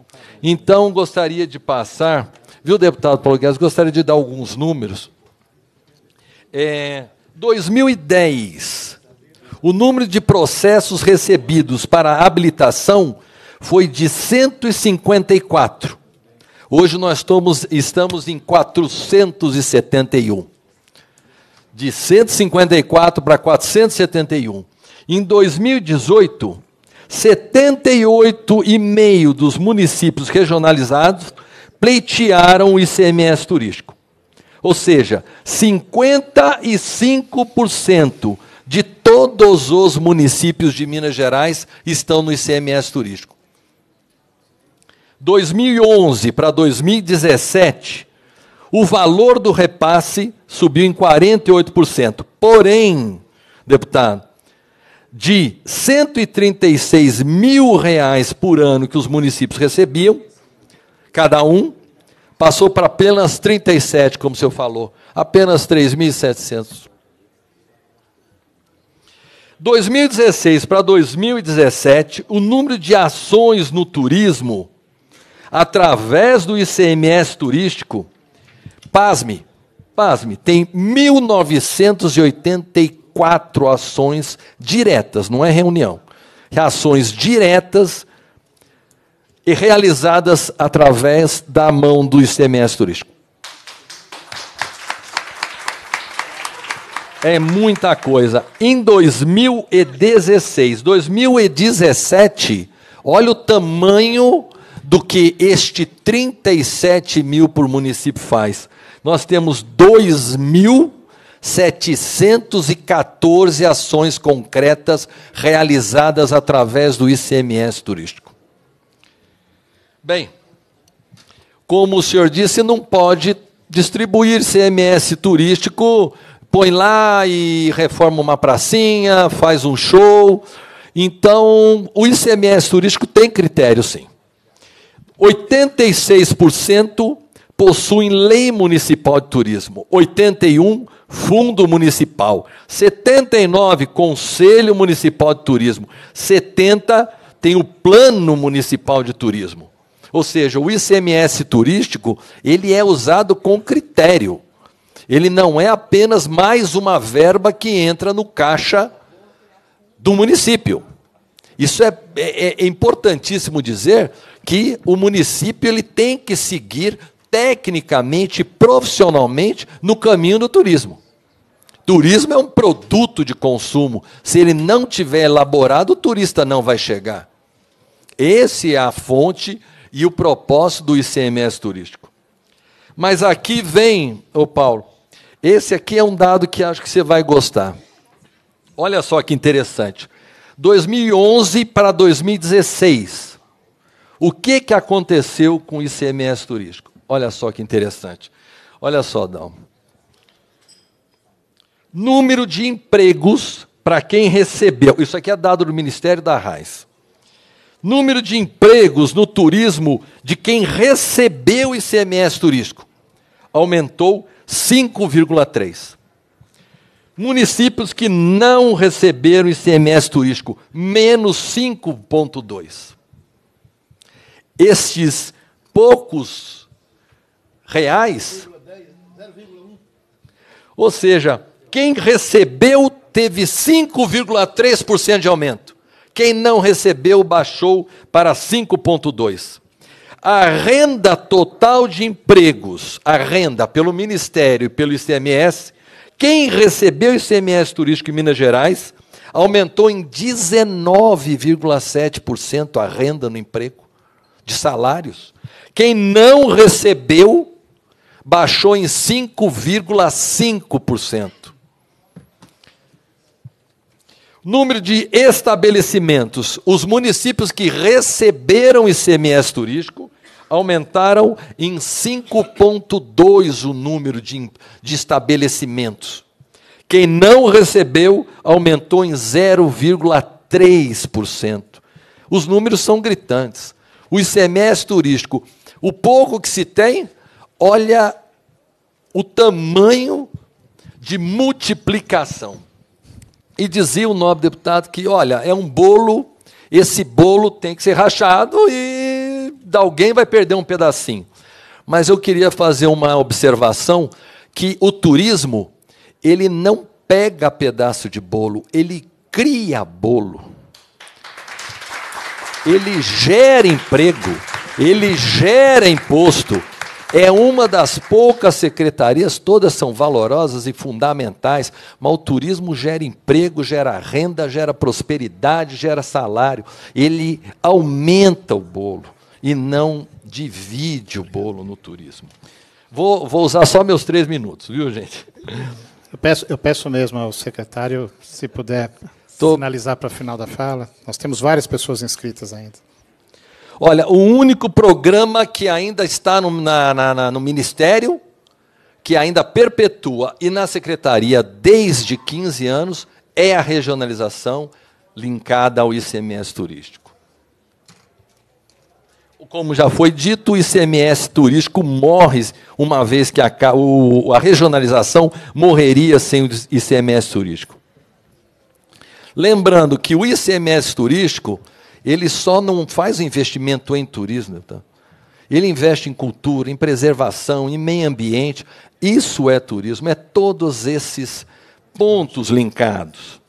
Então, gostaria de passar, viu, deputado Paulo Guedes, gostaria de dar alguns números. É, 2010, o número de processos recebidos para habilitação foi de 154. Hoje nós estamos, estamos em 471. De 154 para 471. Em 2018, 78,5% dos municípios regionalizados pleitearam o ICMS turístico. Ou seja, 55% de todos os municípios de Minas Gerais estão no ICMS turístico. 2011 para 2017, o valor do repasse subiu em 48%. Porém, deputado, de 136 mil reais por ano que os municípios recebiam, cada um, passou para apenas 37, como o senhor falou, apenas 3.700. 2016 para 2017, o número de ações no turismo, através do ICMS turístico, pasme, pasme, tem 1984 quatro ações diretas, não é reunião. reações diretas e realizadas através da mão do ICMS turístico. É muita coisa. Em 2016, 2017, olha o tamanho do que este 37 mil por município faz. Nós temos 2 mil 714 ações concretas realizadas através do ICMS turístico. Bem, como o senhor disse, não pode distribuir CMS turístico, põe lá e reforma uma pracinha, faz um show. Então, o ICMS turístico tem critério, sim. 86% possuem lei municipal de turismo, 81 fundo municipal, 79 conselho municipal de turismo, 70 tem o plano municipal de turismo. Ou seja, o ICMS turístico, ele é usado com critério. Ele não é apenas mais uma verba que entra no caixa do município. Isso é, é, é importantíssimo dizer que o município ele tem que seguir tecnicamente, profissionalmente, no caminho do turismo. Turismo é um produto de consumo. Se ele não tiver elaborado, o turista não vai chegar. Esse é a fonte e o propósito do ICMS turístico. Mas aqui vem, o Paulo, esse aqui é um dado que acho que você vai gostar. Olha só que interessante. 2011 para 2016. O que, que aconteceu com o ICMS turístico? Olha só que interessante. Olha só, Adão. Número de empregos para quem recebeu. Isso aqui é dado do Ministério da Raiz. Número de empregos no turismo de quem recebeu ICMS turístico aumentou 5,3. Municípios que não receberam ICMS turístico, menos 5,2. Estes poucos reais. Ou seja, quem recebeu teve 5,3% de aumento. Quem não recebeu baixou para 5,2%. A renda total de empregos, a renda pelo Ministério e pelo ICMS, quem recebeu ICMS turístico em Minas Gerais aumentou em 19,7% a renda no emprego de salários. Quem não recebeu baixou em 5,5%. Número de estabelecimentos. Os municípios que receberam ICMS turístico aumentaram em 5,2% o número de, de estabelecimentos. Quem não recebeu aumentou em 0,3%. Os números são gritantes. O ICMS turístico, o pouco que se tem, Olha o tamanho de multiplicação. E dizia o nobre deputado que, olha, é um bolo, esse bolo tem que ser rachado e alguém vai perder um pedacinho. Mas eu queria fazer uma observação que o turismo, ele não pega pedaço de bolo, ele cria bolo. Ele gera emprego, ele gera imposto, é uma das poucas secretarias, todas são valorosas e fundamentais, mas o turismo gera emprego, gera renda, gera prosperidade, gera salário. Ele aumenta o bolo e não divide o bolo no turismo. Vou, vou usar só meus três minutos, viu, gente? Eu peço, eu peço mesmo ao secretário, se puder Tô... finalizar para o final da fala. Nós temos várias pessoas inscritas ainda. Olha, o único programa que ainda está no, na, na, no Ministério, que ainda perpetua e na Secretaria desde 15 anos, é a regionalização linkada ao ICMS turístico. Como já foi dito, o ICMS turístico morre, uma vez que a, o, a regionalização morreria sem o ICMS turístico. Lembrando que o ICMS turístico ele só não faz investimento em turismo. Tá? Ele investe em cultura, em preservação, em meio ambiente. Isso é turismo, é todos esses pontos linkados.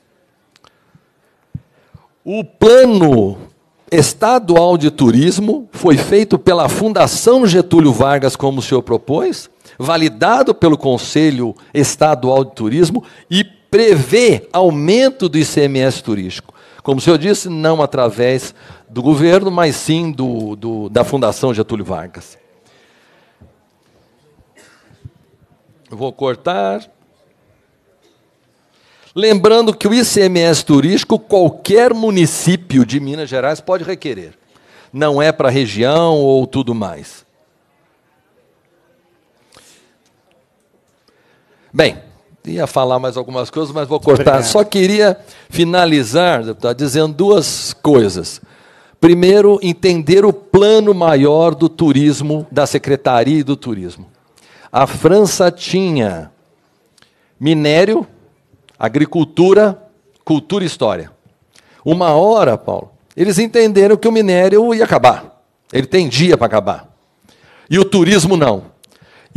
O plano estadual de turismo foi feito pela Fundação Getúlio Vargas, como o senhor propôs, validado pelo Conselho Estadual de Turismo e prevê aumento do ICMS turístico. Como o senhor disse, não através do governo, mas sim do, do da Fundação Getúlio Vargas. vou cortar. Lembrando que o ICMS turístico qualquer município de Minas Gerais pode requerer. Não é para a região ou tudo mais. Bem, ia falar mais algumas coisas, mas vou cortar. Obrigado. Só queria finalizar, deputado, dizendo duas coisas. Primeiro, entender o plano maior do turismo, da Secretaria do Turismo. A França tinha minério, agricultura, cultura e história. Uma hora, Paulo, eles entenderam que o minério ia acabar. Ele tem dia para acabar. E o turismo não.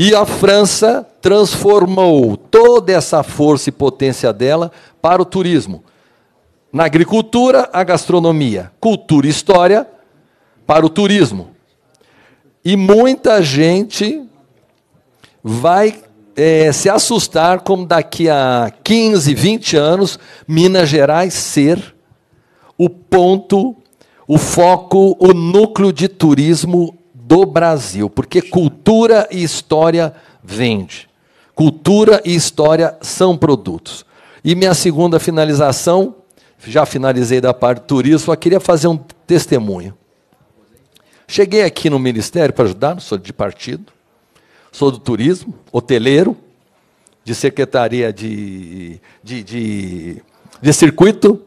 E a França transformou toda essa força e potência dela para o turismo. Na agricultura, a gastronomia. Cultura e história para o turismo. E muita gente vai é, se assustar como daqui a 15, 20 anos, Minas Gerais ser o ponto, o foco, o núcleo de turismo do Brasil, porque cultura e história vende. Cultura e história são produtos. E minha segunda finalização, já finalizei da parte do turismo, só queria fazer um testemunho. Cheguei aqui no ministério para ajudar, não sou de partido, sou do turismo, hoteleiro, de secretaria de, de, de, de circuito,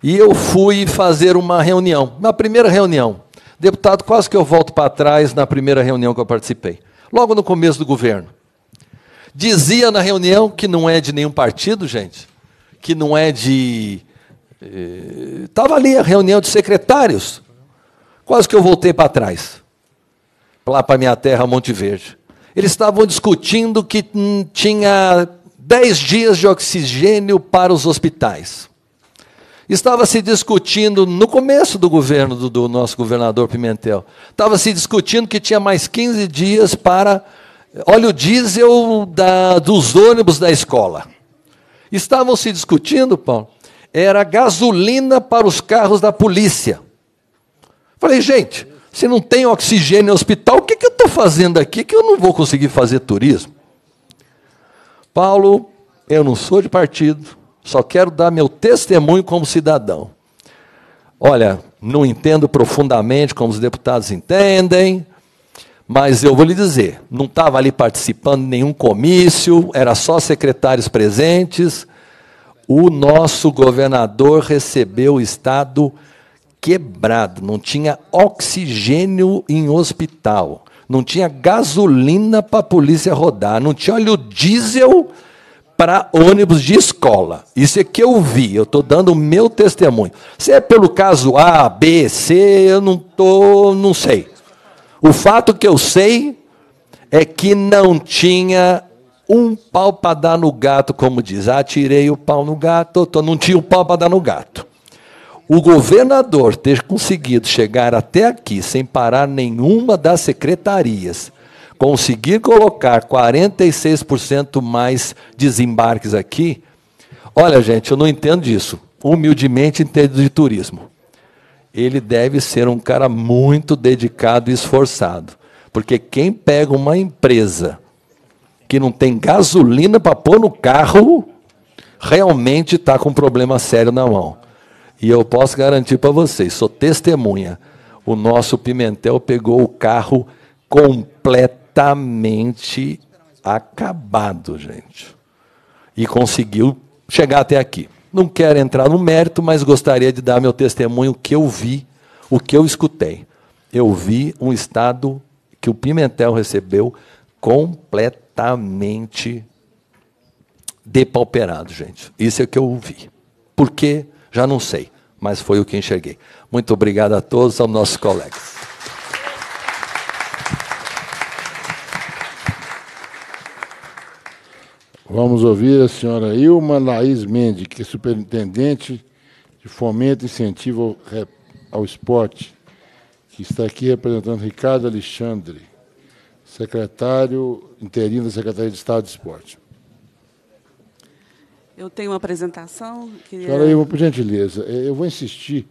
e eu fui fazer uma reunião, na primeira reunião. Deputado, quase que eu volto para trás na primeira reunião que eu participei, logo no começo do governo. Dizia na reunião que não é de nenhum partido, gente, que não é de. Estava eh, ali a reunião de secretários. Quase que eu voltei para trás, lá para minha terra, Monte Verde. Eles estavam discutindo que hum, tinha 10 dias de oxigênio para os hospitais. Estava se discutindo no começo do governo do, do nosso governador Pimentel. Estava se discutindo que tinha mais 15 dias para óleo diesel da, dos ônibus da escola. Estavam se discutindo, Paulo, era gasolina para os carros da polícia. Falei, gente, se não tem oxigênio no hospital, o que, que eu estou fazendo aqui que eu não vou conseguir fazer turismo? Paulo, eu não sou de partido, só quero dar meu testemunho como cidadão. Olha, não entendo profundamente como os deputados entendem, mas eu vou lhe dizer, não estava ali participando de nenhum comício, era só secretários presentes. O nosso governador recebeu o estado quebrado, não tinha oxigênio em hospital, não tinha gasolina para a polícia rodar, não tinha óleo diesel para ônibus de escola. Isso é que eu vi, eu estou dando o meu testemunho. Se é pelo caso A, B, C, eu não tô, não sei. O fato que eu sei é que não tinha um pau para dar no gato, como diz. Ah, tirei o pau no gato, tô, não tinha um pau para dar no gato. O governador ter conseguido chegar até aqui sem parar nenhuma das secretarias conseguir colocar 46% mais desembarques aqui, olha, gente, eu não entendo disso. Humildemente entendo de turismo. Ele deve ser um cara muito dedicado e esforçado. Porque quem pega uma empresa que não tem gasolina para pôr no carro, realmente está com um problema sério na mão. E eu posso garantir para vocês, sou testemunha. O nosso Pimentel pegou o carro completo completamente acabado, gente. E conseguiu chegar até aqui. Não quero entrar no mérito, mas gostaria de dar meu testemunho, o que eu vi, o que eu escutei. Eu vi um estado que o Pimentel recebeu completamente depauperado, gente. Isso é o que eu vi. Por quê? Já não sei, mas foi o que enxerguei. Muito obrigado a todos, aos nossos colegas. Vamos ouvir a senhora Ilma Laís Mendes, que é superintendente de fomento e incentivo ao esporte, que está aqui representando Ricardo Alexandre, secretário interino da Secretaria de Estado de Esporte. Eu tenho uma apresentação. Que... Senhora Ilma, por gentileza, é, eu vou insistir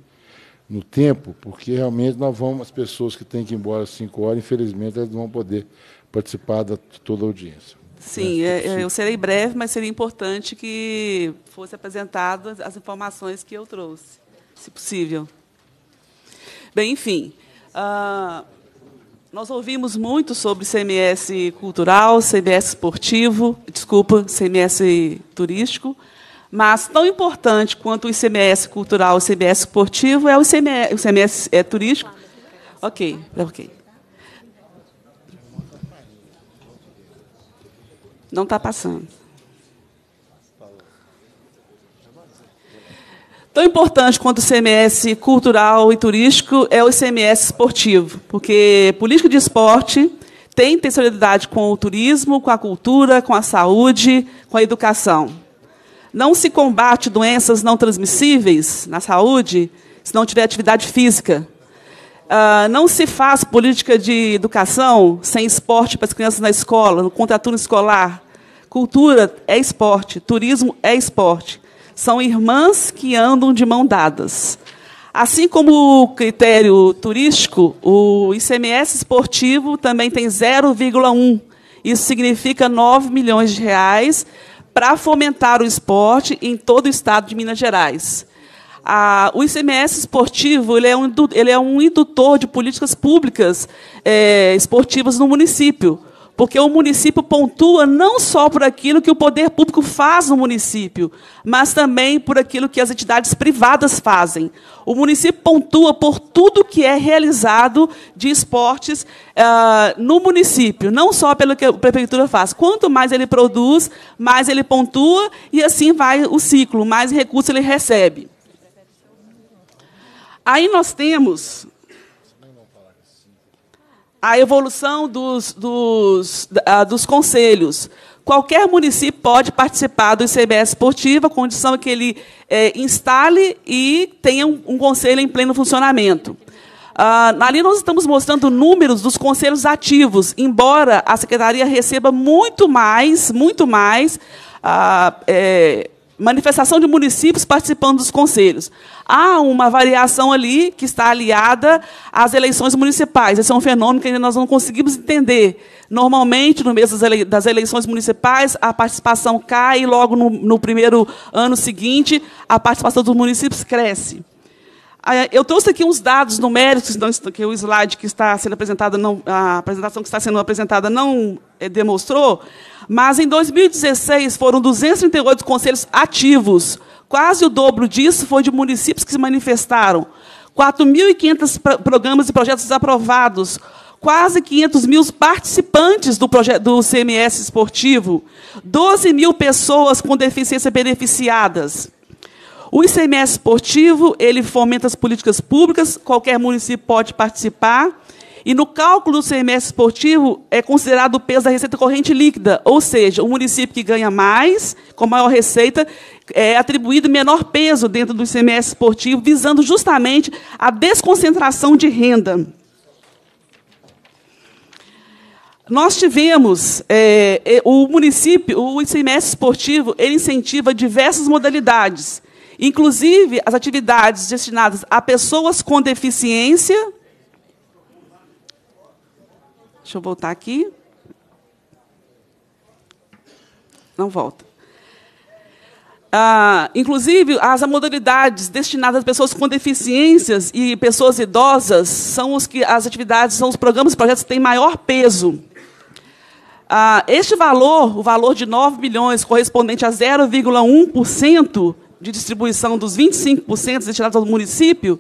no tempo, porque realmente nós vamos, as pessoas que têm que ir embora às 5 horas, infelizmente, elas não vão poder participar de toda a audiência. Né, Sim, é, é, eu serei breve, mas seria importante que fosse apresentadas as informações que eu trouxe, se possível. Bem, enfim, uh, nós ouvimos muito sobre CMS cultural, CMS esportivo, desculpa, CMS turístico, mas tão importante quanto o ICMS cultural, o ICMS esportivo, é o ICMS, o ICMS é turístico. Ok, ok. Não está passando. Tão importante quanto o CMS cultural e turístico é o CMS esportivo, porque política de esporte tem intencionalidade com o turismo, com a cultura, com a saúde, com a educação. Não se combate doenças não transmissíveis na saúde se não tiver atividade física. Uh, não se faz política de educação sem esporte para as crianças na escola, no contraturno escolar, Cultura é esporte, turismo é esporte. São irmãs que andam de mão dadas. Assim como o critério turístico, o ICMS esportivo também tem 0,1. Isso significa 9 milhões de reais para fomentar o esporte em todo o estado de Minas Gerais. o ICMS esportivo é ele é, um, indutor de políticas públicas eh, esportivas no município. Porque o município pontua não só por aquilo que o poder público faz no município, mas também por aquilo que as entidades privadas fazem. O município pontua por tudo que é realizado de esportes uh, no município, não só pelo que a prefeitura faz. Quanto mais ele produz, mais ele pontua, e assim vai o ciclo, mais recursos ele recebe. Aí nós temos a evolução dos, dos, ah, dos conselhos. Qualquer município pode participar do ICBS esportivo, a condição é que ele é, instale e tenha um, um, conselho em pleno funcionamento. Ah, ali nós estamos mostrando números dos conselhos ativos, embora a secretaria receba muito mais, muito mais ah, é, manifestação de municípios participando dos conselhos. Há uma variação ali que está aliada às eleições municipais. Esse é um fenômeno que ainda nós não conseguimos entender. Normalmente, no mês das eleições municipais, a participação cai e logo no, no primeiro ano seguinte, a participação dos municípios cresce. Ah, eu trouxe aqui uns dados numéricos, então, que o slide que está sendo apresentado, não, a apresentação que está sendo apresentada não eh, demonstrou, mas em 2016 foram 238 conselhos ativos. Quase o dobro disso foi de municípios que se manifestaram. 4.500 programas e projetos aprovados. Quase 500 mil participantes do, do CMS esportivo. 12 mil pessoas com deficiência beneficiadas. O ICMS esportivo, ele fomenta as políticas públicas, qualquer município pode participar. E no cálculo do CMS esportivo é considerado o peso da receita corrente líquida, ou seja, o município que ganha mais, com maior receita, é atribuído menor peso dentro do CMS esportivo, visando justamente a desconcentração de renda. Nós tivemos é, é o município, o ICMS esportivo, ele incentiva diversas modalidades, inclusive as atividades destinadas a pessoas com deficiência Deixa eu voltar aqui. Não volta. Ah, inclusive, as modalidades destinadas a pessoas com deficiências e pessoas idosas são os que as atividades, são os programas e projetos que têm maior peso. Ah, este valor, o valor de 9 milhões, correspondente a 0,1% de distribuição dos 25% destinados ao município,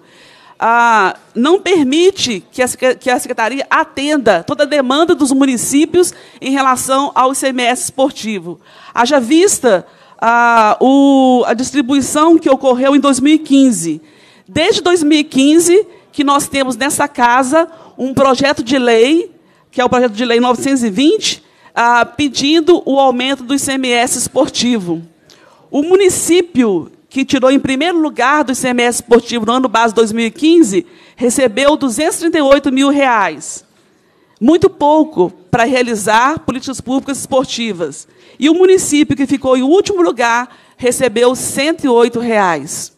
ah, não permite que a, que a secretaria atenda toda a demanda dos municípios em relação ao ICMS esportivo. Haja vista ah, o, a distribuição que ocorreu em 2015. Desde 2015 que nós temos nessa casa um projeto de lei, que é o projeto de lei 920, ah, pedindo o aumento do ICMS esportivo. O município que tirou em primeiro lugar do ICMS esportivo no ano base 2015, recebeu 238 mil reais. Muito pouco para realizar políticas públicas esportivas. E o município que ficou em último lugar recebeu 108 reais.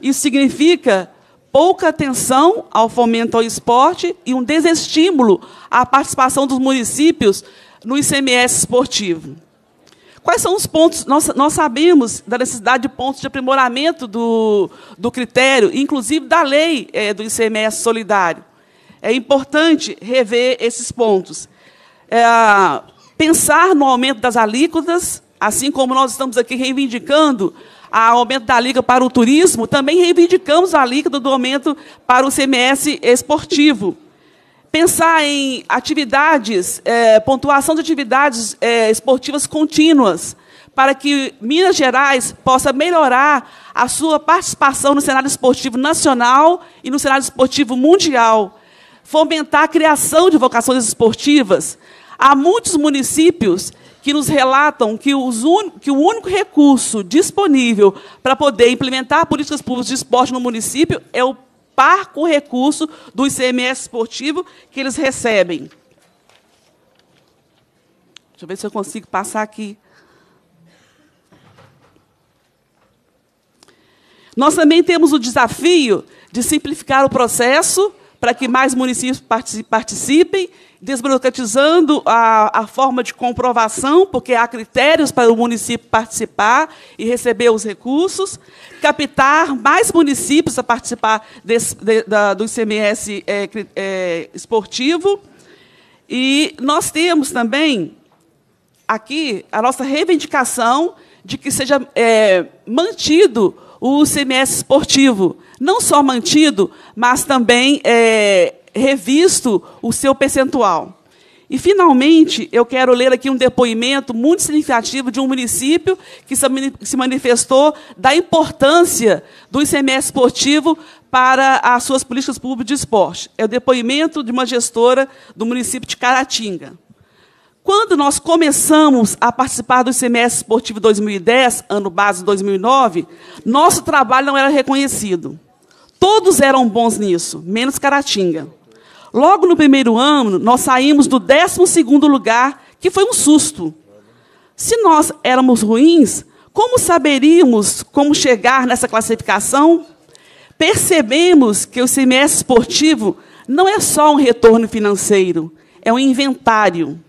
Isso significa pouca atenção ao fomento ao esporte e um desestímulo à participação dos municípios no ICMS esportivo. Quais são os pontos? Nós, nós sabemos da necessidade de pontos de aprimoramento do, do critério, inclusive da lei é, do ICMS solidário. É importante rever esses pontos. É, pensar no aumento das alíquotas, assim como nós estamos aqui reivindicando o aumento da alíquota para o turismo, também reivindicamos a alíquota do aumento para o ICMS esportivo pensar em atividades, é, pontuação de atividades é, esportivas contínuas, para que Minas Gerais possa melhorar a sua participação no cenário esportivo nacional e no cenário esportivo mundial, fomentar a criação de vocações esportivas. Há muitos municípios que nos relatam que, un... que, o único recurso disponível para poder implementar políticas públicas de esporte no município é o par com o recurso do ICMS esportivo que eles recebem. Deixa eu ver se eu consigo passar aqui. Nós também temos o desafio de simplificar o processo para que mais municípios participem, desburocratizando a, a, forma de comprovação, porque há critérios para o município participar e receber os recursos, captar mais municípios a participar desse, de, da, do ICMS é, é, esportivo. E nós temos também aqui a nossa reivindicação de que seja é, mantido o ICMS esportivo, não só mantido, mas também é, revisto o seu percentual. E, finalmente, eu quero ler aqui um depoimento muito significativo de um município que se manifestou da importância do ICMS esportivo para as suas políticas públicas de esporte. É o depoimento de uma gestora do município de Caratinga. Quando nós começamos a participar do ICMS esportivo 2010, ano base 2009, nosso trabalho não era reconhecido. Todos eram bons nisso, menos Caratinga. Logo no primeiro ano, nós saímos do 12 lugar, que foi um susto. Se nós éramos ruins, como saberíamos como chegar nessa classificação? Percebemos que o semestre esportivo não é só um retorno financeiro, é um inventário.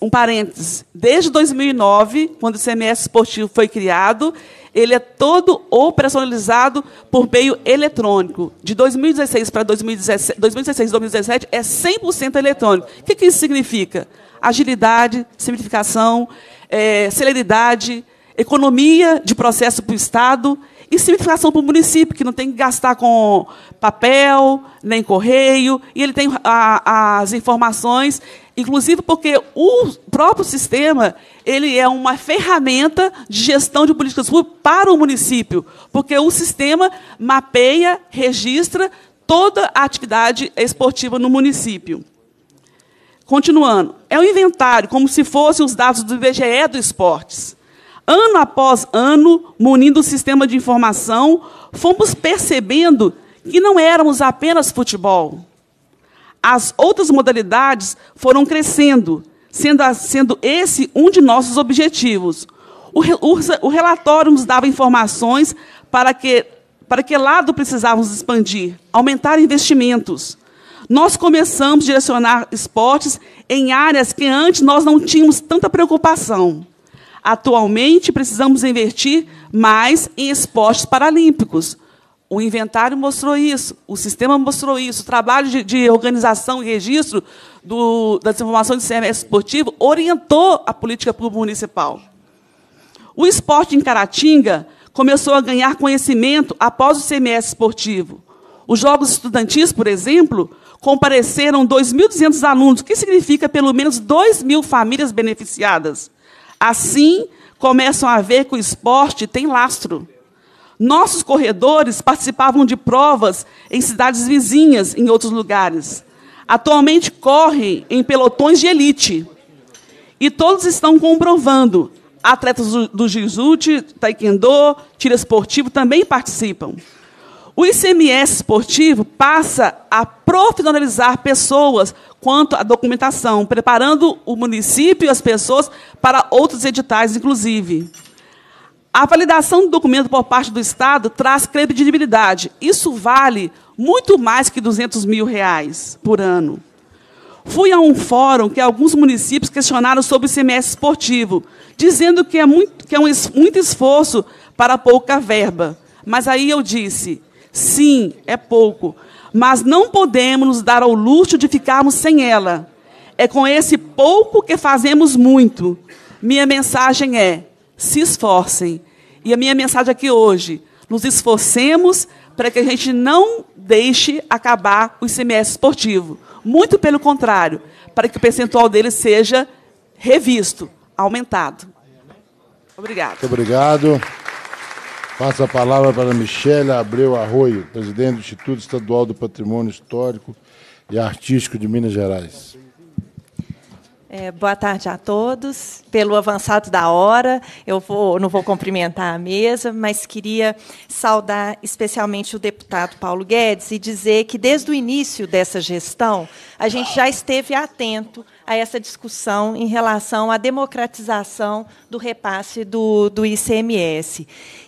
Um parênteses. Desde 2009, quando o semestre esportivo foi criado, ele é todo operacionalizado por meio eletrônico. De 2016 para 2017, 2016 2017 é 100% eletrônico. O que, isso significa? Agilidade, simplificação, é, celeridade, economia de processo para o Estado e simplificação para o município, que não tem que gastar com papel, nem correio, e ele tem a, as informações, inclusive porque o próprio sistema ele é uma ferramenta de gestão de políticas públicas para o município, porque o sistema mapeia, registra toda a atividade esportiva no município. Continuando, é um inventário, como se fossem os dados do IBGE do esportes. Ano após ano, munindo o sistema de informação, fomos percebendo que não éramos apenas futebol. As outras modalidades foram crescendo, sendo, sendo esse um de nossos objetivos. O, o, o relatório nos dava informações para que, para que lado precisávamos expandir, aumentar investimentos. Nós começamos a direcionar esportes em áreas que antes nós não tínhamos tanta preocupação. Atualmente, precisamos investir mais em esportes paralímpicos. O inventário mostrou isso, o sistema mostrou isso, o trabalho de, de organização e registro do, informações do de esportivo orientou a política pública municipal. O esporte em Caratinga começou a ganhar conhecimento após o CMS esportivo. Os Jogos Estudantis, por exemplo, compareceram 2.200 alunos, o que significa pelo menos 2 mil famílias beneficiadas. Assim, começam a ver que o esporte tem lastro. Nossos corredores participavam de provas em cidades vizinhas, em outros lugares. Atualmente correm em pelotões de elite. E todos estão comprovando. Atletas do jiu-jitsu, taekwondo, tiro esportivo também participam. O ICMS esportivo passa a profissionalizar pessoas quanto à documentação, preparando o município e as pessoas para outros editais, inclusive. A validação do documento por parte do Estado traz credibilidade. Isso vale muito mais que 200 mil reais por ano. Fui a um fórum que alguns municípios questionaram sobre o ICMS esportivo, dizendo que é muito, que é um, muito esforço para pouca verba. Mas aí eu disse, Sim, é pouco, mas não podemos nos dar ao luxo de ficarmos sem ela. É com esse pouco que fazemos muito. Minha mensagem é: se esforcem. E a minha mensagem aqui hoje: nos esforcemos para que a gente não deixe acabar o ICMS esportivo. Muito pelo contrário, para que o percentual dele seja revisto, aumentado. Obrigado. Muito obrigado. Faça a palavra para Michele Abreu Arroio, presidente do Instituto Estadual do Patrimônio Histórico e Artístico de Minas Gerais. É, boa tarde a todos. Pelo avançado da hora, eu vou, não vou cumprimentar a mesa, mas queria saudar especialmente o deputado Paulo Guedes e dizer que, desde o início dessa gestão, a gente já esteve atento a essa discussão em relação à democratização do repasse do, do ICMS.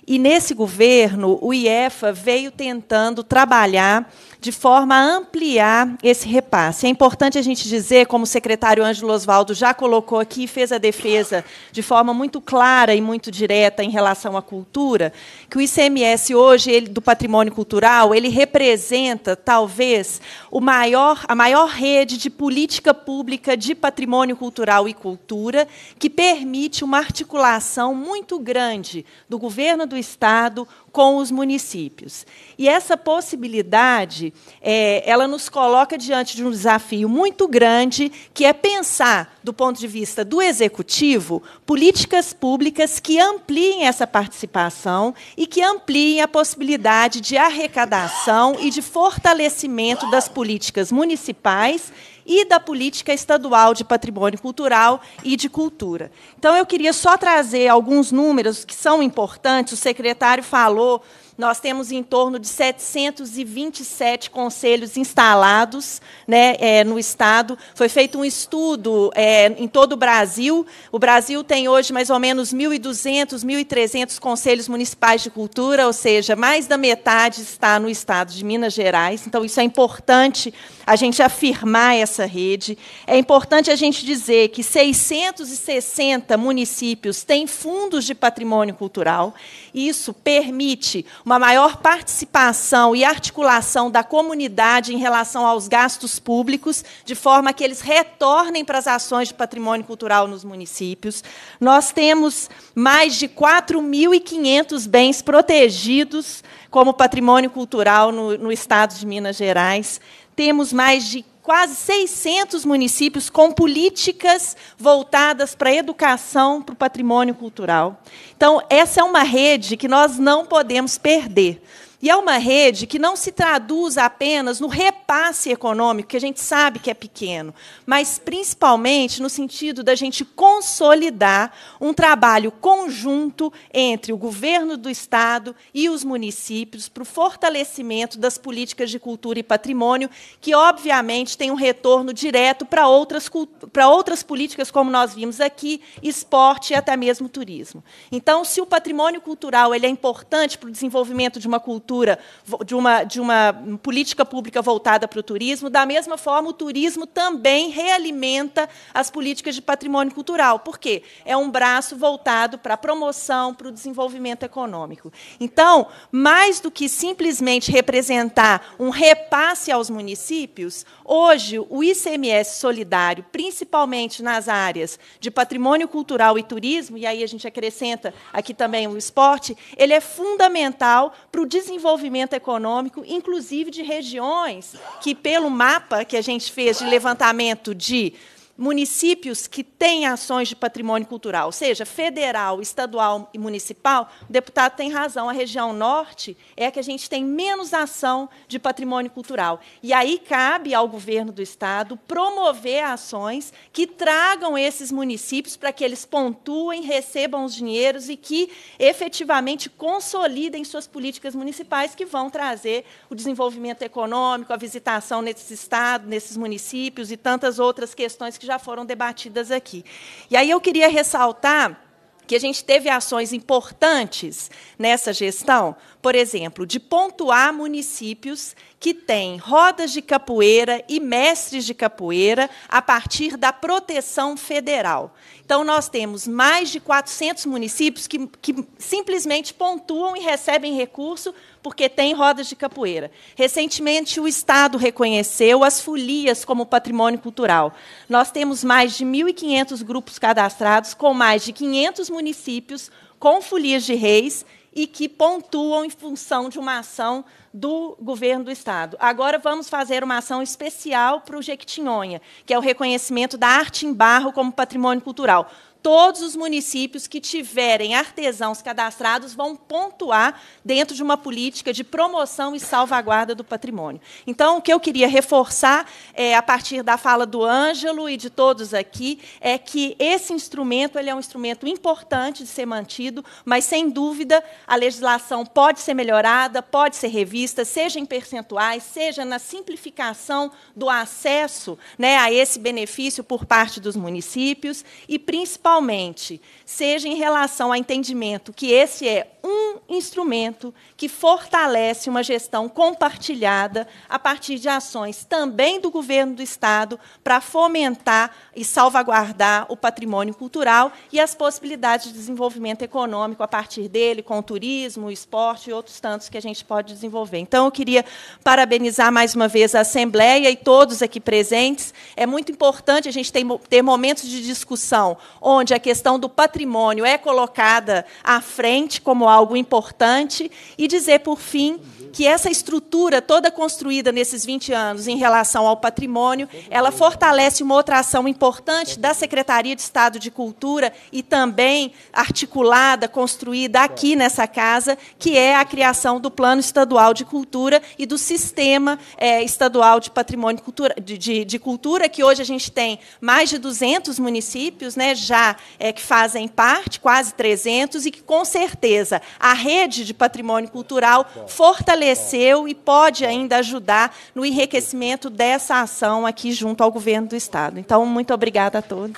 E nesse governo, o IEFA veio tentando trabalhar de forma a ampliar esse repasse. É importante a gente dizer, como o secretário Ângelo Oswaldo já colocou aqui, fez a defesa de forma muito clara e muito direta em relação à cultura, que o ICMS hoje ele, do patrimônio cultural ele representa talvez o maior, a maior rede de política pública de patrimônio cultural e cultura que permite uma articulação muito grande do governo do do Estado com os municípios. E essa possibilidade, é, ela nos coloca diante de um desafio muito grande, que é pensar, do ponto de vista do executivo, políticas públicas que ampliem essa participação e que ampliem a possibilidade de arrecadação e de fortalecimento das políticas municipais e da Política Estadual de Patrimônio Cultural e de Cultura. Então, eu queria só trazer alguns números que são importantes. O secretário falou nós temos em torno de 727 conselhos instalados né, é, no Estado. Foi feito um estudo é, em todo o Brasil. O Brasil tem hoje mais ou menos 1.200, 1.300 conselhos municipais de cultura, ou seja, mais da metade está no Estado de Minas Gerais. Então, isso é importante a gente afirmar essa rede. É importante a gente dizer que 660 municípios têm fundos de patrimônio cultural isso permite uma maior participação e articulação da comunidade em relação aos gastos públicos, de forma que eles retornem para as ações de patrimônio cultural nos municípios. Nós temos mais de 4.500 bens protegidos como patrimônio cultural no, no estado de Minas Gerais. Temos mais de quase 600 municípios com políticas voltadas para a educação, para o patrimônio cultural. Então, essa é uma rede que nós não podemos perder. E é uma rede que não se traduz apenas no repasse econômico, que a gente sabe que é pequeno, mas principalmente no sentido da gente consolidar um trabalho conjunto entre o governo do Estado e os municípios para o fortalecimento das políticas de cultura e patrimônio, que, obviamente, tem um retorno direto para outras, para outras políticas, como nós vimos aqui, esporte e até mesmo turismo. Então, se o patrimônio cultural ele é importante para o desenvolvimento de uma cultura, cultura, de uma, de uma política pública voltada para o turismo, da mesma forma, o turismo também realimenta as políticas de patrimônio cultural. Por quê? É um braço voltado para a promoção, para o desenvolvimento econômico. Então, mais do que simplesmente representar um repasse aos municípios, hoje o ICMS solidário, principalmente nas áreas de patrimônio cultural e turismo, e aí a gente acrescenta aqui também o esporte, ele é fundamental para o desenvolvimento desenvolvimento econômico, inclusive de regiões que, pelo mapa que a gente fez de levantamento de municípios que tem ações de patrimônio cultural, seja federal, estadual e municipal, o deputado tem razão. A região norte é a que a gente tem menos ação de patrimônio cultural. E aí cabe ao governo do estado promover ações que tragam esses municípios para que eles pontuem, recebam os dinheiros e que efetivamente consolidem suas políticas municipais que vão trazer o desenvolvimento econômico, a visitação nesses estados, nesses municípios e tantas outras questões que já foram debatidas aqui aqui. E aí eu queria ressaltar que a gente teve ações importantes nessa gestão, por exemplo, de pontuar municípios que tem rodas de capoeira e mestres de capoeira a partir da proteção federal. Então, nós temos mais de 400 municípios que, que simplesmente pontuam e recebem recurso porque tem rodas de capoeira. Recentemente, o Estado reconheceu as folias como patrimônio cultural. Nós temos mais de 1.500 grupos cadastrados, com mais de 500 municípios, com folias de reis e que pontuam em função de uma ação do governo do Estado. Agora vamos fazer uma ação especial para o Jequitinhonha, que é o reconhecimento da arte em barro como patrimônio cultural todos os municípios que tiverem artesãos cadastrados vão pontuar dentro de uma política de promoção e salvaguarda do patrimônio. Então, o que eu queria reforçar, é, a partir da fala do Ângelo e de todos aqui, é que esse instrumento ele é um instrumento importante de ser mantido, mas, sem dúvida, a legislação pode ser melhorada, pode ser revista, seja em percentuais, seja na simplificação do acesso né, a esse benefício por parte dos municípios e, principalmente, principalmente, seja em relação ao entendimento que esse é um instrumento que fortalece uma gestão compartilhada a partir de ações também do governo do Estado para fomentar e salvaguardar o patrimônio cultural e as possibilidades de desenvolvimento econômico a partir dele, com o turismo, o esporte e outros tantos que a gente pode desenvolver. Então, eu queria parabenizar mais uma vez a Assembleia e todos aqui presentes. É muito importante a gente ter momentos de discussão onde a questão do patrimônio é colocada à frente como algo algo importante e dizer, por fim, que essa estrutura toda construída nesses 20 anos em relação ao patrimônio, ela fortalece uma outra ação importante da Secretaria de Estado de Cultura e também articulada, construída aqui nessa casa, que é a criação do Plano Estadual de Cultura e do Sistema é, Estadual de Patrimônio cultura, de, de, de, Cultura, que hoje a gente tem mais de 200 municípios né, já é, que fazem parte, quase 300, e que, com certeza, a rede de patrimônio cultural fortaleceu e pode ainda ajudar no enriquecimento dessa ação aqui junto ao governo do Estado. Então, muito obrigada a todos.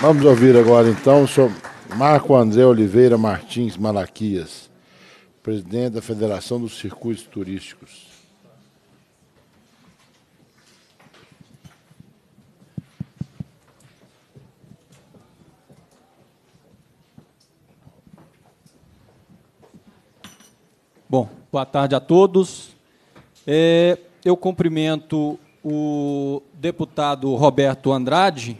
Vamos ouvir agora, então, o senhor Marco André Oliveira Martins Malaquias, presidente da Federação dos Circuitos Turísticos. Bom, boa tarde a todos. É, eu cumprimento o deputado Roberto Andrade,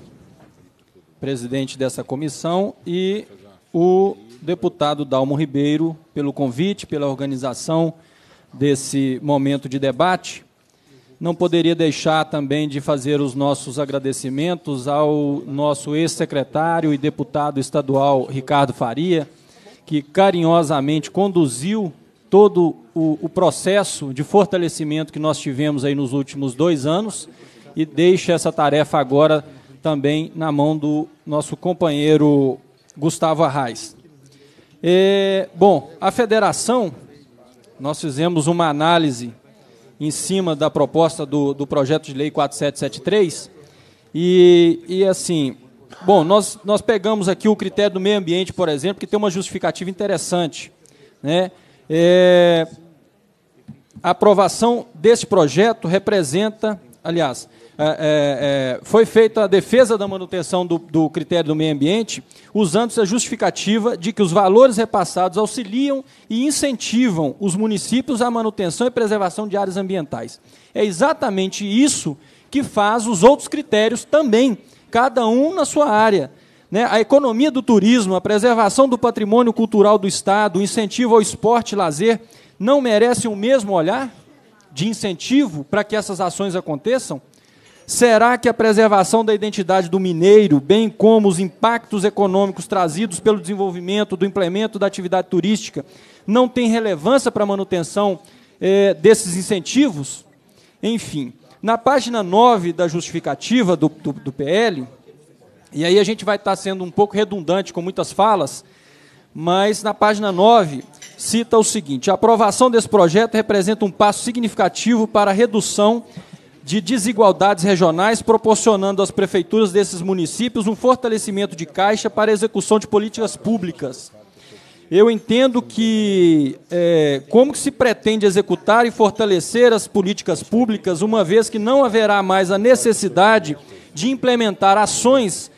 presidente dessa comissão, e o deputado Dalmo Ribeiro pelo convite, pela organização desse momento de debate. Não poderia deixar também de fazer os nossos agradecimentos ao nosso ex-secretário e deputado estadual Ricardo Faria, que carinhosamente conduziu todo o, o, processo de fortalecimento que nós tivemos aí nos últimos dois anos e deixa essa tarefa agora também na mão do nosso companheiro Gustavo Arraes. É, bom, a federação, nós fizemos uma análise em cima da proposta do, do projeto de lei 4773 e, e assim, bom, nós, nós pegamos aqui o critério do meio ambiente, por exemplo, que tem uma justificativa interessante, né? É, a aprovação deste projeto representa, aliás, é, é, é, foi feita a defesa da manutenção do, do critério do meio ambiente, usando-se a justificativa de que os valores repassados auxiliam e incentivam os municípios à manutenção e preservação de áreas ambientais. É exatamente isso que faz os outros critérios também, cada um na sua área né, a economia do turismo, a preservação do patrimônio cultural do Estado, o incentivo ao esporte e lazer, não merecem o mesmo olhar de incentivo para que essas ações aconteçam? Será que a preservação da identidade do mineiro, bem como os impactos econômicos trazidos pelo desenvolvimento do implemento da atividade turística, não tem relevância para a manutenção eh, desses incentivos? Enfim, na página 9 da justificativa do, do, do PL, e aí a gente vai estar sendo um pouco redundante com muitas falas, mas na página 9 cita o seguinte: a aprovação desse projeto representa um passo significativo para a redução de desigualdades regionais, proporcionando às prefeituras desses municípios um fortalecimento de caixa para a execução de políticas públicas. Eu entendo que é, como que se pretende executar e fortalecer as políticas públicas, uma vez que não haverá mais a necessidade de implementar ações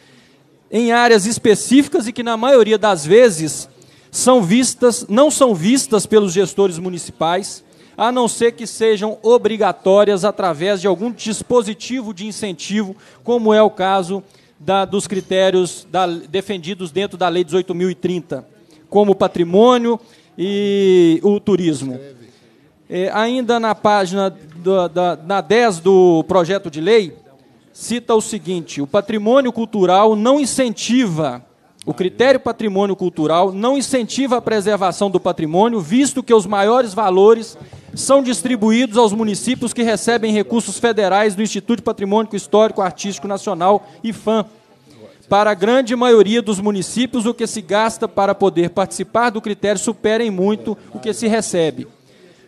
em áreas específicas e que na maioria das vezes são vistas, não são vistas pelos gestores municipais, a não ser que sejam obrigatórias através de algum dispositivo de incentivo, como é o caso da, dos critérios da, defendidos dentro da Lei 18.030, como patrimônio e o turismo. É, ainda na página da, da, na 10 do projeto de lei, cita o seguinte: o patrimônio cultural não incentiva o critério patrimônio cultural não incentiva a preservação do patrimônio, visto que os maiores valores são distribuídos aos municípios que recebem recursos federais do Instituto de Patrimônio Histórico Artístico Nacional, IFAM. Para a grande maioria dos municípios, o que se gasta para poder participar do critério supera em muito o que se recebe.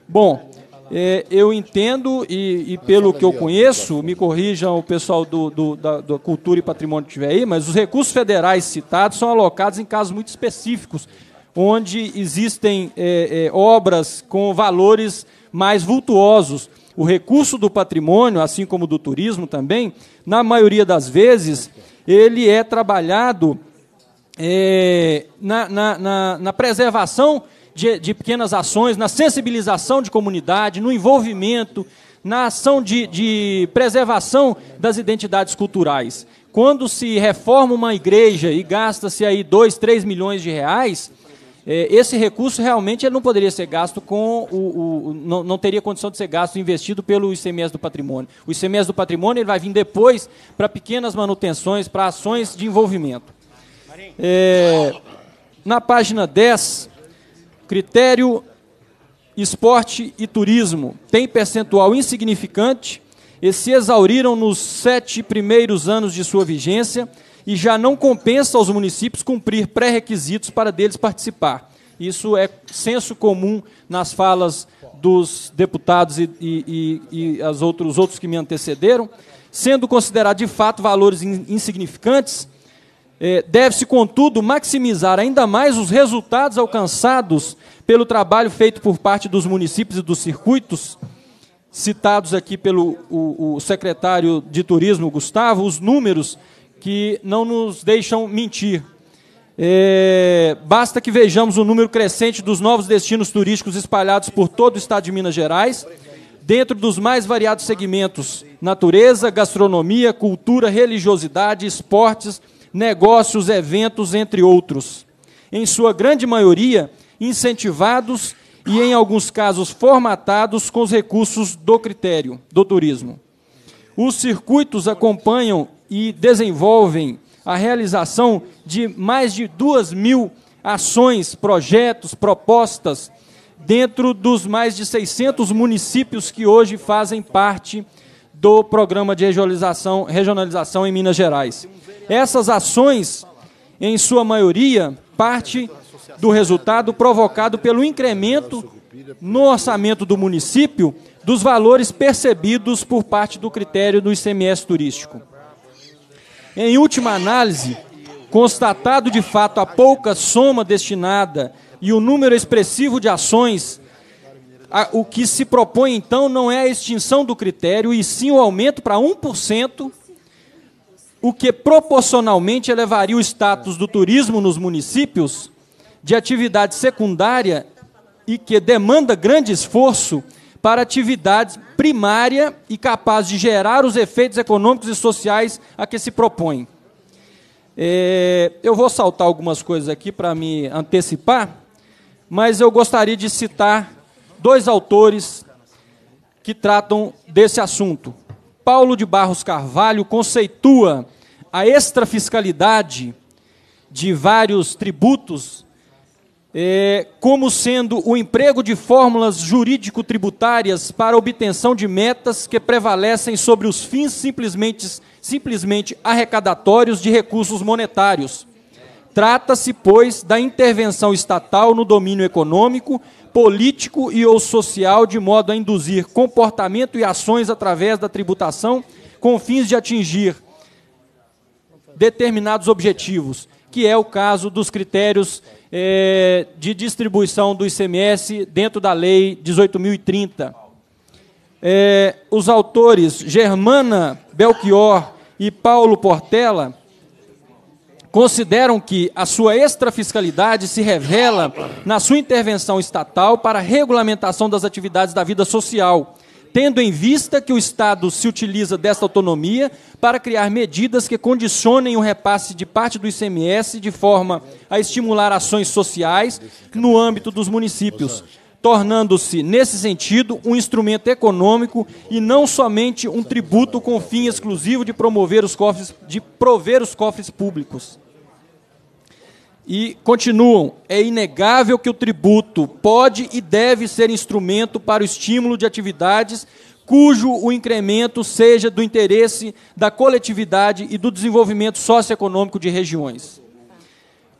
Bom, é, eu entendo e, e, pelo que eu conheço, me corrijam o pessoal do, do da, Cultura e Patrimônio que estiver aí, mas os recursos federais citados são alocados em casos muito específicos, onde existem é, é, obras com valores mais vultuosos. O recurso do patrimônio, assim como do turismo também, na maioria das vezes, ele é trabalhado é, na, na, na, na preservação de, de pequenas ações, na sensibilização de comunidade, no envolvimento, na ação de, de preservação das identidades culturais. Quando se reforma uma igreja e gasta-se aí 2, 3 milhões de reais, é, esse recurso realmente ele não poderia ser gasto com o, o não, não, teria condição de ser gasto investido pelo ICMS do patrimônio. O ICMS do patrimônio ele vai vir depois para pequenas manutenções, para ações de envolvimento. É, na página 10, critério esporte e turismo tem percentual insignificante e se exauriram nos sete primeiros anos de sua vigência e já não compensa aos municípios cumprir pré-requisitos para deles participar. Isso é senso comum nas falas dos deputados e, e, e, e as outros, os outros que me antecederam, sendo considerado de fato valores insignificantes é, deve-se, contudo, maximizar ainda mais os resultados alcançados pelo trabalho feito por parte dos municípios e dos circuitos, citados aqui pelo o, o secretário de Turismo, Gustavo, os números que não nos deixam mentir. É, basta que vejamos o número crescente dos novos destinos turísticos espalhados por todo o estado de Minas Gerais, dentro dos mais variados segmentos: natureza, gastronomia, cultura, religiosidade, esportes negócios, eventos, entre outros. Em sua grande maioria, incentivados e, em alguns casos, formatados com os recursos do critério do turismo. Os circuitos acompanham e desenvolvem a realização de mais de duas mil ações, projetos, propostas dentro dos mais de 600 municípios que hoje fazem parte do programa de regionalização, regionalização em Minas Gerais. Essas ações, em sua maioria, parte do resultado provocado pelo incremento no orçamento do município dos valores percebidos por parte do critério do ICMS turístico. Em última análise, constatado de fato a pouca soma destinada e o número expressivo de ações, o que se propõe então não é a extinção do critério, e sim o aumento para 1% o que proporcionalmente elevaria o status do turismo nos municípios de atividade secundária e que demanda grande esforço para atividades primária e capaz de gerar os efeitos econômicos e sociais a que se propõe. É, eu vou saltar algumas coisas aqui para me antecipar, mas eu gostaria de citar dois autores que tratam desse assunto. Paulo de Barros Carvalho conceitua a extrafiscalidade de vários tributos é, como sendo o emprego de fórmulas jurídico-tributárias para obtenção de metas que prevalecem sobre os fins simplesmente, simplesmente arrecadatórios de recursos monetários. Trata-se, pois, da intervenção estatal no domínio econômico, político e ou social, de modo a induzir comportamento e ações através da tributação, com fins de atingir determinados objetivos, que é o caso dos critérios é, de distribuição do ICMS dentro da Lei 18.030. É, eh, os autores Germana Belchior e Paulo Portela consideram que a sua extrafiscalidade se revela na sua intervenção estatal para a regulamentação das atividades da vida social, tendo em vista que o Estado se utiliza desta autonomia para criar medidas que condicionem o repasse de parte do ICMS de forma a estimular ações sociais no âmbito dos municípios, tornando-se, nesse sentido, um instrumento econômico e não somente um tributo com o fim exclusivo de promover os cofres, de prover os cofres públicos. E continuam: é inegável que o tributo pode e deve ser instrumento para o estímulo de atividades cujo o incremento seja do interesse da coletividade e do desenvolvimento socioeconômico de regiões.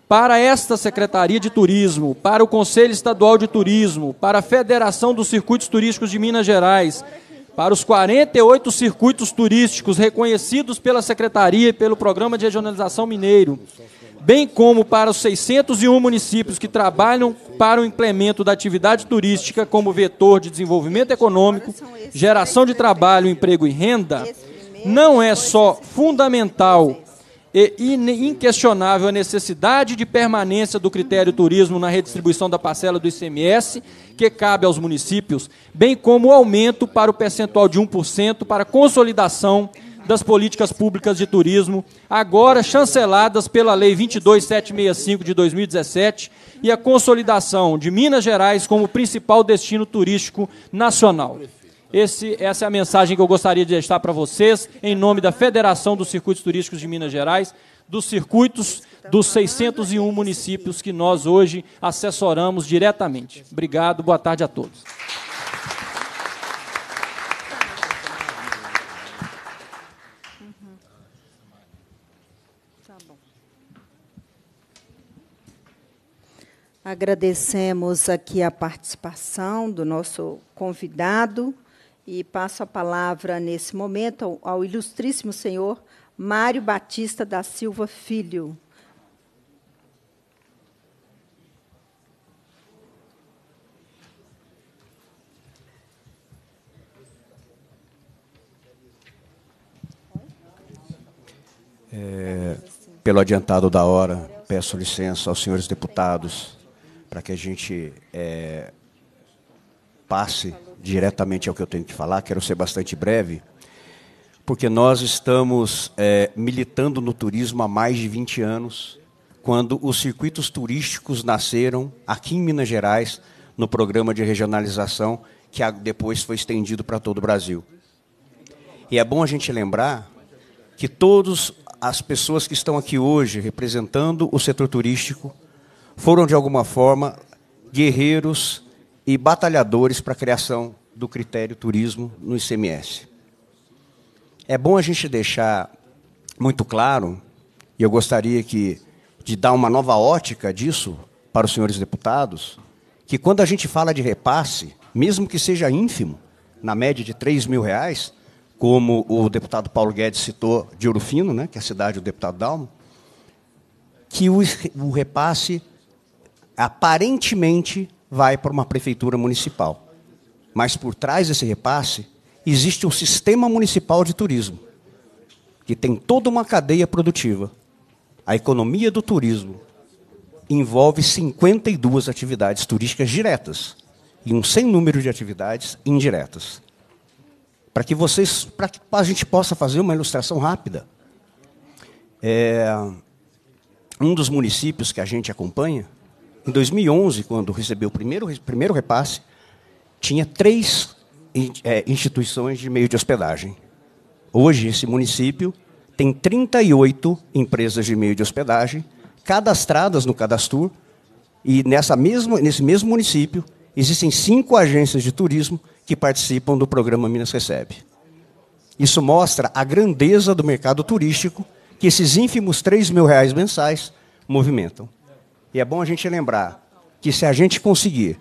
Para esta Secretaria de Turismo, para o Conselho Estadual de Turismo, para a Federação dos Circuitos Turísticos de Minas Gerais, para os 48 circuitos turísticos reconhecidos pela Secretaria e pelo Programa de Regionalização Mineiro, bem como para os 601 municípios que trabalham para o implemento da atividade turística como vetor de desenvolvimento econômico, geração de trabalho, emprego e renda, não é só fundamental e inquestionável a necessidade de permanência do critério turismo na redistribuição da parcela do ICMS, que cabe aos municípios, bem como o aumento para o percentual de 1% para consolidação das políticas públicas de turismo, agora chanceladas pela Lei 22765 de 2017 e a consolidação de Minas Gerais como principal destino turístico nacional. Esse, essa é a mensagem que eu gostaria de deixar para vocês, em nome da Federação dos Circuitos Turísticos de Minas Gerais, dos circuitos dos 601 municípios que nós hoje assessoramos diretamente. Obrigado, boa tarde a todos. Agradecemos aqui a participação do nosso convidado e passo a palavra nesse momento ao, ao ilustríssimo senhor Mário Batista da Silva Filho. É, pelo adiantado da hora, peço licença aos senhores deputados para que a gente é, passe diretamente ao que eu tenho que falar. Quero ser bastante breve, porque nós estamos é, militando no turismo há mais de 20 anos, quando os circuitos turísticos nasceram aqui em Minas Gerais, no programa de regionalização, que depois foi estendido para todo o Brasil. E é bom a gente lembrar que todos as pessoas que estão aqui hoje representando o setor turístico foram, de alguma forma, guerreiros e batalhadores para a criação do critério turismo no ICMS. É bom a gente deixar muito claro, e eu gostaria que, de dar uma nova ótica disso para os senhores deputados, que quando a gente fala de repasse, mesmo que seja ínfimo, na média de 3 mil reais, como o deputado Paulo Guedes citou, de Urufino, né, que é a cidade do deputado Dalmo, que o, o repasse aparentemente vai para uma prefeitura municipal. Mas por trás desse repasse existe um sistema municipal de turismo, que tem toda uma cadeia produtiva. A economia do turismo envolve 52 atividades turísticas diretas e um sem número de atividades indiretas para que vocês, para que a gente possa fazer uma ilustração rápida. É, um dos municípios que a gente acompanha, em 2011, quando recebeu o primeiro, primeiro repasse, tinha três é, instituições de meio de hospedagem. Hoje, esse município tem 38 empresas de meio de hospedagem cadastradas no Cadastur, e nessa mesma, nesse mesmo município existem cinco agências de turismo que participam do programa Minas Recebe. Isso mostra a grandeza do mercado turístico que esses ínfimos 3 mil reais mensais movimentam. E é bom a gente lembrar que se a gente conseguir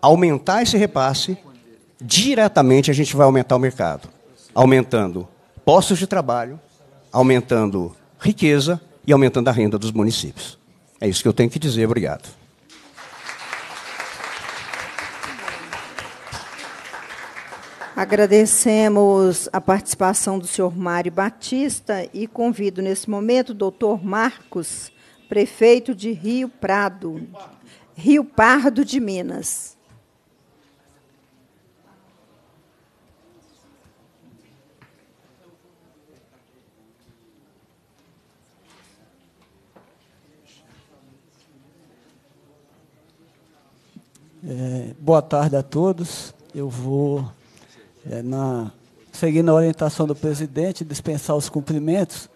aumentar esse repasse, diretamente a gente vai aumentar o mercado, aumentando postos de trabalho, aumentando riqueza e aumentando a renda dos municípios. É isso que eu tenho que dizer. Obrigado. Agradecemos a participação do senhor Mário Batista e convido nesse momento o doutor Marcos, prefeito de Rio Prado, Rio Pardo de Minas. É, boa tarde a todos. Eu vou é, na, seguindo a orientação do presidente, dispensar os cumprimentos,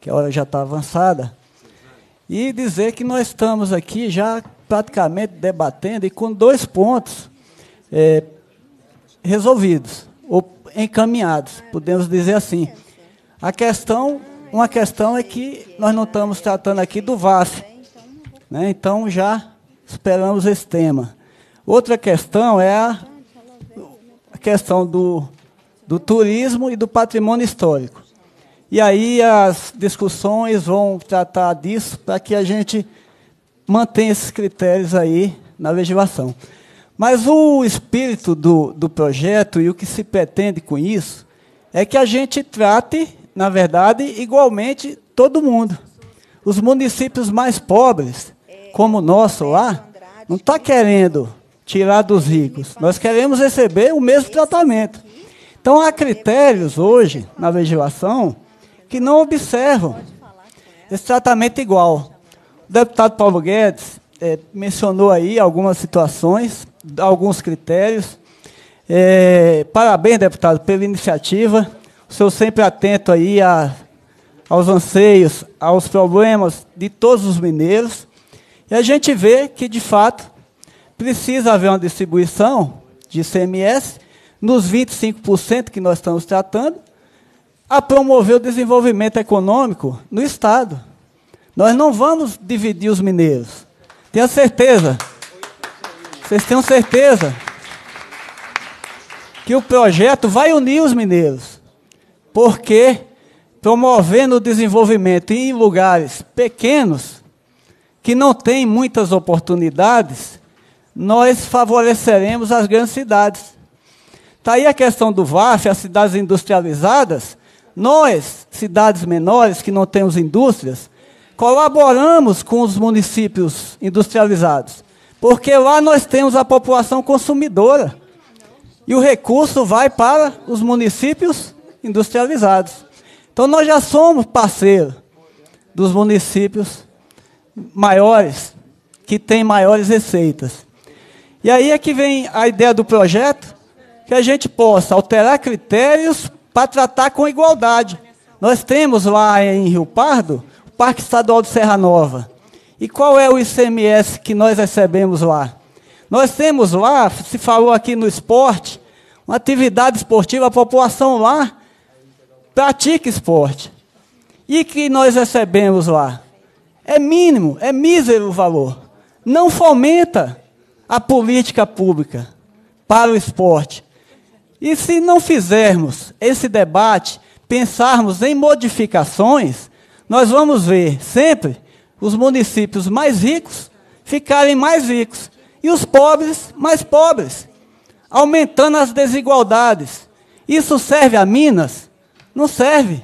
que a hora já está avançada, e dizer que nós estamos aqui já praticamente debatendo e com dois pontos é, resolvidos, ou encaminhados, podemos dizer assim. A questão, uma questão é que nós não estamos tratando aqui do VAS, né? então já esperamos esse tema. Outra questão é a questão do, do turismo e do patrimônio histórico. E aí as discussões vão tratar disso para que a gente mantenha esses critérios aí na legislação. Mas o espírito do, do projeto e o que se pretende com isso é que a gente trate, na verdade, igualmente todo mundo. Os municípios mais pobres, como o nosso lá, não está querendo tirar dos ricos. Nós queremos receber o mesmo tratamento. Então, há critérios hoje na legislação que não observam esse tratamento igual. O deputado Paulo Guedes é, mencionou aí algumas situações, alguns critérios. É, parabéns, deputado, pela iniciativa. O senhor sempre atento aí a, aos anseios, aos problemas de todos os mineiros. E a gente vê que, de fato, precisa haver uma distribuição de CMS nos 25% que nós estamos tratando, a promover o desenvolvimento econômico no Estado. Nós não vamos dividir os mineiros. Tenha certeza. Vocês tenham certeza que o projeto vai unir os mineiros. Porque promovendo o desenvolvimento em lugares pequenos, que não têm muitas oportunidades, nós favoreceremos as grandes cidades. Está aí a questão do VAF, as cidades industrializadas. Nós, cidades menores que não temos indústrias, colaboramos com os municípios industrializados, porque lá nós temos a população consumidora e o recurso vai para os municípios industrializados. Então nós já somos parceiro dos municípios maiores que têm maiores receitas. E aí é que vem a ideia do projeto, que a gente possa alterar critérios para tratar com igualdade. Nós temos lá em Rio Pardo o Parque Estadual de Serra Nova. E qual é o ICMS que nós recebemos lá? Nós temos lá, se falou aqui no esporte, uma atividade esportiva, a população lá pratica esporte. E que nós recebemos lá? É mínimo, é mísero o valor. Não fomenta a política pública para o esporte. E se não fizermos esse debate, pensarmos em modificações, nós vamos ver sempre os municípios mais ricos ficarem mais ricos e os pobres mais pobres, aumentando as desigualdades. Isso serve a Minas? Não serve.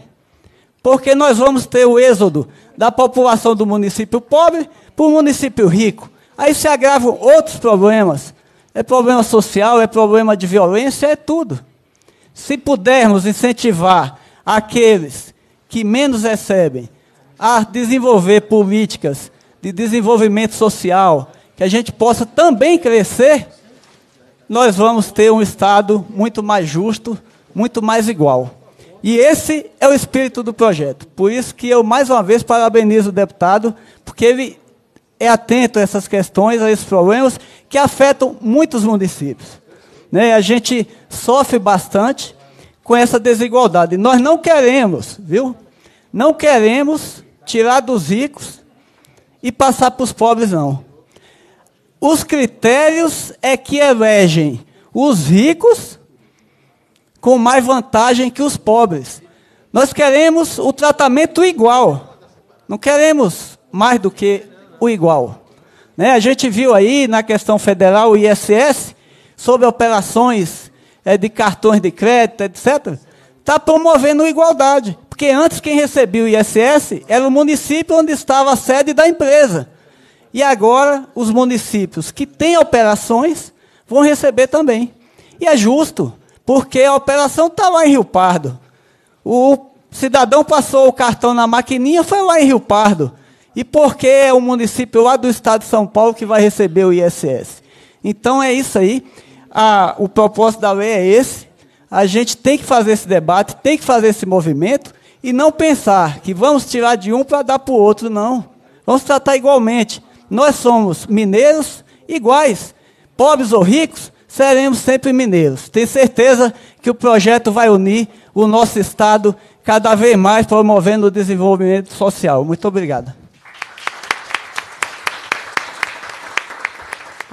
Porque nós vamos ter o êxodo da população do município pobre para o município rico. Aí se agravam outros problemas. É problema social, é problema de violência, é tudo. Se pudermos incentivar aqueles que menos recebem a desenvolver políticas de desenvolvimento social, que a gente possa também crescer, nós vamos ter um Estado muito mais justo, muito mais igual. E esse é o espírito do projeto. Por isso que eu, mais uma vez, parabenizo o deputado, porque ele é atento a essas questões, a esses problemas que afetam muitos municípios. Né? A gente sofre bastante com essa desigualdade. Nós não queremos, viu? Não queremos tirar dos ricos e passar para os pobres, não. Os critérios é que elegem os ricos com mais vantagem que os pobres. Nós queremos o tratamento igual. Não queremos mais do que o igual. Né? A gente viu aí na questão federal o ISS sobre operações é, de cartões de crédito, etc. Está promovendo igualdade, porque antes quem recebia o ISS era o município onde estava a sede da empresa. E agora os municípios que têm operações vão receber também. E é justo, porque a operação está lá em Rio Pardo. O cidadão passou o cartão na maquininha, foi lá em Rio Pardo. E por que é o município lá do estado de São Paulo que vai receber o ISS? Então é isso aí. Ah, o propósito da lei é esse. A gente tem que fazer esse debate, tem que fazer esse movimento e não pensar que vamos tirar de um para dar para o outro, não. Vamos tratar igualmente. Nós somos mineiros iguais. Pobres ou ricos, seremos sempre mineiros. Tenho certeza que o projeto vai unir o nosso Estado cada vez mais, promovendo o desenvolvimento social. Muito obrigado.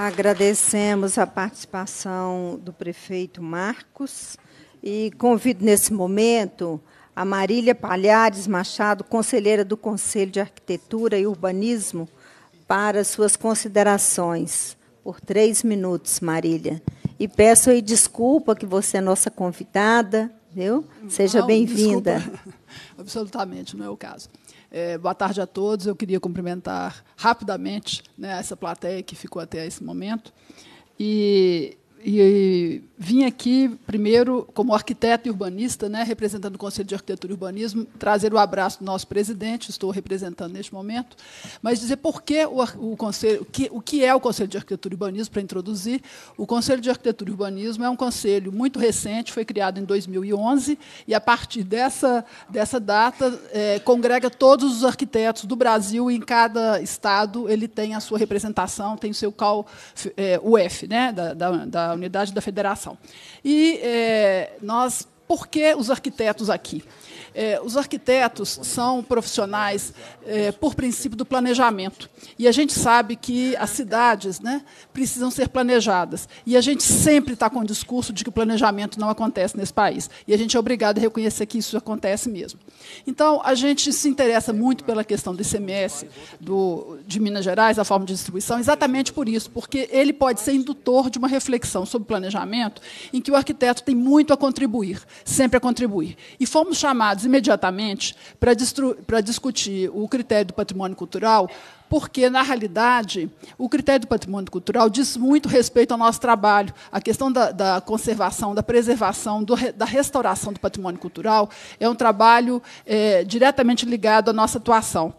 Agradecemos a participação do prefeito Marcos e convido nesse momento a Marília Palhares Machado, conselheira do Conselho de Arquitetura e Urbanismo, para suas considerações por três minutos, Marília. E peço aí desculpa que você é nossa convidada, viu? Seja bem-vinda. Absolutamente, não é o caso. É, boa tarde a todos. Eu queria cumprimentar rapidamente né, essa plateia que ficou até esse momento. E e, vim aqui, primeiro, como arquiteto e urbanista, né, representando o Conselho de Arquitetura e Urbanismo, trazer o abraço do nosso presidente, estou representando neste momento, mas dizer por que o, o Conselho, que, o que é o Conselho de Arquitetura e Urbanismo, para introduzir. O Conselho de Arquitetura e Urbanismo é um conselho muito recente, foi criado em 2011, e, a partir dessa, dessa data, é, congrega todos os arquitetos do Brasil, e em cada estado ele tem a sua representação, tem o seu CAL-UF, é, né, da, da da unidade da federação. E é, nós, por que os arquitetos aqui? É, os arquitetos são profissionais é, por princípio do planejamento. E a gente sabe que as cidades né, precisam ser planejadas. E a gente sempre está com o discurso de que o planejamento não acontece nesse país. E a gente é obrigado a reconhecer que isso acontece mesmo. Então, a gente se interessa muito pela questão do ICMS do, de Minas Gerais, a forma de distribuição, exatamente por isso, porque ele pode ser indutor de uma reflexão sobre planejamento em que o arquiteto tem muito a contribuir, sempre a contribuir. E fomos chamados convocados imediatamente para discutir o critério do patrimônio cultural, porque, na realidade, o critério do patrimônio cultural diz muito respeito ao nosso trabalho. A questão da, da conservação, da preservação, do, da restauração do patrimônio cultural é um trabalho é, diretamente ligado à nossa atuação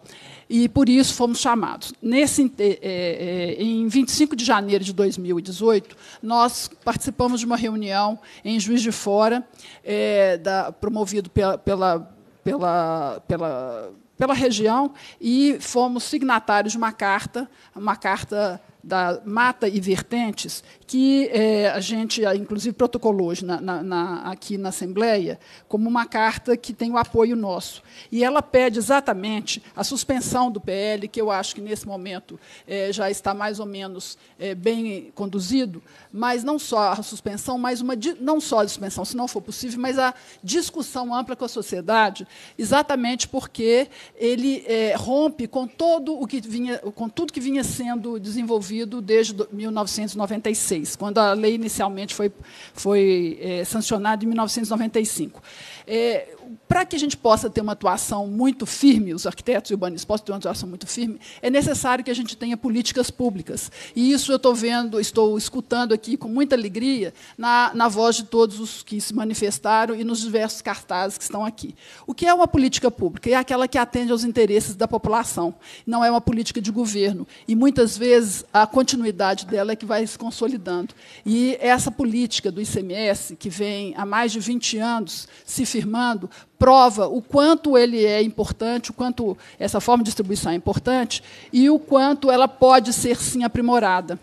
e por isso fomos chamados. Nesse, é, é, em 25 de janeiro de 2018, nós participamos de uma reunião em Juiz de Fora, é, da, promovido pela, pela, pela, pela, pela região, e fomos signatários de uma carta, uma carta da mata e vertentes, que é, a gente, inclusive, protocolou hoje na, na, na, aqui na Assembleia, como uma carta que tem o apoio nosso. E ela pede exatamente a suspensão do PL, que eu acho que, nesse momento, é, já está mais ou menos é, bem conduzido, mas não só a suspensão, mas uma, não só a suspensão, se não for possível, mas a discussão ampla com a sociedade, exatamente porque ele é, rompe com, todo o que vinha, com tudo que vinha sendo desenvolvido desde 1996, quando a lei inicialmente foi, foi é, sancionada em 1995. É, para que a gente possa ter uma atuação muito firme, os arquitetos e urbanistas possam ter uma atuação muito firme, é necessário que a gente tenha políticas públicas. E isso eu estou vendo, estou escutando aqui com muita alegria na, na voz de todos os que se manifestaram e nos diversos cartazes que estão aqui. O que é uma política pública? É aquela que atende aos interesses da população, não é uma política de governo. E muitas vezes a continuidade dela é que vai se consolidando. E essa política do ICMS, que vem há mais de 20 anos se firmando, prova o quanto ele é importante, o quanto essa forma de distribuição é importante e o quanto ela pode ser, sim, aprimorada.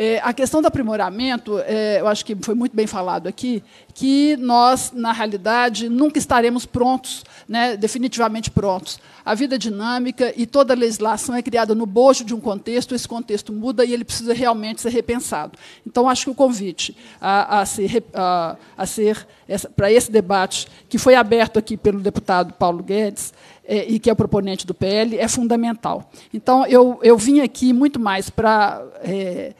É, a questão do aprimoramento, é, eu acho que foi muito bem falado aqui, que nós, na realidade, nunca estaremos prontos, né, definitivamente prontos. A vida é dinâmica e toda legislação é criada no bojo de um contexto, esse contexto muda e ele precisa realmente ser repensado. Então, acho que o convite a, a ser, a, a ser essa, para esse debate, que foi aberto aqui pelo deputado Paulo Guedes, é, e que é o proponente do PL, é fundamental. Então, eu, eu vim aqui muito mais para. É,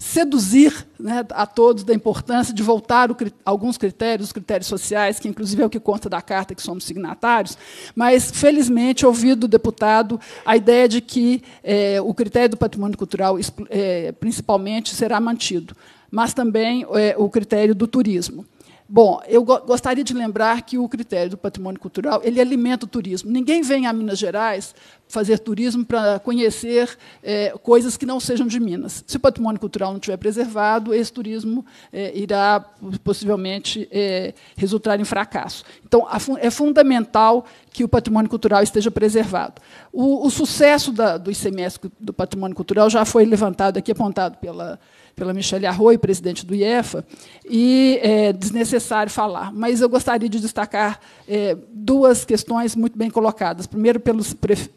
seduzir né, a todos da importância de voltar o, alguns critérios, os critérios sociais, que inclusive é o que conta da carta que somos signatários, mas, felizmente, ouvi do deputado a ideia de que é, o critério do patrimônio cultural, é, principalmente, será mantido, mas também é, o critério do turismo. Bom, eu gostaria de lembrar que o critério do patrimônio cultural ele alimenta o turismo. Ninguém vem a Minas Gerais fazer turismo para conhecer é, coisas que não sejam de Minas. Se o patrimônio cultural não estiver preservado, esse turismo é, irá possivelmente é, resultar em fracasso. Então, é fundamental que o patrimônio cultural esteja preservado. O, o sucesso da, do ICMS do patrimônio cultural já foi levantado aqui, apontado pela pela Michelle Arroio, presidente do IEFA, e é desnecessário falar. Mas eu gostaria de destacar é, duas questões muito bem colocadas. Primeiro, pelo,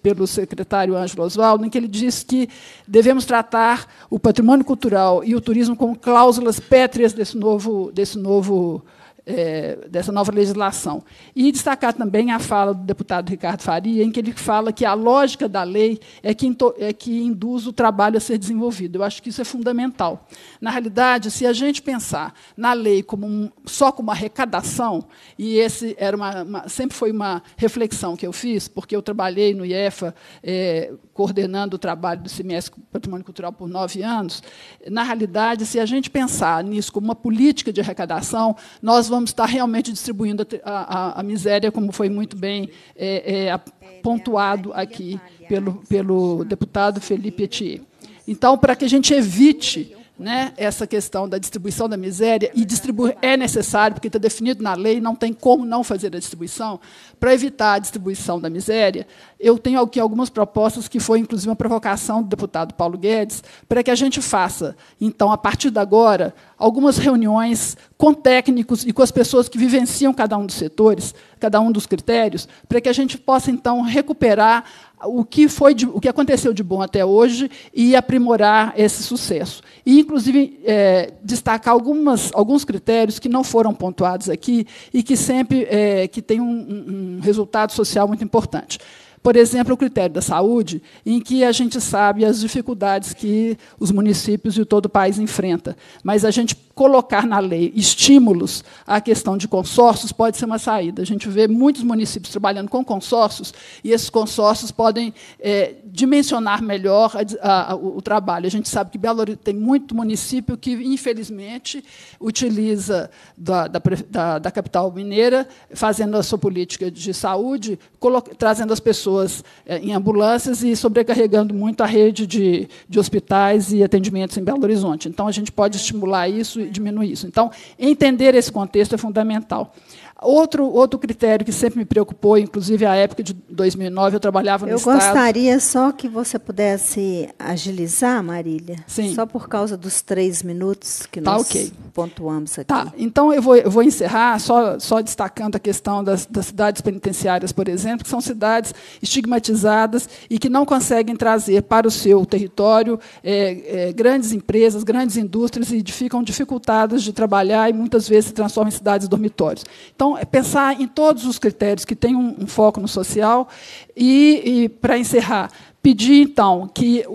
pelo secretário Ângelo Oswaldo, em que ele disse que devemos tratar o patrimônio cultural e o turismo como cláusulas pétreas desse novo, desse novo é, dessa nova legislação. E destacar também a fala do deputado Ricardo Faria, em que ele fala que a lógica da lei é que, é que induz o trabalho a ser desenvolvido. Eu acho que isso é fundamental. Na realidade, se a gente pensar na lei como um, só como arrecadação, e esse era uma, uma, sempre foi uma reflexão que eu fiz, porque eu trabalhei no IEFA. É, coordenando o trabalho do semestre Patrimônio Cultural por nove anos, na realidade, se a gente pensar nisso como uma política de arrecadação, nós vamos estar realmente distribuindo a, a, a miséria, como foi muito bem é, é, pontuado aqui pelo, pelo deputado Felipe Etier. Então, para que a gente evite né, essa questão da distribuição da miséria, e distribuir é necessário, porque está definido na lei, não tem como não fazer a distribuição, para evitar a distribuição da miséria, eu tenho aqui algumas propostas que foi, inclusive, uma provocação do deputado Paulo Guedes, para que a gente faça, então, a partir de agora, algumas reuniões com técnicos e com as pessoas que vivenciam cada um dos setores, cada um dos critérios, para que a gente possa, então, recuperar o que, foi de, o que aconteceu de bom até hoje e aprimorar esse sucesso. E, inclusive, é, destacar algumas, alguns critérios que não foram pontuados aqui e que sempre é, que tem um, um resultado social muito importante. Por exemplo, o critério da saúde, em que a gente sabe as dificuldades que os municípios e todo o país enfrenta, mas a gente colocar na lei estímulos à questão de consórcios pode ser uma saída. A gente vê muitos municípios trabalhando com consórcios e esses consórcios podem é, dimensionar melhor a, a, o trabalho. A gente sabe que Belo Horizonte tem muito município que, infelizmente, utiliza da, da, da, da capital mineira, fazendo a sua política de saúde, trazendo as pessoas é, em ambulâncias e sobrecarregando muito a rede de, de hospitais e atendimentos em Belo Horizonte. Então, a gente pode estimular isso diminui isso. Então, entender esse contexto é fundamental. Outro, outro critério que sempre me preocupou, inclusive à época de 2009, eu trabalhava no eu Estado. Eu gostaria só que você pudesse agilizar, Marília, Sim. só por causa dos três minutos que tá, nós okay. pontuamos aqui. Tá, então eu vou, eu vou encerrar só, só destacando a questão das, das cidades penitenciárias, por exemplo, que são cidades estigmatizadas e que não conseguem trazer para o seu território é, é, grandes empresas, grandes indústrias e ficam dificultadas de trabalhar e muitas vezes se transformam em cidades dormitórios. Então, então, é pensar em todos os critérios que têm um, um foco no social. e, e para encerrar, pedir, então, que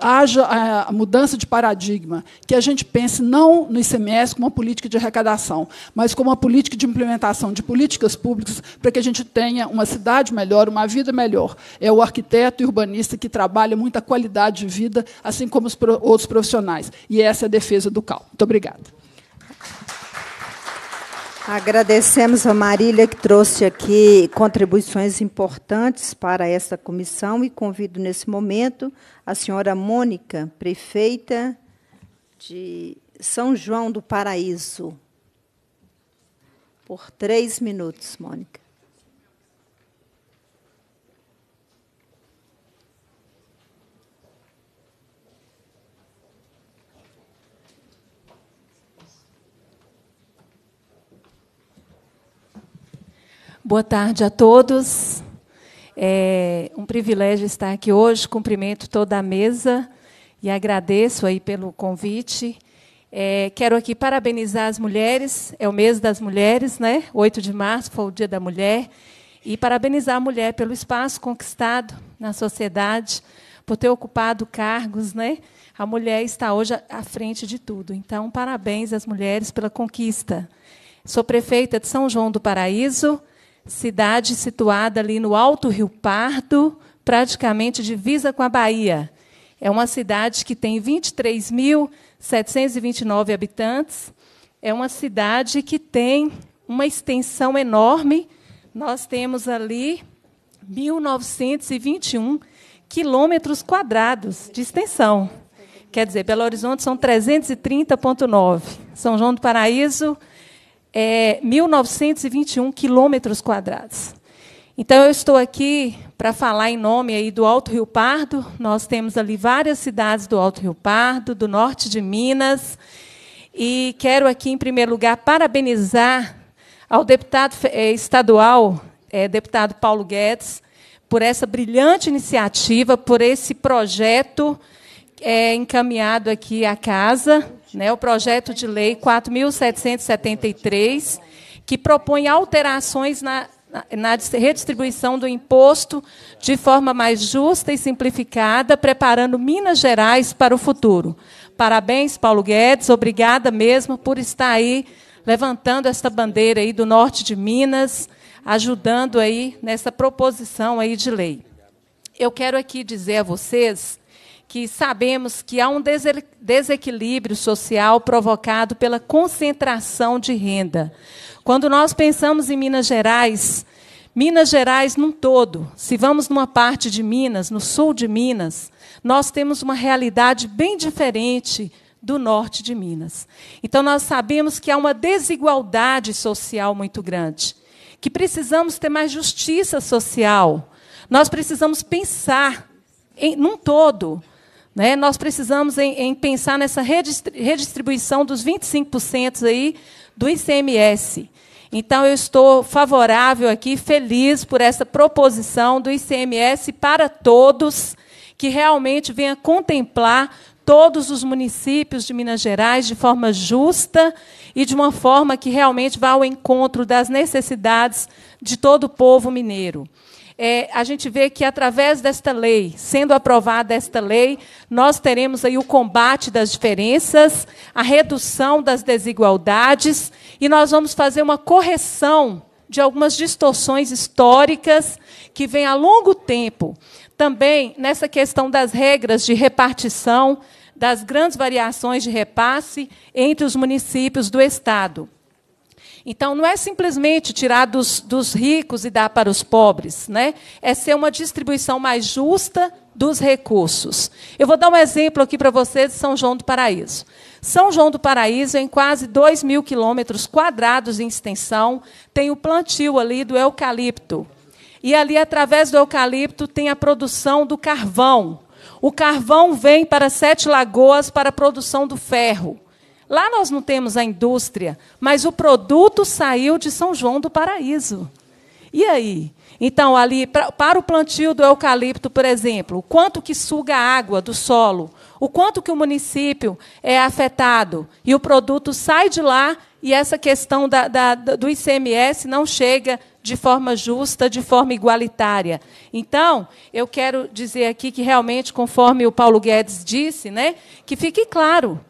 haja é, a mudança de paradigma, que a gente pense não no ICMS como uma política de arrecadação, mas como uma política de implementação de políticas públicas para que a gente tenha uma cidade melhor, uma vida melhor. É o arquiteto e urbanista que trabalha muita qualidade de vida, assim como os outros profissionais. E essa é a defesa do CAL. Muito obrigada. Agradecemos a Marília que trouxe aqui contribuições importantes para esta comissão e convido nesse momento a senhora Mônica, prefeita de São João do Paraíso. Por três minutos, Mônica. Boa tarde a todos. É um privilégio estar aqui hoje. Cumprimento toda a mesa e agradeço aí pelo convite. É, quero aqui parabenizar as mulheres. É o mês das mulheres, né? 8 de março foi o Dia da Mulher. E parabenizar a mulher pelo espaço conquistado na sociedade, por ter ocupado cargos, né? A mulher está hoje à frente de tudo. Então, parabéns às mulheres pela conquista. Sou prefeita de São João do Paraíso cidade situada ali no Alto Rio Pardo, praticamente divisa com a Bahia. É uma cidade que tem 23.729 habitantes. É uma cidade que tem uma extensão enorme. Nós temos ali 1.921 quilômetros quadrados de extensão. Quer dizer, Belo Horizonte são 330,9. São João do Paraíso, é, 1.921 quilômetros quadrados. Então, eu estou aqui para falar em nome aí do Alto Rio Pardo. Nós temos ali várias cidades do Alto Rio Pardo, do norte de Minas. E quero aqui, em primeiro lugar, parabenizar ao deputado eh, estadual, é, deputado Paulo Guedes, por essa brilhante iniciativa, por esse projeto é, encaminhado aqui à casa né, o projeto de lei 4.773, que propõe alterações na, na redistribuição do imposto de forma mais justa e simplificada, preparando Minas Gerais para o futuro. Parabéns, Paulo Guedes, obrigada mesmo por estar aí levantando esta bandeira aí do norte de Minas, ajudando aí nessa proposição aí de lei. Eu quero aqui dizer a vocês que sabemos que há um desequilíbrio social provocado pela concentração de renda. Quando nós pensamos em Minas Gerais, Minas Gerais num todo, se vamos numa parte de Minas, no sul de Minas, nós temos uma realidade bem diferente do norte de Minas. Então, nós sabemos que há uma desigualdade social muito grande, que precisamos ter mais justiça social, nós precisamos pensar em, num todo. Né? Nós precisamos em, em, pensar nessa redistribuição dos 25% aí do ICMS. Então, eu estou favorável aqui, feliz por essa proposição do ICMS para todos, que realmente venha contemplar todos os municípios de Minas Gerais de forma justa e de uma forma que realmente vá ao encontro das necessidades de todo o povo mineiro é, a gente vê que através desta lei, sendo aprovada esta lei, nós teremos aí o combate das diferenças, a redução das desigualdades e nós vamos fazer uma correção de algumas distorções históricas que vêm há longo tempo. Também nessa questão das regras de repartição, das grandes variações de repasse entre os municípios do Estado. Então, não é simplesmente tirar dos, dos ricos e dar para os pobres, né? é ser uma distribuição mais justa dos recursos. Eu vou dar um exemplo aqui para vocês de São João do Paraíso. São João do Paraíso, em quase 2 mil quilômetros quadrados em extensão, tem o plantio ali do eucalipto. E ali, através do eucalipto, tem a produção do carvão. O carvão vem para Sete Lagoas para a produção do ferro. Lá nós não temos a indústria, mas o produto saiu de São João do Paraíso. E aí? Então, ali, pra, para o plantio do eucalipto, por exemplo, o quanto que suga a água do solo, o quanto que o município é afetado e o produto sai de lá e essa questão da, da, do ICMS não chega de forma justa, de forma igualitária. Então, eu quero dizer aqui que realmente, conforme o Paulo Guedes disse, né, que fique claro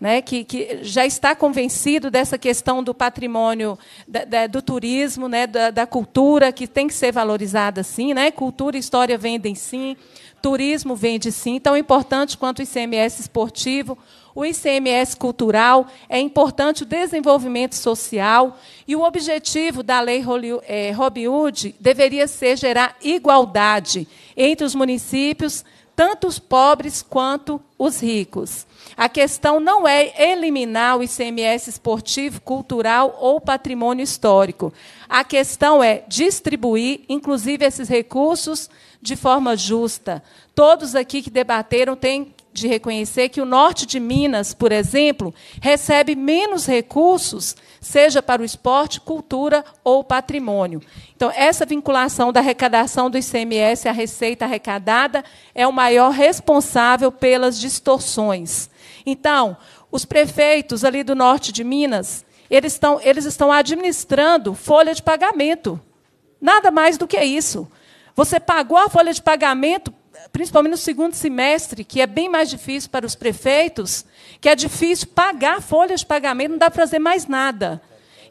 né, que, que, já está convencido dessa questão do patrimônio, da, da, do turismo, né, da, da, cultura, que tem que ser valorizada sim. Né, cultura e história vendem sim, turismo vende sim. Tão importante quanto o ICMS esportivo, o ICMS cultural, é importante o desenvolvimento social. E o objetivo da Lei é, Robin Hood deveria ser gerar igualdade entre os municípios, tanto os pobres quanto os ricos. A questão não é eliminar o ICMS esportivo, cultural ou patrimônio histórico. A questão é distribuir, inclusive, esses recursos de forma justa. Todos aqui que debateram têm de reconhecer que o norte de Minas, por exemplo, recebe menos recursos, seja para o esporte, cultura ou patrimônio. Então, essa vinculação da arrecadação do ICMS à receita arrecadada é o maior responsável pelas distorções. Então, os prefeitos ali do norte de Minas, eles estão, eles estão administrando folha de pagamento. Nada mais do que isso. Você pagou a folha de pagamento, principalmente no segundo semestre, que é bem mais difícil para os prefeitos, que é difícil pagar a folha de pagamento, não dá para fazer mais nada.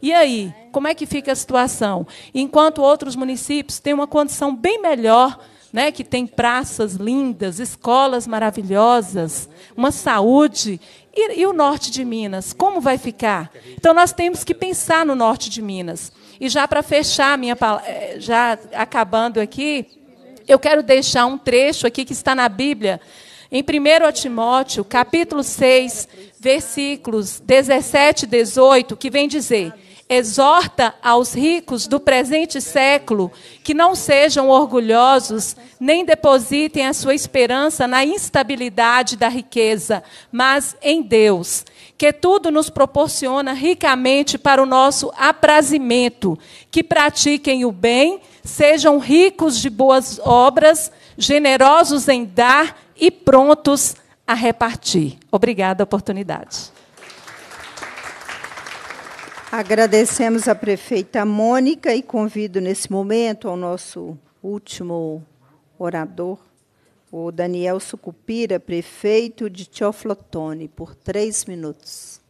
E aí, como é que fica a situação? Enquanto outros municípios têm uma condição bem melhor né, que tem praças lindas, escolas maravilhosas, uma saúde. E, e, o norte de Minas, como vai ficar? Então nós temos que pensar no norte de Minas. E já para fechar minha eh, já acabando aqui, eu quero deixar um trecho aqui que está na Bíblia, em 1 Timóteo, capítulo 6, versículos 17 e 18, que vem dizer: exorta aos ricos do presente século que não sejam orgulhosos, nem depositem a sua esperança na instabilidade da riqueza, mas em Deus, que tudo nos proporciona ricamente para o nosso aprazimento, que pratiquem o bem, sejam ricos de boas obras, generosos em dar e prontos a repartir. Obrigada a oportunidade. Agradecemos a prefeita Mônica e convido nesse momento ao nosso último orador, o Daniel Sucupira, prefeito de Tioflotone, por três minutos.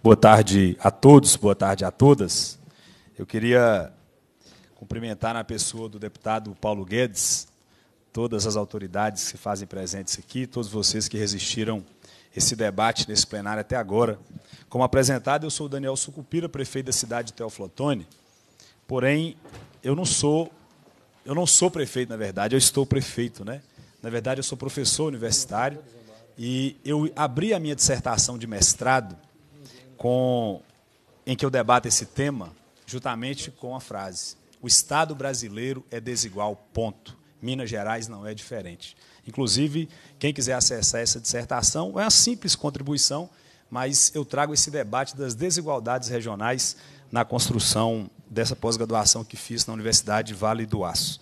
Boa tarde a todos, boa tarde a todas. Eu queria cumprimentar na pessoa do deputado Paulo Guedes, todas as autoridades que fazem presentes aqui, todos vocês que resistiram esse debate nesse plenário até agora. Como apresentado, eu sou o Daniel Sucupira, prefeito da cidade de Teoflotone. Porém, eu não sou eu não sou prefeito, na verdade, eu estou prefeito, né? Na verdade, eu sou professor universitário e eu abri a minha dissertação de mestrado com em que eu debato esse tema, juntamente com a frase o Estado brasileiro é desigual, ponto. Minas Gerais não é diferente. Inclusive, quem quiser acessar essa dissertação, é uma simples contribuição, mas eu trago esse debate das desigualdades regionais na construção dessa pós-graduação que fiz na Universidade Vale do Aço,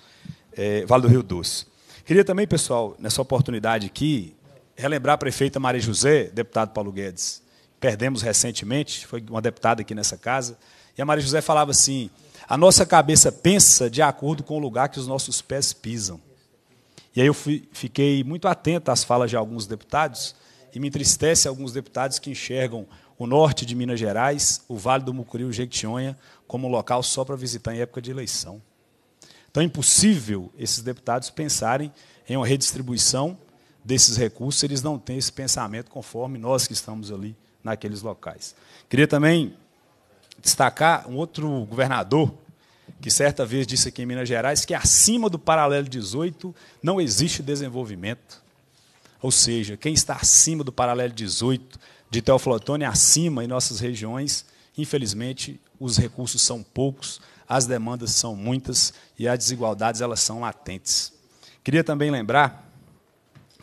é, Vale do Rio Doce. Queria também, pessoal, nessa oportunidade aqui, relembrar a prefeita Maria José, deputado Paulo Guedes. Perdemos recentemente, foi uma deputada aqui nessa casa, e a Maria José falava assim: a nossa cabeça pensa de acordo com o lugar que os nossos pés pisam. E aí eu fui, fiquei muito atento às falas de alguns deputados e me entristece alguns deputados que enxergam o norte de Minas Gerais, o Vale do Mucuri e o Jequitinhonha como um local só para visitar em época de eleição. Então é impossível esses deputados pensarem em uma redistribuição desses recursos, eles não têm esse pensamento conforme nós que estamos ali naqueles locais. Queria também destacar um outro governador que certa vez disse aqui em Minas Gerais que acima do paralelo 18 não existe desenvolvimento. Ou seja, quem está acima do paralelo 18 de Teoflotone, é acima em nossas regiões, infelizmente, os recursos são poucos, as demandas são muitas e as desigualdades elas são latentes. Queria também lembrar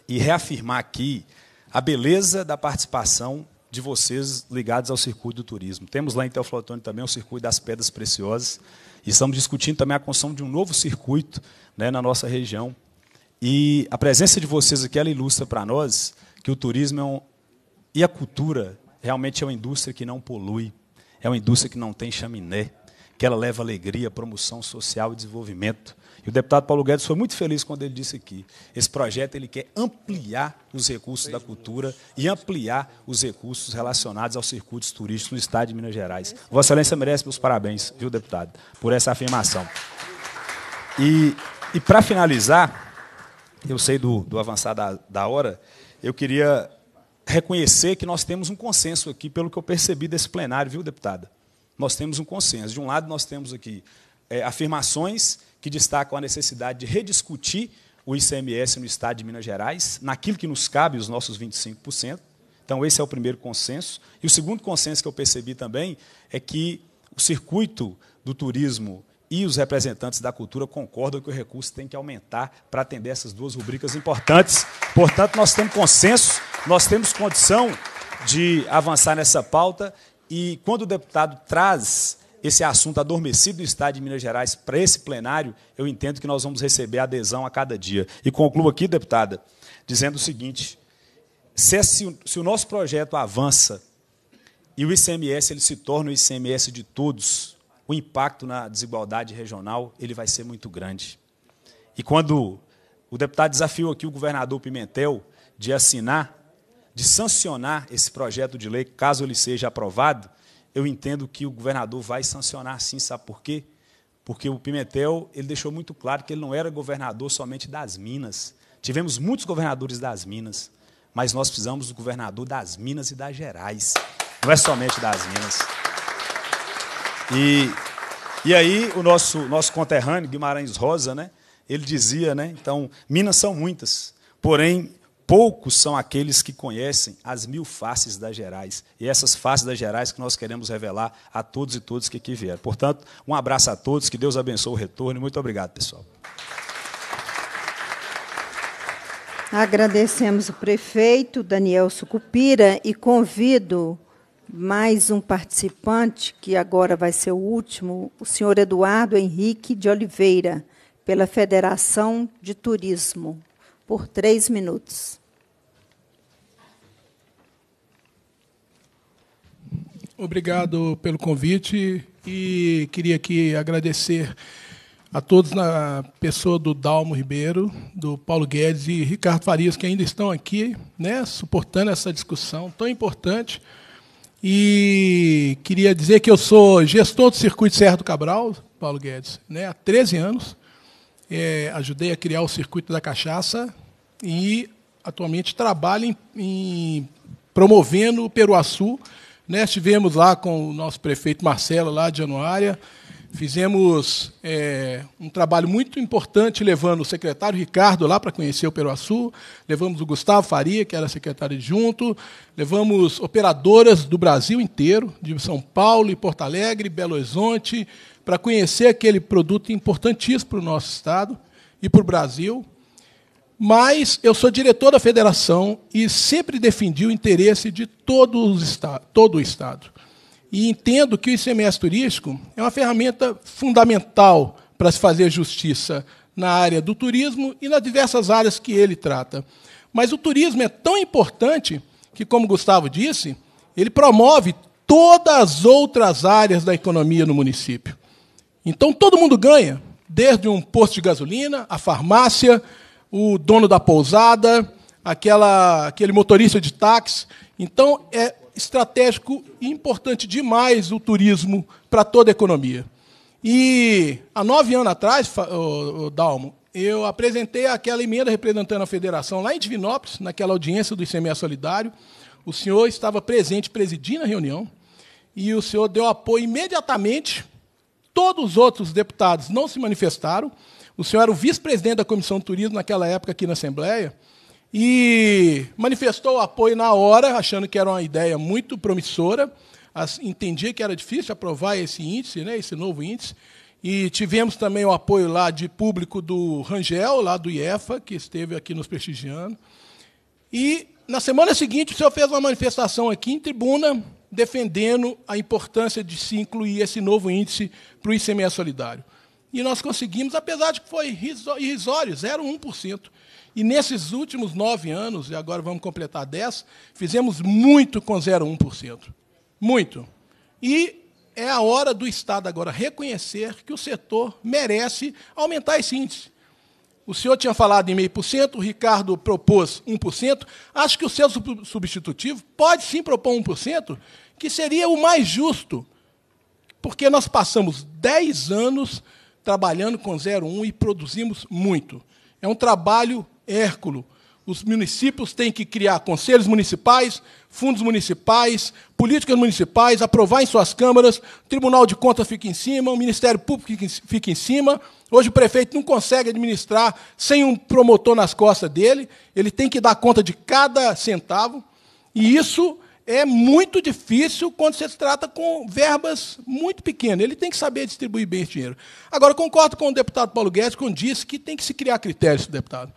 e reafirmar aqui a beleza da participação de vocês ligados ao circuito do turismo. Temos lá em Teoflotone também o circuito das pedras preciosas e estamos discutindo também a construção de um novo circuito né, na nossa região. E a presença de vocês aqui ela ilustra para nós que o turismo é um, e a cultura realmente é uma indústria que não polui, é uma indústria que não tem chaminé, que ela leva alegria, promoção social e desenvolvimento. E o deputado Paulo Guedes foi muito feliz quando ele disse aqui. Esse projeto ele quer ampliar os recursos da cultura e ampliar os recursos relacionados aos circuitos turísticos no estado de Minas Gerais. Vossa Excelência merece meus parabéns, viu, deputado, por essa afirmação. E, e para finalizar, eu sei do, do avançar da, da hora, eu queria reconhecer que nós temos um consenso aqui, pelo que eu percebi desse plenário, viu, deputada? Nós temos um consenso. De um lado, nós temos aqui é, afirmações que destacam a necessidade de rediscutir o ICMS no Estado de Minas Gerais, naquilo que nos cabe, os nossos 25%. Então, esse é o primeiro consenso. E o segundo consenso que eu percebi também é que o circuito do turismo e os representantes da cultura concordam que o recurso tem que aumentar para atender essas duas rubricas importantes. Portanto, nós temos consenso, nós temos condição de avançar nessa pauta. E quando o deputado traz esse assunto adormecido do Estado de Minas Gerais para esse plenário, eu entendo que nós vamos receber adesão a cada dia. E concluo aqui, deputada, dizendo o seguinte: se, esse, é, se o nosso projeto avança e o ICMS ele se torna o ICMS de todos, o impacto na desigualdade regional ele vai ser muito grande. E quando o deputado desafiou aqui o governador Pimentel de assinar, de sancionar esse projeto de lei, caso ele seja aprovado, eu entendo que o governador vai sancionar sim, sabe por quê? Porque o Pimentel ele deixou muito claro que ele não era governador somente das Minas. Tivemos muitos governadores das Minas, mas nós precisamos do governador das Minas e das Gerais, não é somente das Minas. E, e aí o nosso nosso conterrâneo Guimarães Rosa, né? Ele dizia, né? Então, Minas são muitas, porém poucos são aqueles que conhecem as mil faces das gerais. E essas faces das gerais que nós queremos revelar a todos e todas que aqui vieram. Portanto, um abraço a todos, que Deus abençoe o retorno e muito obrigado, pessoal. Agradecemos o prefeito Daniel Sucupira e convido mais um participante, que agora vai ser o último, o senhor Eduardo Henrique de Oliveira, pela Federação de Turismo por três minutos. Obrigado pelo convite e queria aqui agradecer a todos na pessoa do Dalmo Ribeiro, do Paulo Guedes e Ricardo Farias, que ainda estão aqui, né, suportando essa discussão tão importante. E queria dizer que eu sou gestor do Circuito Serra do Cabral, Paulo Guedes, né, há 13 anos. É, ajudei a criar o Circuito da Cachaça, e atualmente trabalha em, em promovendo o Peruaçu. Né? Estivemos lá com o nosso prefeito Marcelo, lá de Januária, fizemos é, um trabalho muito importante levando o secretário Ricardo lá para conhecer o Peruaçu, levamos o Gustavo Faria, que era secretário adjunto, levamos operadoras do Brasil inteiro, de São Paulo e Porto Alegre, Belo Horizonte, para conhecer aquele produto importantíssimo para o nosso Estado e para o Brasil. Mas eu sou diretor da federação e sempre defendi o interesse de todo, todo o Estado. E entendo que o ICMS turístico é uma ferramenta fundamental para se fazer justiça na área do turismo e nas diversas áreas que ele trata. Mas o turismo é tão importante que, como Gustavo disse, ele promove todas as outras áreas da economia no município. Então todo mundo ganha, desde um posto de gasolina, a farmácia, o dono da pousada, aquela, aquele motorista de táxi. Então, é estratégico e importante demais o turismo para toda a economia. E há nove anos atrás, Dalmo, eu apresentei aquela emenda representando a federação lá em Divinópolis, naquela audiência do ICMS Solidário. O senhor estava presente, presidindo a reunião, e o senhor deu apoio imediatamente. Todos os outros deputados não se manifestaram, o senhor era o vice-presidente da Comissão de Turismo naquela época aqui na Assembleia e manifestou apoio na hora, achando que era uma ideia muito promissora. entendia que era difícil aprovar esse índice, né, esse novo índice. E tivemos também o apoio lá de público do Rangel, lá do IEFA, que esteve aqui nos prestigiando. E na semana seguinte, o senhor fez uma manifestação aqui em tribuna defendendo a importância de se incluir esse novo índice para o ICMS solidário e nós conseguimos, apesar de que foi irrisório, 0,1%. E nesses últimos nove anos, e agora vamos completar dez, fizemos muito com 0,1%. Muito. E é a hora do Estado agora reconhecer que o setor merece aumentar esse índice. O senhor tinha falado em meio por cento, o Ricardo propôs 1%. Acho que o seu substitutivo pode sim propor 1%, que seria o mais justo, porque nós passamos 10 anos trabalhando com 01 e produzimos muito. É um trabalho hérculo. Os municípios têm que criar conselhos municipais, fundos municipais, políticas municipais, aprovar em suas câmaras, o Tribunal de Contas fica em cima, o Ministério Público fica em cima. Hoje o prefeito não consegue administrar sem um promotor nas costas dele, ele tem que dar conta de cada centavo, e isso é muito difícil quando você se trata com verbas muito pequenas. Ele tem que saber distribuir bem esse dinheiro. Agora, concordo com o deputado Paulo Guedes quando disse que tem que se criar critérios, deputado.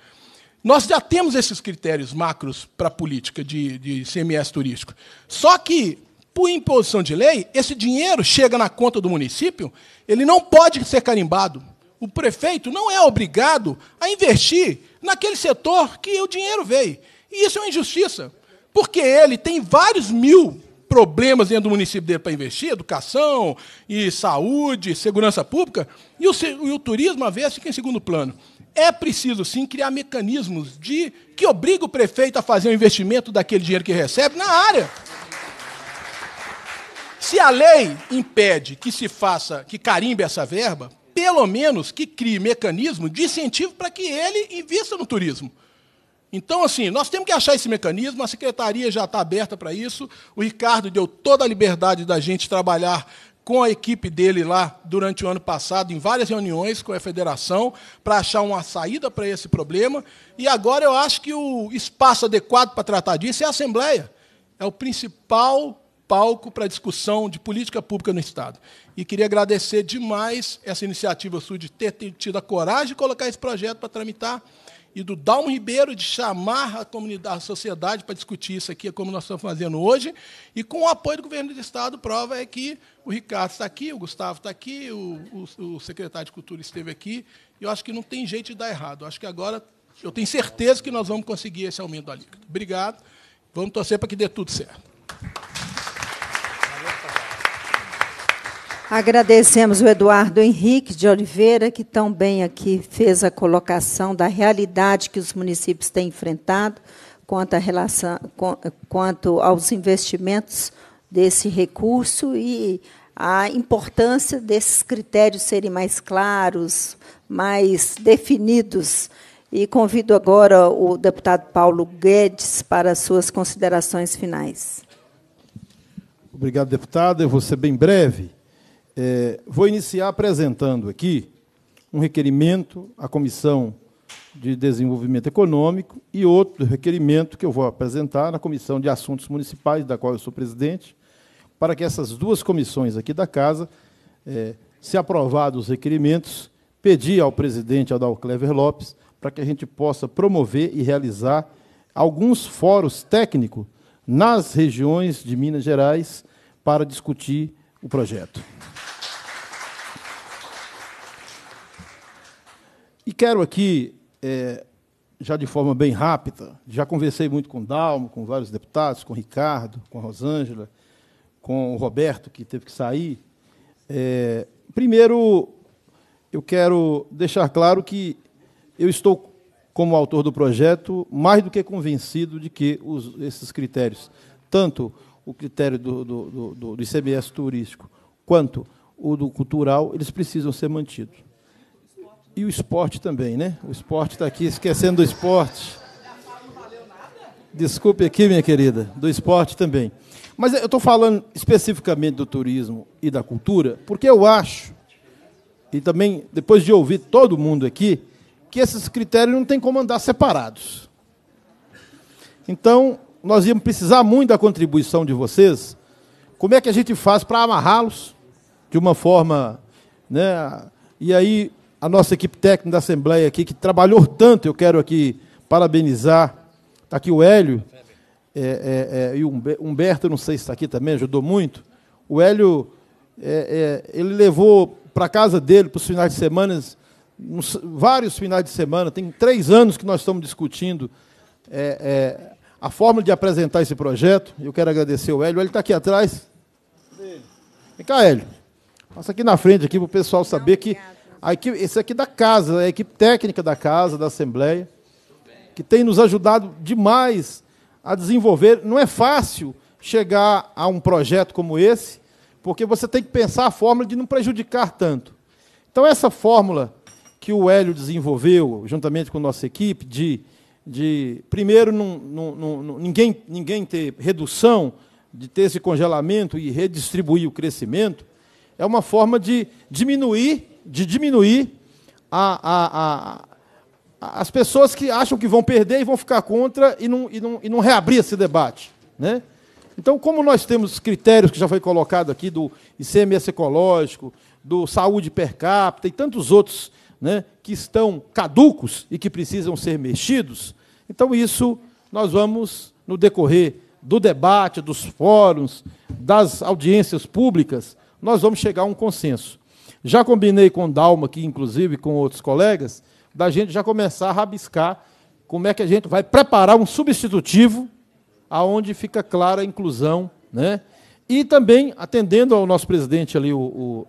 Nós já temos esses critérios macros para a política de, de CMS turístico. Só que, por imposição de lei, esse dinheiro chega na conta do município, ele não pode ser carimbado. O prefeito não é obrigado a investir naquele setor que o dinheiro veio. E isso é uma injustiça. Porque ele tem vários mil problemas dentro do município dele para investir, educação e saúde, segurança pública, e o, e o turismo, avessa vezes, fica em segundo plano. É preciso, sim, criar mecanismos de que obriga o prefeito a fazer o um investimento daquele dinheiro que recebe na área. Se a lei impede que se faça, que carimbe essa verba, pelo menos que crie mecanismo de incentivo para que ele invista no turismo. Então, assim, nós temos que achar esse mecanismo, a secretaria já está aberta para isso, o Ricardo deu toda a liberdade da gente trabalhar com a equipe dele lá durante o ano passado, em várias reuniões com a federação, para achar uma saída para esse problema. E agora eu acho que o espaço adequado para tratar disso é a Assembleia. É o principal palco para discussão de política pública no Estado. E queria agradecer demais essa iniciativa sua de ter tido a coragem de colocar esse projeto para tramitar e do Dalmo Ribeiro de chamar a comunidade, a sociedade para discutir isso aqui, como nós estamos fazendo hoje, e com o apoio do governo do Estado, prova é que o Ricardo está aqui, o Gustavo está aqui, o, o, o secretário de Cultura esteve aqui, e eu acho que não tem jeito de dar errado. Eu acho que agora, eu tenho certeza que nós vamos conseguir esse aumento da alíquota. Obrigado, vamos torcer para que dê tudo certo. Agradecemos o Eduardo Henrique de Oliveira, que tão bem aqui fez a colocação da realidade que os municípios têm enfrentado quanto, relação, quanto aos investimentos desse recurso e a importância desses critérios serem mais claros, mais definidos. E convido agora o deputado Paulo Guedes para suas considerações finais. Obrigado, deputado. Eu vou ser bem breve. É, vou iniciar apresentando aqui um requerimento à Comissão de Desenvolvimento Econômico e outro requerimento que eu vou apresentar na Comissão de Assuntos Municipais, da qual eu sou presidente, para que essas duas comissões aqui da Casa, é, se aprovados os requerimentos, pedir ao presidente Adal Clever Lopes para que a gente possa promover e realizar alguns fóruns técnicos nas regiões de Minas Gerais para discutir o projeto. E quero aqui, é, já de forma bem rápida, já conversei muito com o Dalmo, com vários deputados, com o Ricardo, com a Rosângela, com o Roberto, que teve que sair. É, primeiro, eu quero deixar claro que eu estou, como autor do projeto, mais do que convencido de que os, esses critérios, tanto o critério do, do, do, do ICMS turístico quanto o do cultural, eles precisam ser mantidos. E o esporte também, né? O esporte está aqui, esquecendo do esporte. Desculpe aqui, minha querida, do esporte também. Mas eu estou falando especificamente do turismo e da cultura, porque eu acho, e também depois de ouvir todo mundo aqui, que esses critérios não tem como andar separados. Então, nós íamos precisar muito da contribuição de vocês. Como é que a gente faz para amarrá-los de uma forma. Né? E aí, a nossa equipe técnica da Assembleia aqui, que trabalhou tanto, eu quero aqui parabenizar. Está aqui o Hélio é, é, é, e o Humberto, não sei se está aqui também, ajudou muito. O Hélio, é, é, ele levou para casa dele, para os finais de semana, uns, vários finais de semana, tem três anos que nós estamos discutindo é, a forma de apresentar esse projeto. Eu quero agradecer o Hélio. Ele está aqui atrás. Vem cá, Hélio. Passa aqui na frente aqui para o pessoal saber que a equipe, esse aqui da casa, é a equipe técnica da casa, da Assembleia, que tem nos ajudado demais a desenvolver. Não é fácil chegar a um projeto como esse, porque você tem que pensar a fórmula de não prejudicar tanto. Então, essa fórmula que o Hélio desenvolveu, juntamente com a nossa equipe, de, de primeiro, ninguém, ninguém ter redução, de ter esse congelamento e redistribuir o crescimento, é uma forma de diminuir de diminuir a, a, a, as pessoas que acham que vão perder e vão ficar contra e não, e não, e não reabrir esse debate. Né? Então, como nós temos critérios que já foi colocado aqui do ICMS ecológico, do saúde per capita e tantos outros né, que estão caducos e que precisam ser mexidos, então isso nós vamos, no decorrer do debate, dos fóruns, das audiências públicas, nós vamos chegar a um consenso. Já combinei com Dalma aqui, inclusive, com outros colegas, da gente já começar a rabiscar como é que a gente vai preparar um substitutivo aonde fica clara a inclusão, né? E também, atendendo ao nosso presidente ali, o, o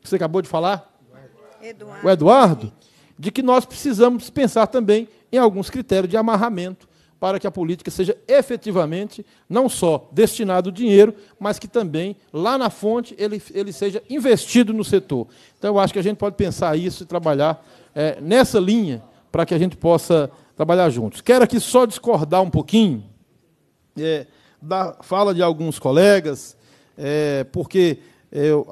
que você acabou de falar, Eduardo. o Eduardo, de que nós precisamos pensar também em alguns critérios de amarramento para que a política seja efetivamente não só destinado o dinheiro, mas que também, lá na fonte, ele, ele seja investido no setor. Então, eu acho que a gente pode pensar isso e trabalhar é, nessa linha para que a gente possa trabalhar juntos. Quero aqui só discordar um pouquinho é, da fala de alguns colegas, é, porque eu,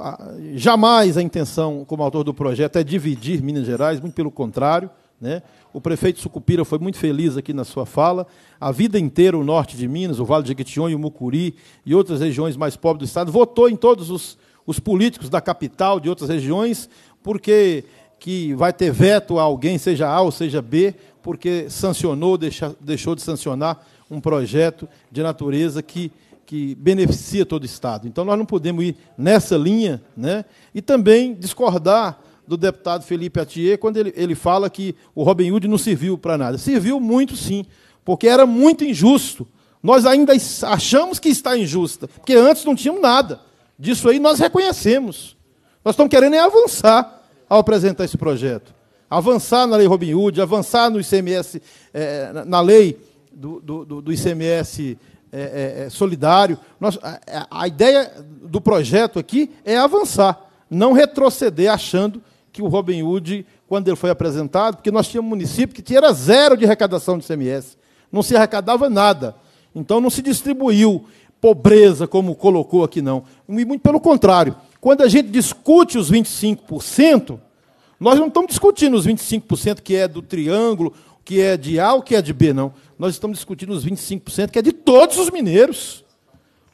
jamais a intenção, como autor do projeto, é dividir Minas Gerais, muito pelo contrário. Né? O prefeito Sucupira foi muito feliz aqui na sua fala. A vida inteira, o norte de Minas, o Vale de Jequitinhonha, o Mucuri e outras regiões mais pobres do estado, votou em todos os, os políticos da capital, de outras regiões, porque que vai ter veto a alguém, seja A ou seja B, porque sancionou, deixa, deixou de sancionar um projeto de natureza que, que beneficia todo o Estado. Então, nós não podemos ir nessa linha né? e também discordar do deputado Felipe Atier quando ele, ele fala que o Robin Hood não serviu para nada. Serviu muito, sim, porque era muito injusto. Nós ainda achamos que está injusta, porque antes não tínhamos nada. Disso aí nós reconhecemos. Nós estamos querendo é avançar ao apresentar esse projeto. Avançar na lei Robin Hood, avançar no ICMS, é, eh, na lei do, do, do ICMS é, eh, eh, solidário. Nós, a, a ideia do projeto aqui é avançar, não retroceder achando que o Robin Hood, quando ele foi apresentado, porque nós tínhamos um município que tinha zero de arrecadação de CMS, não se arrecadava nada. Então não se distribuiu pobreza como colocou aqui não. E muito pelo contrário. Quando a gente discute os 25%, nós não estamos discutindo os 25% que é do triângulo, que é de A ou que é de B, não. Nós estamos discutindo os 25% que é de todos os mineiros.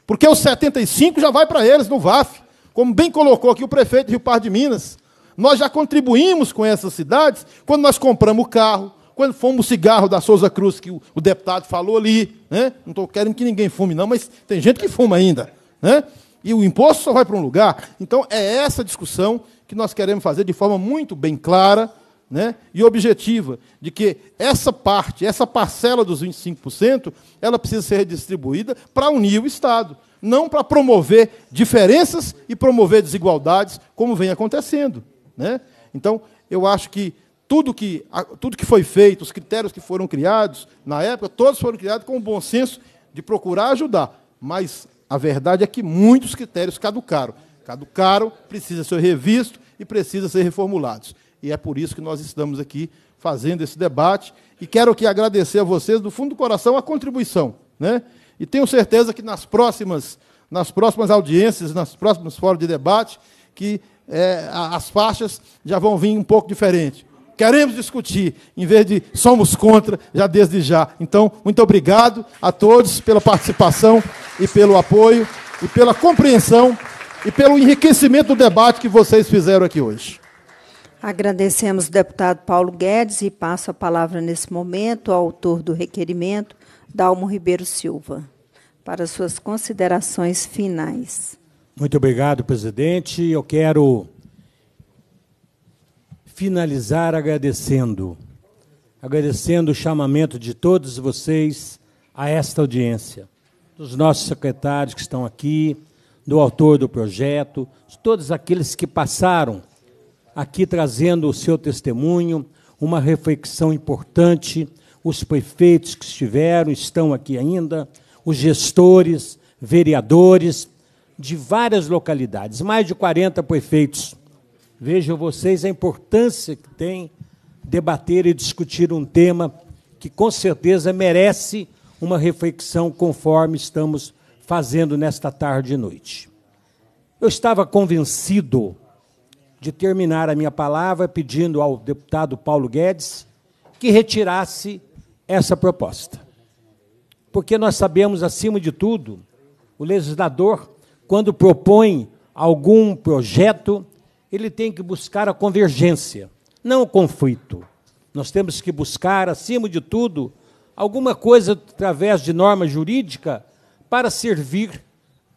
Porque os 75% já vai para eles no VAF. Como bem colocou aqui o prefeito de Rio Par de Minas, nós já contribuímos com essas cidades quando nós compramos o carro, quando fomos o cigarro da Souza Cruz, que o deputado falou ali. Né? Não estou querendo que ninguém fume, não, mas tem gente que fuma ainda. Né? E o imposto só vai para um lugar. Então, é essa discussão que nós queremos fazer de forma muito bem clara né, e objetiva, de que essa parte, essa parcela dos 25%, ela precisa ser redistribuída para unir o Estado, não para promover diferenças e promover desigualdades, como vem acontecendo. Né? Então, eu acho que tudo, que tudo que foi feito, os critérios que foram criados na época, todos foram criados com o bom senso de procurar ajudar. Mas a verdade é que muitos critérios caducaram. Caducaram, precisa ser revisto e precisa ser reformulados. E é por isso que nós estamos aqui fazendo esse debate. E quero aqui agradecer a vocês, do fundo do coração, a contribuição. Né? E tenho certeza que nas próximas, nas próximas audiências, nas próximas fóruns de debate, que é, as faixas já vão vir um pouco diferente. Queremos discutir, em vez de somos contra, já desde já. Então, muito obrigado a todos pela participação e pelo apoio e pela compreensão e pelo enriquecimento do debate que vocês fizeram aqui hoje. Agradecemos o deputado Paulo Guedes e passo a palavra nesse momento ao autor do requerimento, Dalmo Ribeiro Silva, para suas considerações finais. Muito obrigado, presidente. Eu quero finalizar agradecendo, agradecendo o chamamento de todos vocês a esta audiência, dos nossos secretários que estão aqui, do autor do projeto, de todos aqueles que passaram aqui trazendo o seu testemunho, uma reflexão importante, os prefeitos que estiveram, estão aqui ainda, os gestores, vereadores, de várias localidades, mais de 40 prefeitos. Vejam vocês a importância que tem debater e discutir um tema que com certeza merece uma reflexão conforme estamos fazendo nesta tarde e noite. Eu estava convencido de terminar a minha palavra pedindo ao deputado Paulo Guedes que retirasse essa proposta. Porque nós sabemos, acima de tudo, o legislador quando propõe algum projeto, ele tem que buscar a convergência, não o conflito. Nós temos que buscar, acima de tudo, alguma coisa através de norma jurídica para servir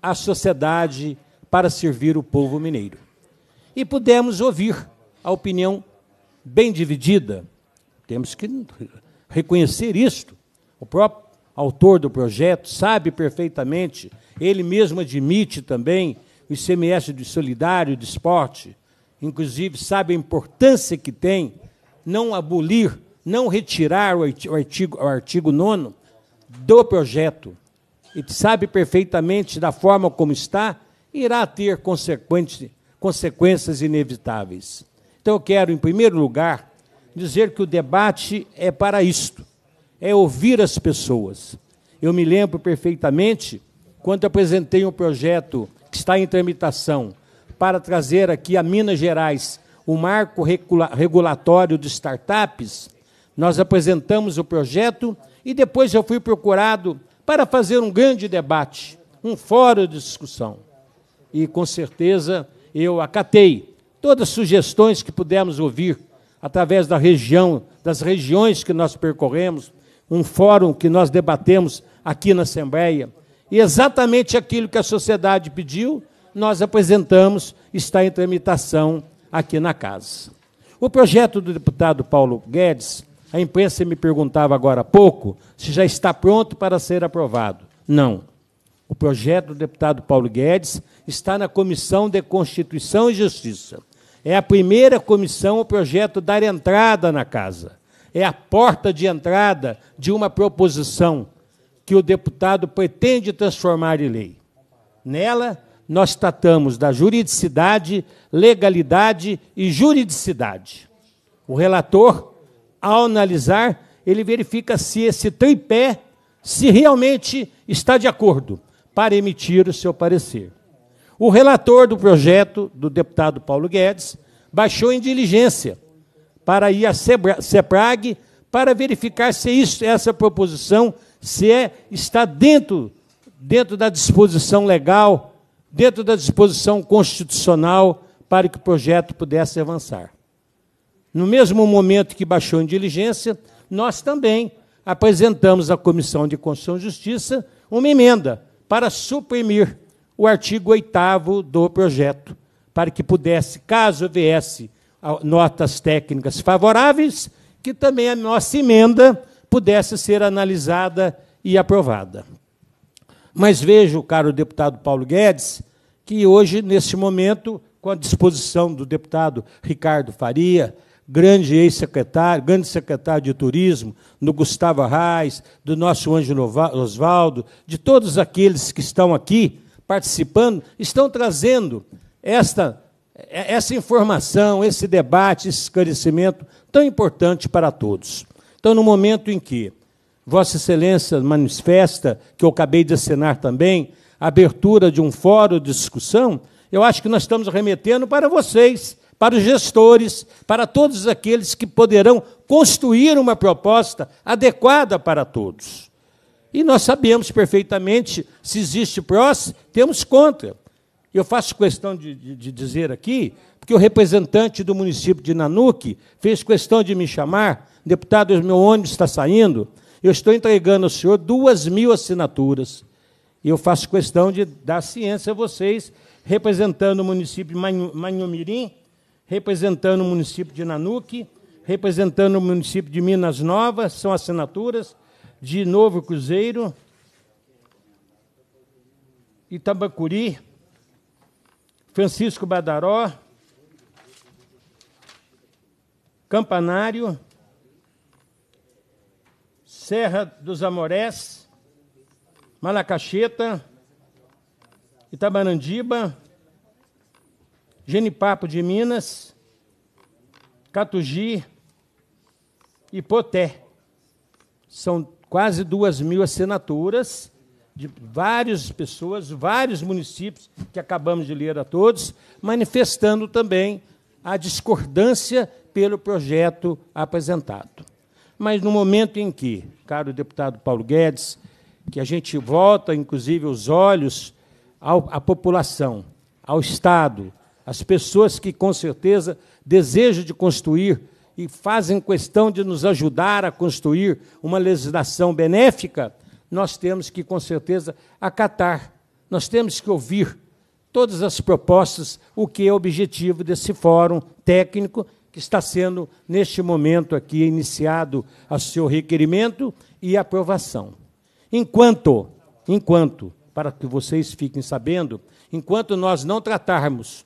a sociedade, para servir o povo mineiro. E pudemos ouvir a opinião bem dividida. Temos que reconhecer isto. O próprio autor do projeto sabe perfeitamente ele mesmo admite também o ICMS de solidário, de esporte, inclusive sabe a importância que tem não abolir, não retirar o artigo, o artigo 9 do projeto. E sabe perfeitamente da forma como está, irá ter consequências inevitáveis. Então, eu quero, em primeiro lugar, dizer que o debate é para isto, é ouvir as pessoas. Eu me lembro perfeitamente quando apresentei um projeto que está em tramitação para trazer aqui a Minas Gerais o marco regulatório de startups, nós apresentamos o projeto e depois eu fui procurado para fazer um grande debate, um fórum de discussão. E com certeza eu acatei todas as sugestões que pudemos ouvir através da região, das regiões que nós percorremos, um fórum que nós debatemos aqui na Assembleia, e exatamente aquilo que a sociedade pediu, nós apresentamos, está em tramitação aqui na casa. O projeto do deputado Paulo Guedes, a imprensa me perguntava agora há pouco se já está pronto para ser aprovado. Não. O projeto do deputado Paulo Guedes está na Comissão de Constituição e Justiça. É a primeira comissão o projeto dar entrada na casa. É a porta de entrada de uma proposição que o deputado pretende transformar em lei. Nela, nós tratamos da juridicidade, legalidade e juridicidade. O relator, ao analisar, ele verifica se esse tripé se realmente está de acordo para emitir o seu parecer. O relator do projeto, do deputado Paulo Guedes, baixou em diligência para ir à CEPRAG para verificar se isso, essa proposição se é, está dentro, dentro da disposição legal, dentro da disposição constitucional, para que o projeto pudesse avançar. No mesmo momento que baixou em diligência, nós também apresentamos à Comissão de Constituição e Justiça uma emenda para suprimir o artigo 8 do projeto, para que pudesse, caso viesse notas técnicas favoráveis, que também a nossa emenda pudesse ser analisada e aprovada. Mas vejo, caro deputado Paulo Guedes, que hoje, neste momento, com a disposição do deputado Ricardo Faria, grande ex-secretário, grande secretário de turismo, do Gustavo Arraes, do nosso Ângelo Osvaldo, de todos aqueles que estão aqui participando, estão trazendo esta, essa informação, esse debate, esse esclarecimento tão importante para todos. Então, no momento em que Vossa Excelência manifesta, que eu acabei de assinar também, a abertura de um fórum de discussão, eu acho que nós estamos remetendo para vocês, para os gestores, para todos aqueles que poderão construir uma proposta adequada para todos. E nós sabemos perfeitamente se existe prós, temos contra. Eu faço questão de, de, de dizer aqui, porque o representante do município de Nanuque fez questão de me chamar, deputado, meu ônibus está saindo, eu estou entregando ao senhor duas mil assinaturas. E eu faço questão de dar ciência a vocês, representando o município de Manhumirim, representando o município de Nanuque, representando o município de Minas Novas, são assinaturas, de Novo Cruzeiro, Itabacuri, Francisco Badaró, Campanário, Serra dos Amorés, Malacacheta, Itabarandiba, Genipapo de Minas, Catugi e Poté. São quase duas mil assinaturas de várias pessoas, vários municípios, que acabamos de ler a todos, manifestando também a discordância pelo projeto apresentado. Mas no momento em que, caro deputado Paulo Guedes, que a gente volta, inclusive, os olhos à população, ao Estado, às pessoas que, com certeza, desejam de construir e fazem questão de nos ajudar a construir uma legislação benéfica, nós temos que, com certeza, acatar, nós temos que ouvir todas as propostas, o que é o objetivo desse fórum técnico que está sendo, neste momento aqui, iniciado a seu requerimento e aprovação. Enquanto, enquanto, para que vocês fiquem sabendo, enquanto nós não tratarmos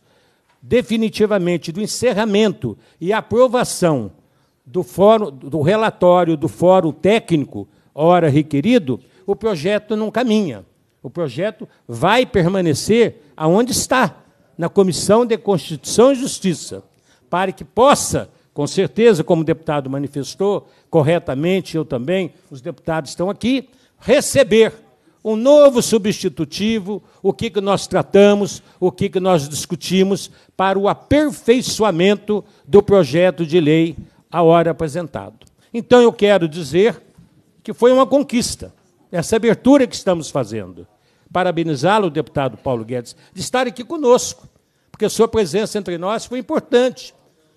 definitivamente do encerramento e aprovação do, fórum, do relatório do Fórum Técnico, hora requerido, o projeto não caminha. O projeto vai permanecer aonde está, na Comissão de Constituição e Justiça, para que possa, com certeza, como o deputado manifestou corretamente, eu também, os deputados estão aqui, receber um novo substitutivo, o que, que nós tratamos, o que, que nós discutimos para o aperfeiçoamento do projeto de lei a hora apresentado. Então, eu quero dizer que foi uma conquista essa abertura que estamos fazendo. Parabenizá-lo, deputado Paulo Guedes, de estar aqui conosco, porque sua presença entre nós foi importante.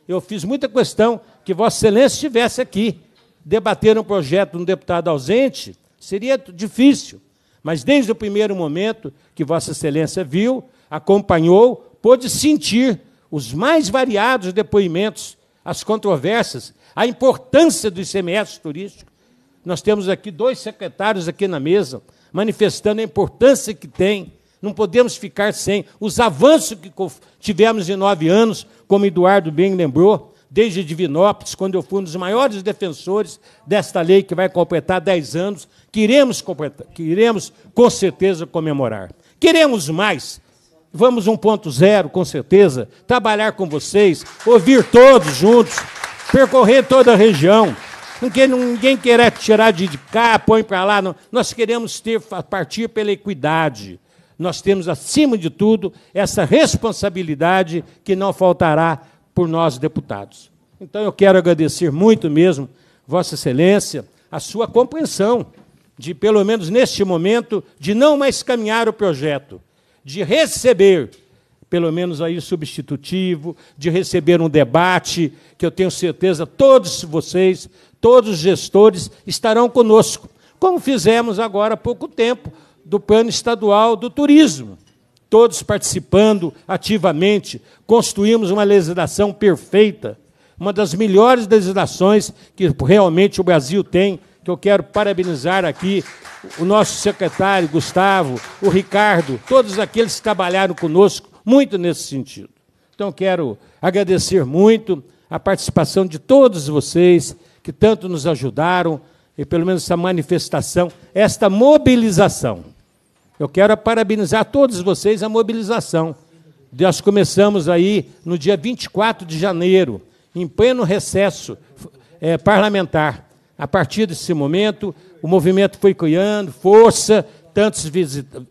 Eu fiz muita questão que Vossa Excelência estivesse aqui. Debater um projeto de um deputado ausente seria difícil, mas desde o primeiro momento que Vossa Excelência viu, acompanhou, pôde sentir os mais variados depoimentos, as controvérsias, a importância do ICMS turístico nós temos aqui dois secretários aqui na mesa, manifestando a importância que tem. Não podemos ficar sem os avanços que tivemos em nove anos, como Eduardo bem lembrou, desde Divinópolis, quando eu fui um dos maiores defensores desta lei que vai completar dez anos, que iremos, completar, que iremos com certeza comemorar. Queremos mais. Vamos 1.0, com certeza. Trabalhar com vocês, ouvir todos juntos, percorrer toda a região. Ninguém, ninguém quer é tirar de cá, põe para lá. Não. Nós queremos ter, partir pela equidade. Nós temos, acima de tudo, essa responsabilidade que não faltará por nós, deputados. Então, eu quero agradecer muito mesmo, Vossa Excelência, a sua compreensão de, pelo menos neste momento, de não mais caminhar o projeto, de receber pelo menos aí substitutivo, de receber um debate, que eu tenho certeza todos vocês todos os gestores estarão conosco, como fizemos agora há pouco tempo do Plano Estadual do Turismo. Todos participando ativamente, construímos uma legislação perfeita, uma das melhores legislações que realmente o Brasil tem, que eu quero parabenizar aqui o nosso secretário Gustavo, o Ricardo, todos aqueles que trabalharam conosco muito nesse sentido. Então, quero agradecer muito a participação de todos vocês, que tanto nos ajudaram, e pelo menos essa manifestação, esta mobilização. Eu quero parabenizar todos vocês a mobilização. Nós começamos aí no dia 24 de janeiro, em pleno recesso é, parlamentar. A partir desse momento, o movimento foi criando força, tantos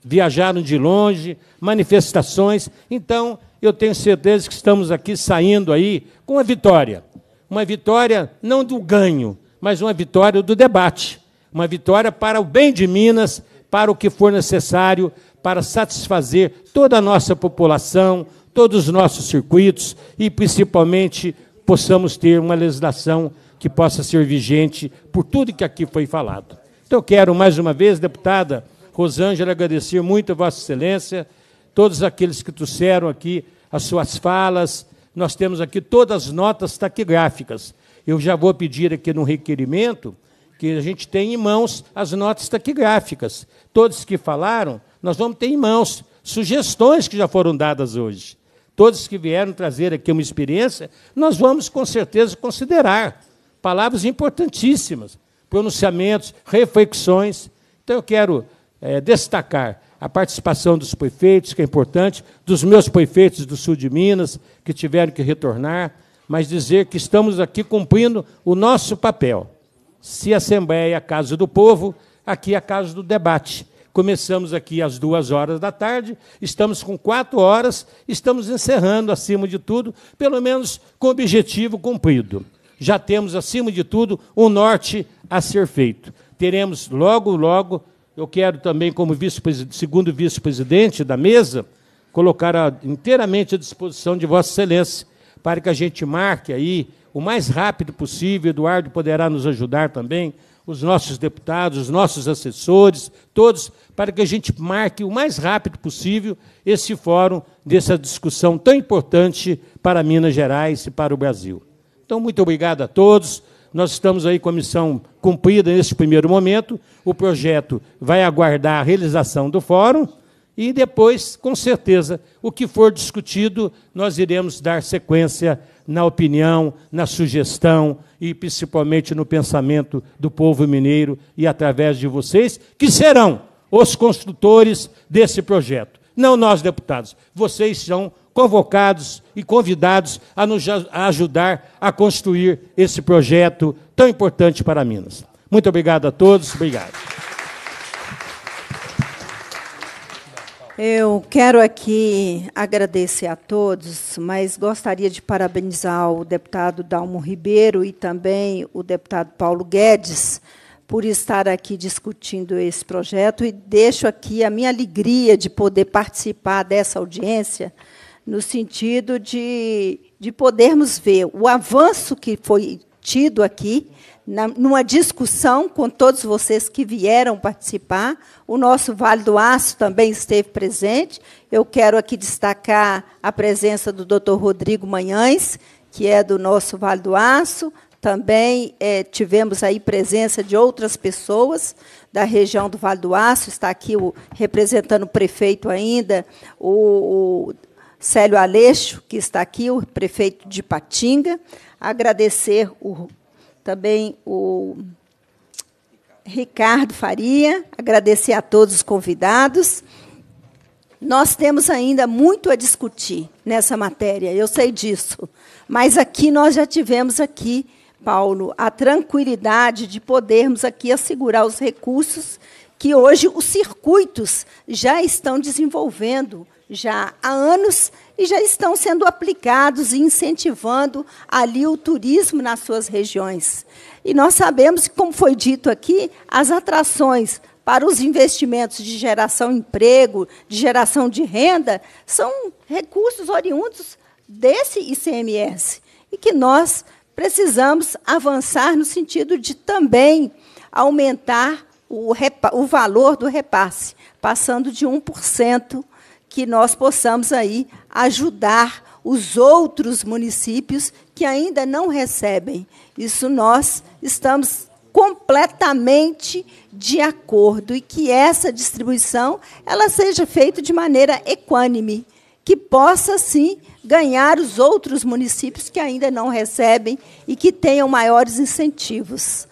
viajaram de longe, manifestações. Então, eu tenho certeza que estamos aqui saindo aí com a vitória uma vitória não do ganho, mas uma vitória do debate, uma vitória para o bem de Minas, para o que for necessário para satisfazer toda a nossa população, todos os nossos circuitos e principalmente possamos ter uma legislação que possa ser vigente por tudo que aqui foi falado. Então, eu quero mais uma vez, deputada Rosângela, agradecer muito a Vossa Excelência, todos aqueles que trouxeram aqui as suas falas, nós temos aqui todas as notas taquigráficas. Eu já vou pedir aqui no requerimento que a gente tenha em mãos as notas taquigráficas. Todos que falaram, nós vamos ter em mãos sugestões que já foram dadas hoje. Todos que vieram trazer aqui uma experiência, nós vamos com certeza considerar palavras importantíssimas, pronunciamentos, reflexões. Então eu quero é, destacar a participação dos prefeitos, que é importante, dos meus prefeitos do sul de Minas, que tiveram que retornar, mas dizer que estamos aqui cumprindo o nosso papel. Se a Assembleia é a Casa do Povo, aqui é a Casa do Debate. Começamos aqui às duas horas da tarde, estamos com quatro horas, estamos encerrando, acima de tudo, pelo menos com o objetivo cumprido. Já temos, acima de tudo, um norte a ser feito. Teremos logo, logo eu quero também, como vice segundo vice-presidente da mesa, colocar a, inteiramente à disposição de Vossa Excelência, para que a gente marque aí o mais rápido possível. Eduardo poderá nos ajudar também, os nossos deputados, os nossos assessores, todos, para que a gente marque o mais rápido possível esse fórum dessa discussão tão importante para Minas Gerais e para o Brasil. Então, muito obrigado a todos. Nós estamos aí com a missão cumprida nesse primeiro momento. O projeto vai aguardar a realização do fórum e depois, com certeza, o que for discutido, nós iremos dar sequência na opinião, na sugestão e principalmente no pensamento do povo mineiro e através de vocês, que serão os construtores desse projeto. Não nós, deputados, vocês são convocados e convidados a nos ajudar a construir esse projeto tão importante para Minas. Muito obrigado a todos. Obrigado. Eu quero aqui agradecer a todos, mas gostaria de parabenizar o deputado Dalmo Ribeiro e também o deputado Paulo Guedes por estar aqui discutindo esse projeto e deixo aqui a minha alegria de poder participar dessa audiência no sentido de, de podermos ver o avanço que foi tido aqui, na, numa discussão com todos vocês que vieram participar. O nosso Vale do Aço também esteve presente. Eu quero aqui destacar a presença do Dr. Rodrigo Manhães, que é do nosso Vale do Aço. Também é, tivemos aí presença de outras pessoas da região do Vale do Aço. Está aqui o, representando o prefeito ainda, o, Célio Aleixo, que está aqui, o prefeito de Patinga, agradecer o, também o Ricardo Faria, agradecer a todos os convidados. Nós temos ainda muito a discutir nessa matéria, eu sei disso, mas aqui nós já tivemos aqui, Paulo, a tranquilidade de podermos aqui assegurar os recursos que hoje os circuitos já estão desenvolvendo já há anos e já estão sendo aplicados e incentivando ali o turismo nas suas regiões. E nós sabemos, que como foi dito aqui, as atrações para os investimentos de geração de emprego, de geração de renda, são recursos oriundos desse ICMS e que nós precisamos avançar no sentido de também aumentar o, o valor do repasse, passando de 1% que nós possamos aí ajudar os outros municípios que ainda não recebem. Isso nós estamos completamente de acordo e que essa distribuição ela seja feita de maneira equânime, que possa sim ganhar os outros municípios que ainda não recebem e que tenham maiores incentivos.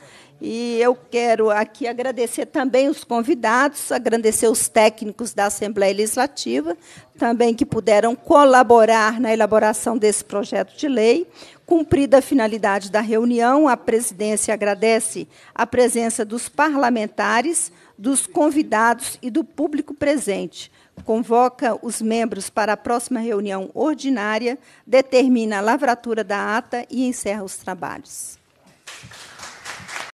E eu quero aqui agradecer também os convidados, agradecer os técnicos da Assembleia Legislativa, também que puderam colaborar na elaboração desse projeto de lei. Cumprida a finalidade da reunião, a presidência agradece a presença dos parlamentares, dos convidados e do público presente convoca os membros para a próxima reunião ordinária, determina a lavratura da ata e encerra os trabalhos.